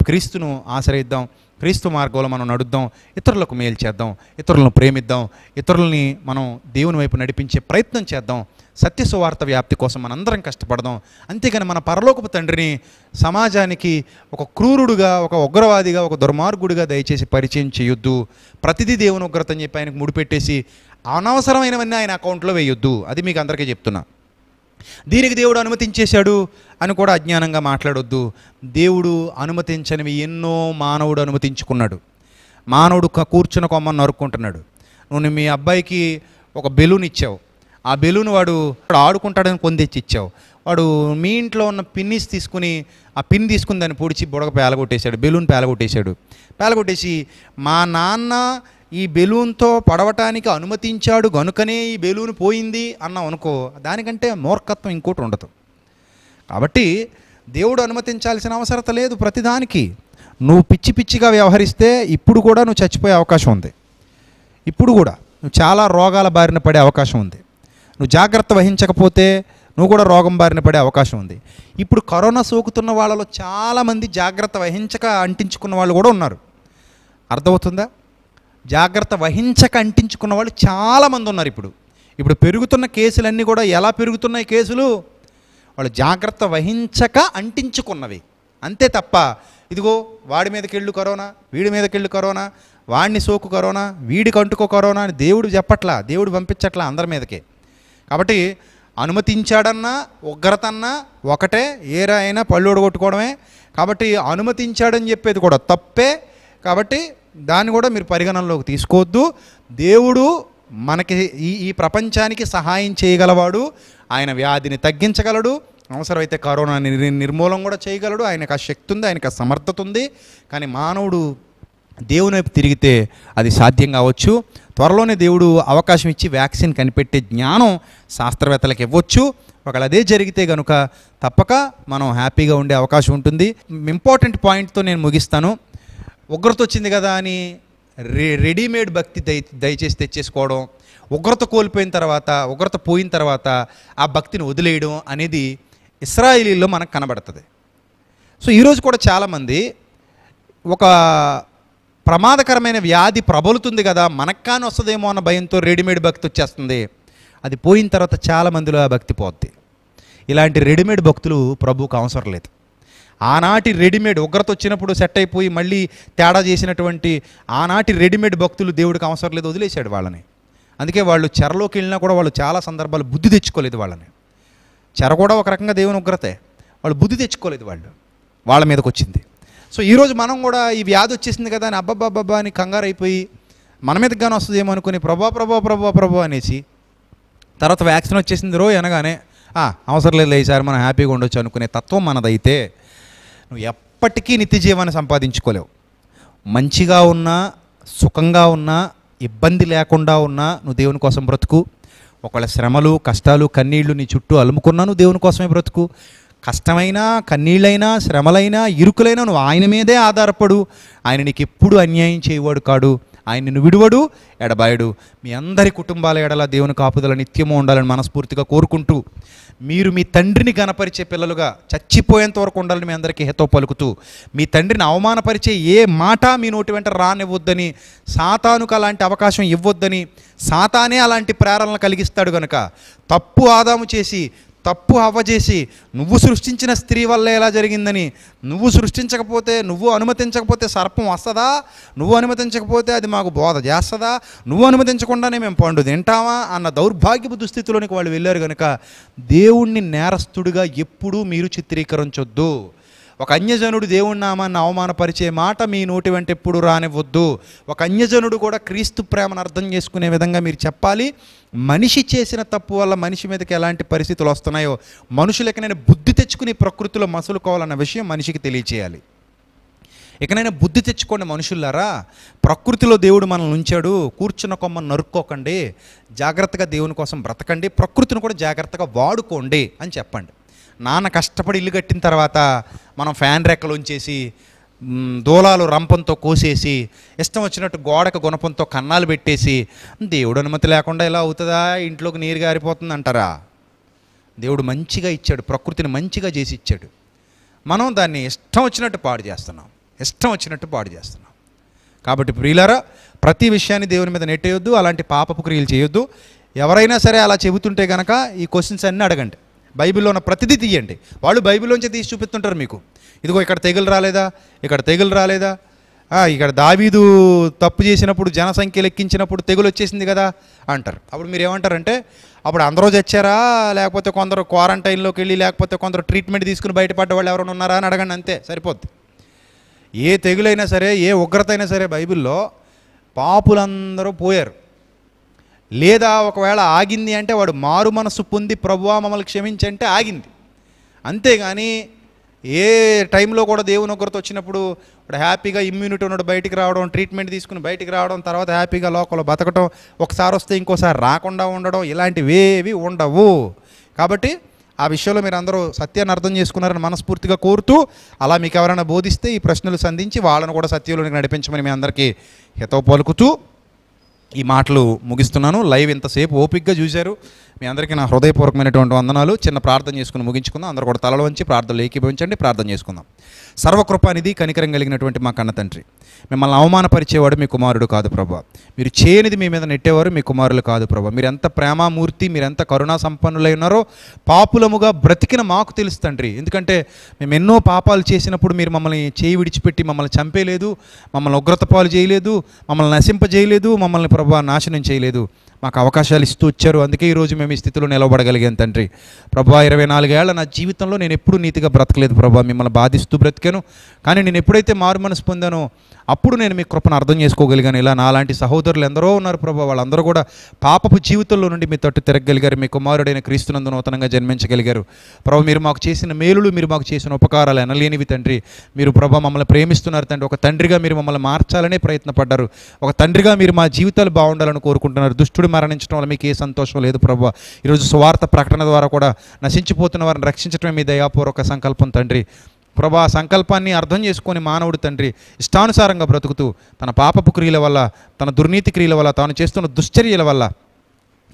Speaker 1: క్రీస్తును ఆశ్రయిద్దాం క్రీస్తు మార్గంలో మనం నడుద్దాం ఇతరులకు మేలు చేద్దాం ఇతరులను ప్రేమిద్దాం ఇతరులని మనం దేవుని వైపు నడిపించే ప్రయత్నం చేద్దాం సత్య సువార్త వ్యాప్తి కోసం మనందరం కష్టపడదాం అంతేగాని మన పరలోకపు తండ్రిని సమాజానికి ఒక క్రూరుడుగా ఒక ఉగ్రవాదిగా ఒక దుర్మార్గుడిగా దయచేసి పరిచయం చేయొద్దు ప్రతిదీ దేవుని ఉగ్రత అని చెప్పి ఆయనకు ముడిపెట్టేసి అనవసరమైనవన్నీ ఆయన అకౌంట్లో వేయొద్దు అది మీకు అందరికీ చెప్తున్నా దీనికి దేవుడు అనుమతించేశాడు అని కూడా అజ్ఞానంగా మాట్లాడొద్దు దేవుడు అనుమతించనివి ఎన్నో మానవుడు అనుమతించుకున్నాడు మానవుడు కూర్చున్న కొమ్మని నరుక్కుంటున్నాడు నువ్వు మీ అబ్బాయికి ఒక బెలూన్ ఇచ్చావు ఆ బెలూన్ వాడు ఆడుకుంటాడని పొందిచ్చి ఇచ్చావు వాడు మీ ఇంట్లో ఉన్న పిన్నిస్ తీసుకుని ఆ పిన్ తీసుకుని దాన్ని పొడిచి బుడగ పేలగొట్టేశాడు బెలూన్ పేలగొట్టేశాడు పేలగొట్టేసి మా నాన్న ఈ బెలూన్తో పడవటానికి అనుమతించాడు గనుకనే ఈ బెలూన్ పోయింది అన్నాం అనుకో దానికంటే మూర్ఖత్వం ఇంకోటి ఉండదు కాబట్టి దేవుడు అనుమతించాల్సిన అవసరత లేదు ప్రతిదానికి నువ్వు పిచ్చి పిచ్చిగా వ్యవహరిస్తే ఇప్పుడు కూడా నువ్వు చచ్చిపోయే అవకాశం ఉంది ఇప్పుడు కూడా నువ్వు చాలా రోగాల బారిన పడే అవకాశం ఉంది నువ్వు జాగ్రత్త వహించకపోతే నువ్వు కూడా రోగం బారిన పడే అవకాశం ఉంది ఇప్పుడు కరోనా సోకుతున్న వాళ్ళలో చాలామంది జాగ్రత్త వహించక అంటించుకున్న వాళ్ళు కూడా ఉన్నారు అర్థమవుతుందా జాగ్రత్త వహించక అంటించుకున్న వాళ్ళు చాలామంది ఉన్నారు ఇప్పుడు ఇప్పుడు పెరుగుతున్న కేసులన్నీ కూడా ఎలా పెరుగుతున్నాయి కేసులు వాళ్ళు జాగ్రత్త వహించక అంటించుకున్నవి అంతే తప్ప ఇదిగో వాడి మీదకి వెళ్ళు కరోనా వీడి మీదకి వెళ్ళు కరోనా వాడిని సోకు కరోనా వీడి కంటుకో కరోనా అని దేవుడు చెప్పట్లా దేవుడు పంపించట్లా అందరి మీదకే కాబట్టి అనుమతించాడన్నా ఉగ్రత అన్నా ఒకటే ఏరా అయినా పళ్ళు కొట్టుకోవడమే కాబట్టి అనుమతించాడని చెప్పేది కూడా తప్పే కాబట్టి దాన్ని కూడా మీరు పరిగణనలోకి తీసుకోవద్దు దేవుడు మనకి ఈ ఈ ప్రపంచానికి సహాయం చేయగలవాడు ఆయన వ్యాధిని తగ్గించగలడు అవసరమైతే కరోనా నిర్మూలన కూడా చేయగలడు ఆయనకు ఆ శక్తి ఉంది ఆయనకు సమర్థత ఉంది కానీ మానవుడు దేవుని వైపు తిరిగితే అది సాధ్యం కావచ్చు త్వరలోనే దేవుడు అవకాశం ఇచ్చి వ్యాక్సిన్ కనిపెట్టే జ్ఞానం శాస్త్రవేత్తలకు ఇవ్వచ్చు ఒకవేళ అదే జరిగితే కనుక తప్పక మనం హ్యాపీగా ఉండే అవకాశం ఉంటుంది ఇంపార్టెంట్ పాయింట్తో నేను ముగిస్తాను ఉగ్రత వచ్చింది కదా అని రె రెడీమేడ్ భక్తి దయ దయచేసి తెచ్చేసుకోవడం ఉగ్రత కోల్పోయిన తర్వాత ఉగ్రత పోయిన తర్వాత ఆ భక్తిని వదిలేయడం అనేది ఇస్రాయిలీలో మనకు కనబడుతుంది సో ఈరోజు కూడా చాలామంది ఒక ప్రమాదకరమైన వ్యాధి ప్రబలుతుంది కదా మనకు కానీ వస్తుందేమో అన్న భయంతో రెడీమేడ్ భక్తి వచ్చేస్తుంది అది పోయిన తర్వాత చాలామందిలో ఆ భక్తి పోద్ది ఇలాంటి రెడీమేడ్ భక్తులు ప్రభుకు అవసరం లేదు ఆనాటి రెడీమేడ్ ఉగ్రత వచ్చినప్పుడు సెట్ అయిపోయి మళ్ళీ తేడా చేసినటువంటి ఆనాటి రెడీమేడ్ భక్తులు దేవుడికి అవసరం లేదు వదిలేశాడు వాళ్ళని అందుకే వాళ్ళు చెరలోకి వెళ్ళినా కూడా వాళ్ళు చాలా సందర్భాలు బుద్ధి తెచ్చుకోలేదు వాళ్ళని చెర కూడా ఒక రకంగా దేవుని ఉగ్రతే వాళ్ళు బుద్ధి తెచ్చుకోలేదు వాళ్ళు వాళ్ళ మీదకి వచ్చింది సో ఈరోజు మనం కూడా ఈ వ్యాధి వచ్చేసింది కదా అని అబ్బబ్బబ్బబ్బా అని కంగారు అయిపోయి మన మీదకి గానీ వస్తుందేమో అనుకుని ప్రభా ప్రభా ప్రభా ప్రభా అనేసి తర్వాత వ్యాక్సిన్ వచ్చేసింది రో అనగానే అవసరం లేదు సార్ మనం హ్యాపీగా ఉండొచ్చు అనుకునే తత్వం మనదైతే నువ్వు ఎప్పటికీ నిత్య జీవాన్ని సంపాదించుకోలేవు మంచిగా ఉన్నా సుఖంగా ఉన్నా ఇబ్బంది లేకుండా ఉన్నా నువ్వు దేవుని కోసం బ్రతుకు ఒకళ్ళ శ్రమలు కష్టాలు కన్నీళ్లు నీ చుట్టూ అలుముకున్నా నువ్వు దేవుని కోసమే బ్రతుకు కష్టమైనా కన్నీళ్ళైనా శ్రమలైనా ఇరుకులైనా నువ్వు ఆయన మీదే ఆధారపడు ఆయన నీకు ఎప్పుడు అన్యాయం చేయవాడు కాడు ఆయన నిన్ను విడువడు ఎడబాయడు మీ అందరి కుటుంబాల ఎడల దేవుని కాపుదల నిత్యము ఉండాలని మనస్ఫూర్తిగా కోరుకుంటూ మీరు మీ తండ్రిని గనపరిచే పిల్లలుగా చచ్చిపోయేంత వరకు ఉండాలని మీ అందరికీ హితో పలుకుతూ మీ తండ్రిని అవమానపరిచే ఏ మాట మీ నోటి వెంట రానివ్వద్దని సాతానుకు అలాంటి అవకాశం ఇవ్వొద్దని సాతానే అలాంటి ప్రేరణలు కలిగిస్తాడు కనుక తప్పు ఆదాము చేసి తప్పు అవ్వజేసి నువ్వు సృష్టించిన స్త్రీ వల్ల ఎలా జరిగిందని నువ్వు సృష్టించకపోతే నువ్వు అనుమతించకపోతే సర్పం వస్తుందా నువ్వు అనుమతించకపోతే అది మాకు బోధ చేస్తుందా నువ్వు అనుమతించకుండానే మేము పండు తింటామా అన్న దౌర్భాగ్యపు దుస్థితిలోనికి వాళ్ళు వెళ్ళారు కనుక దేవుణ్ణి నేరస్తుడిగా ఎప్పుడూ మీరు చిత్రీకరించొద్దు ఒక అన్యజనుడు దేవుని నామాన్ని అవమానపరిచే మాట మీ నోటి వెంట ఎప్పుడు రానివ్వద్దు ఒక అన్యజనుడు కూడా క్రీస్తు ప్రేమను అర్థం చేసుకునే విధంగా మీరు చెప్పాలి మనిషి చేసిన తప్పు వల్ల మనిషి మీదకి ఎలాంటి పరిస్థితులు వస్తున్నాయో మనుషులకి నేను బుద్ధి తెచ్చుకుని ప్రకృతిలో మసులుకోవాలన్న విషయం మనిషికి తెలియచేయాలి ఇకనైనా బుద్ధి తెచ్చుకోండి మనుషులారా ప్రకృతిలో దేవుడు మనల్ని ఉంచాడు కూర్చున్న కొమ్మను నరుక్కోకండి జాగ్రత్తగా దేవుని కోసం బ్రతకండి ప్రకృతిని కూడా జాగ్రత్తగా వాడుకోండి అని చెప్పండి నాన్న కష్టపడి ఇల్లు కట్టిన తర్వాత మనం ఫ్యాన్ రెక్కలు ఉంచేసి దూలాలు రంపంతో కోసేసి ఇష్టం వచ్చినట్టు గోడకు గుణపంతో కన్నాలు పెట్టేసి దేవుడు అనుమతి లేకుండా ఇలా అవుతుందా ఇంట్లోకి నీరు గారిపోతుంది అంటారా దేవుడు మంచిగా ఇచ్చాడు ప్రకృతిని మంచిగా చేసి ఇచ్చాడు మనం దాన్ని ఇష్టం వచ్చినట్టు పాడు చేస్తున్నాం ఇష్టం వచ్చినట్టు పాడు చేస్తున్నాం కాబట్టి ప్రియులారా ప్రతి విషయాన్ని దేవుని మీద నెట్టేయొద్దు అలాంటి పాపపు క్రియలు చేయొద్దు ఎవరైనా సరే అలా చెబుతుంటే కనుక ఈ క్వశ్చన్స్ అన్నీ అడగండి బైబిల్లో ఉన్న ప్రతిదీ తీయండి వాళ్ళు బైబిల్లోంచి తీసి చూపిస్తుంటారు మీకు ఇదిగో ఇక్కడ తెగులు రాలేదా ఇక్కడ తెగులు రాలేదా ఇక్కడ దావీదు తప్పు చేసినప్పుడు జనసంఖ్య లెక్కించినప్పుడు తెగులు వచ్చేసింది కదా అంటారు అప్పుడు మీరు ఏమంటారంటే అప్పుడు అందరూ చచ్చారా లేకపోతే కొందరు క్వారంటైన్లోకి వెళ్ళి లేకపోతే కొందరు ట్రీట్మెంట్ తీసుకుని బయటపడ్డ వాళ్ళు ఎవరైనా ఉన్నారా అని అడగండి అంతే సరిపోద్ది ఏ తెగులైనా సరే ఏ ఉగ్రత అయినా సరే బైబిల్లో పాపులందరూ పోయారు లేదా ఒకవేళ ఆగింది అంటే వాడు మారు మనసు పొంది ప్రభువా మమ్మల్ని క్షమించంటే ఆగింది అంతేగాని ఏ టైంలో కూడా దేవుని ఒకరితో వచ్చినప్పుడు వాడు హ్యాపీగా ఇమ్యూనిటీ ఉన్నాడు బయటికి రావడం ట్రీట్మెంట్ తీసుకుని బయటికి రావడం తర్వాత హ్యాపీగా లోకల్ బతకడం ఒకసారి వస్తే ఇంకోసారి రాకుండా ఉండడం ఇలాంటివేవి ఉండవు కాబట్టి ఆ విషయంలో మీరు అందరూ సత్యాన్ని అర్థం చేసుకున్నారని మనస్ఫూర్తిగా కోరుతూ అలా మీకు ఎవరైనా బోధిస్తే ఈ ప్రశ్నలు సంధించి వాళ్ళను కూడా సత్యంలోనికి నడిపించమని మీ అందరికీ హితవు పలుకుతూ ఈ మాటలు ముగిస్తున్నాను లైవ్ ఇంతసేపు ఓపిక్గా చూశారు మీ అందరికీ నా హృదయపూర్వకమైనటువంటి వందనాలు చిన్న ప్రార్థన చేసుకుని ముగించుకుందాం అందరూ కూడా తలలో వంచి ప్రార్థనలు ఏకీభవించండి ప్రార్థన చేసుకుందాం సర్వకృపానిధి కనికరం కలిగినటువంటి మా కన్న తండ్రి మిమ్మల్ని అవమానపరిచేవాడు మీ కుమారుడు కాదు ప్రభా మీరు చేయనిది మీ మీద నెట్టేవారు మీ కుమారులు కాదు ప్రభా మీరు ఎంత ప్రేమామూర్తి మీరు ఎంత కరుణా సంపన్నులై ఉన్నారో పాపులముగా బ్రతికిన మాకు తెలుసు తండ్రి ఎందుకంటే మేము ఎన్నో పాపాలు చేసినప్పుడు మీరు మమ్మల్ని చేయి విడిచిపెట్టి మమ్మల్ని చంపేలేదు మమ్మల్ని ఉగ్రత పాలు చేయలేదు మమ్మల్ని నశింపజేయలేదు మమ్మల్ని ప్రభా నాశనం చేయలేదు మాకు అవకాశాలు ఇస్తూ వచ్చారు అందుకే ఈరోజు మేము ఈ స్థితిలో నిలబడగలిగాం తండ్రి ప్రభా ఇరవై నాలుగేళ్ల నా జీవితంలో నేను ఎప్పుడూ నీతిగా బ్రతకలేదు ప్రభా మిమ్మల్ని బాధిస్తూ బ్రతికాను కానీ నేను ఎప్పుడైతే మారు మనసు పొందానో అప్పుడు నేను మీ కృపను అర్థం చేసుకోగలిగాను ఇలా నాలాంటి సహోదరులు ఎందరో ఉన్నారు ప్రభా వాళ్ళందరూ కూడా పాపపు జీవితంలో నుండి మీ తట్టు తిరగగలిగారు మీ కుమారుడైన క్రీస్తునందు నూతనంగా జన్మించగలిగారు ప్రభు మీరు మాకు చేసిన మేలులు మీరు మాకు చేసిన ఉపకారాలు ఎనలేనివి తండ్రి మీరు ప్రభా మమ్మల్ని ప్రేమిస్తున్నారు తండ్రి ఒక తండ్రిగా మీరు మమ్మల్ని మార్చాలనే ప్రయత్నపడ్డారు ఒక తండ్రిగా మీరు మా జీవితాలు బాగుండాలని కోరుకుంటున్నారు దుష్టుడు మీరు మరణించడం వల్ల మీకు ఏ సంతోషం లేదు ప్రభు ఈరోజు స్వార్థ ప్రకటన ద్వారా కూడా నశించిపోతున్న వారిని రక్షించడమే మీ దయాపూర్వక సంకల్పం తండ్రి ప్రభా సంకల్పాన్ని అర్థం చేసుకుని మానవుడు తండ్రి ఇష్టానుసారంగా బ్రతుకుతూ తన పాపపు క్రియల వల్ల తన దుర్నీతి క్రియల వల్ల తాను చేస్తున్న దుశ్చర్యల వల్ల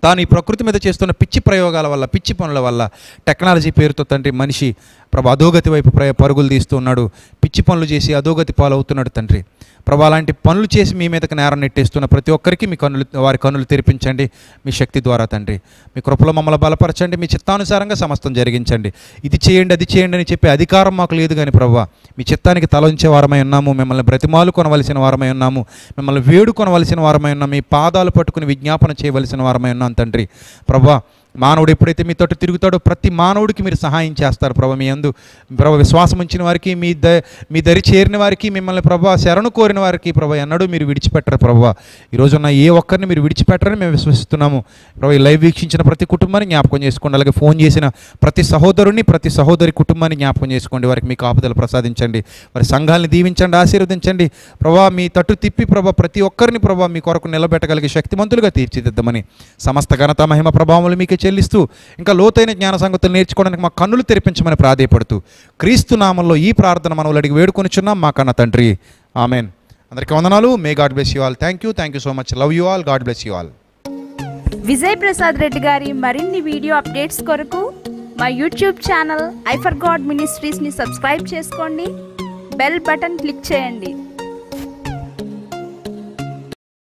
Speaker 1: తాను ఈ ప్రకృతి మీద చేస్తున్న పిచ్చి ప్రయోగాల వల్ల పిచ్చి పనుల వల్ల టెక్నాలజీ పేరుతో తండ్రి మనిషి ప్రభా అధోగతి వైపు పరుగులు తీస్తున్నాడు పిచ్చి పనులు చేసి అధోగతి పాలవుతున్నాడు తండ్రి ప్రభా అలాంటి పనులు చేసి మీ మీదకి నేరం నెట్టేస్తున్న ప్రతి ఒక్కరికి మీ కన్నులు వారి కన్నులు తెరిపించండి మీ శక్తి ద్వారా తండ్రి మీ కృపలో మమ్మల్ని బలపరచండి మీ చిత్తానుసారంగా సమస్తం జరిగించండి ఇది చేయండి అది చేయండి అని చెప్పే అధికారం మాకు లేదు కానీ ప్రభా మీ చిత్తానికి తలంచే వారమై ఉన్నాము మిమ్మల్ని బ్రతిమాలు కొనవలసిన వారమై ఉన్నాము మిమ్మల్ని వేడు కొనవలసిన వారమై ఉన్నాము మీ పాదాలు పట్టుకుని విజ్ఞాపన చేయవలసిన వారమై ఉన్నాం తండ్రి ప్రభా మానవుడు ఎప్పుడైతే మీ తిరుగుతాడో ప్రతి మానవుడికి మీరు సహాయం చేస్తారు ప్రభ మీ అందు ప్రభు విశ్వాసం ఉంచిన వారికి మీ ద మీ దరి చేరిన వారికి మిమ్మల్ని ప్రభా శరణు కోరిన వారికి ప్రభ ఎన్నడూ మీరు విడిచిపెట్టరు ఈరోజు ఉన్న ఏ ఒక్కరిని మీరు విడిచిపెట్టరని మేము విశ్వసిస్తున్నాము ప్రభు లైవ్ వీక్షించిన ప్రతి కుటుంబాన్ని జ్ఞాపకం చేసుకోండి అలాగే ఫోన్ చేసిన ప్రతి సహోదరుని ప్రతి సహోదరి కుటుంబాన్ని జ్ఞాపకం చేసుకోండి వారికి మీ కాపుదలు ప్రసాదించండి వారి సంఘాలను దీవించండి ఆశీర్వదించండి ప్రభా మీ తట్టు తిప్పి ప్రభా ప్రతి ఒక్కరిని ప్రభా మీ కొరకు నిలబెట్టగలిగే శక్తిమంతులుగా తీర్చిదిద్దామని సమస్త ఘనత మహిమ ప్రభావములు మీకు చెల్లిస్తూ ఇంకా లోతైన జ్ఞాన సంగతులు నేర్చుకోవడానికి మా కన్నులు తెరిపించమని ప్రాధాయపడుతూ క్రీస్తు నామంలో ఈ ప్రార్థన మనవులు అడిగి వేడుకొనిచున్నాం మా కన్న తండ్రి ఆమెన్ అందరికీ వందనాలు may God bless you all thank you thank you so much love you all God bless you all
Speaker 2: Vijay Prasad Reddy గారి మరిన్ని వీడియో అప్డేట్స్ కొరకు మా యూట్యూబ్ ఛానల్ ఐఫర్ గాడ్ మినిస్ట్రీస్ని సబ్స్క్రైబ్
Speaker 4: చేసుకోండి బెల్ బటన్ క్లిక్ చేయండి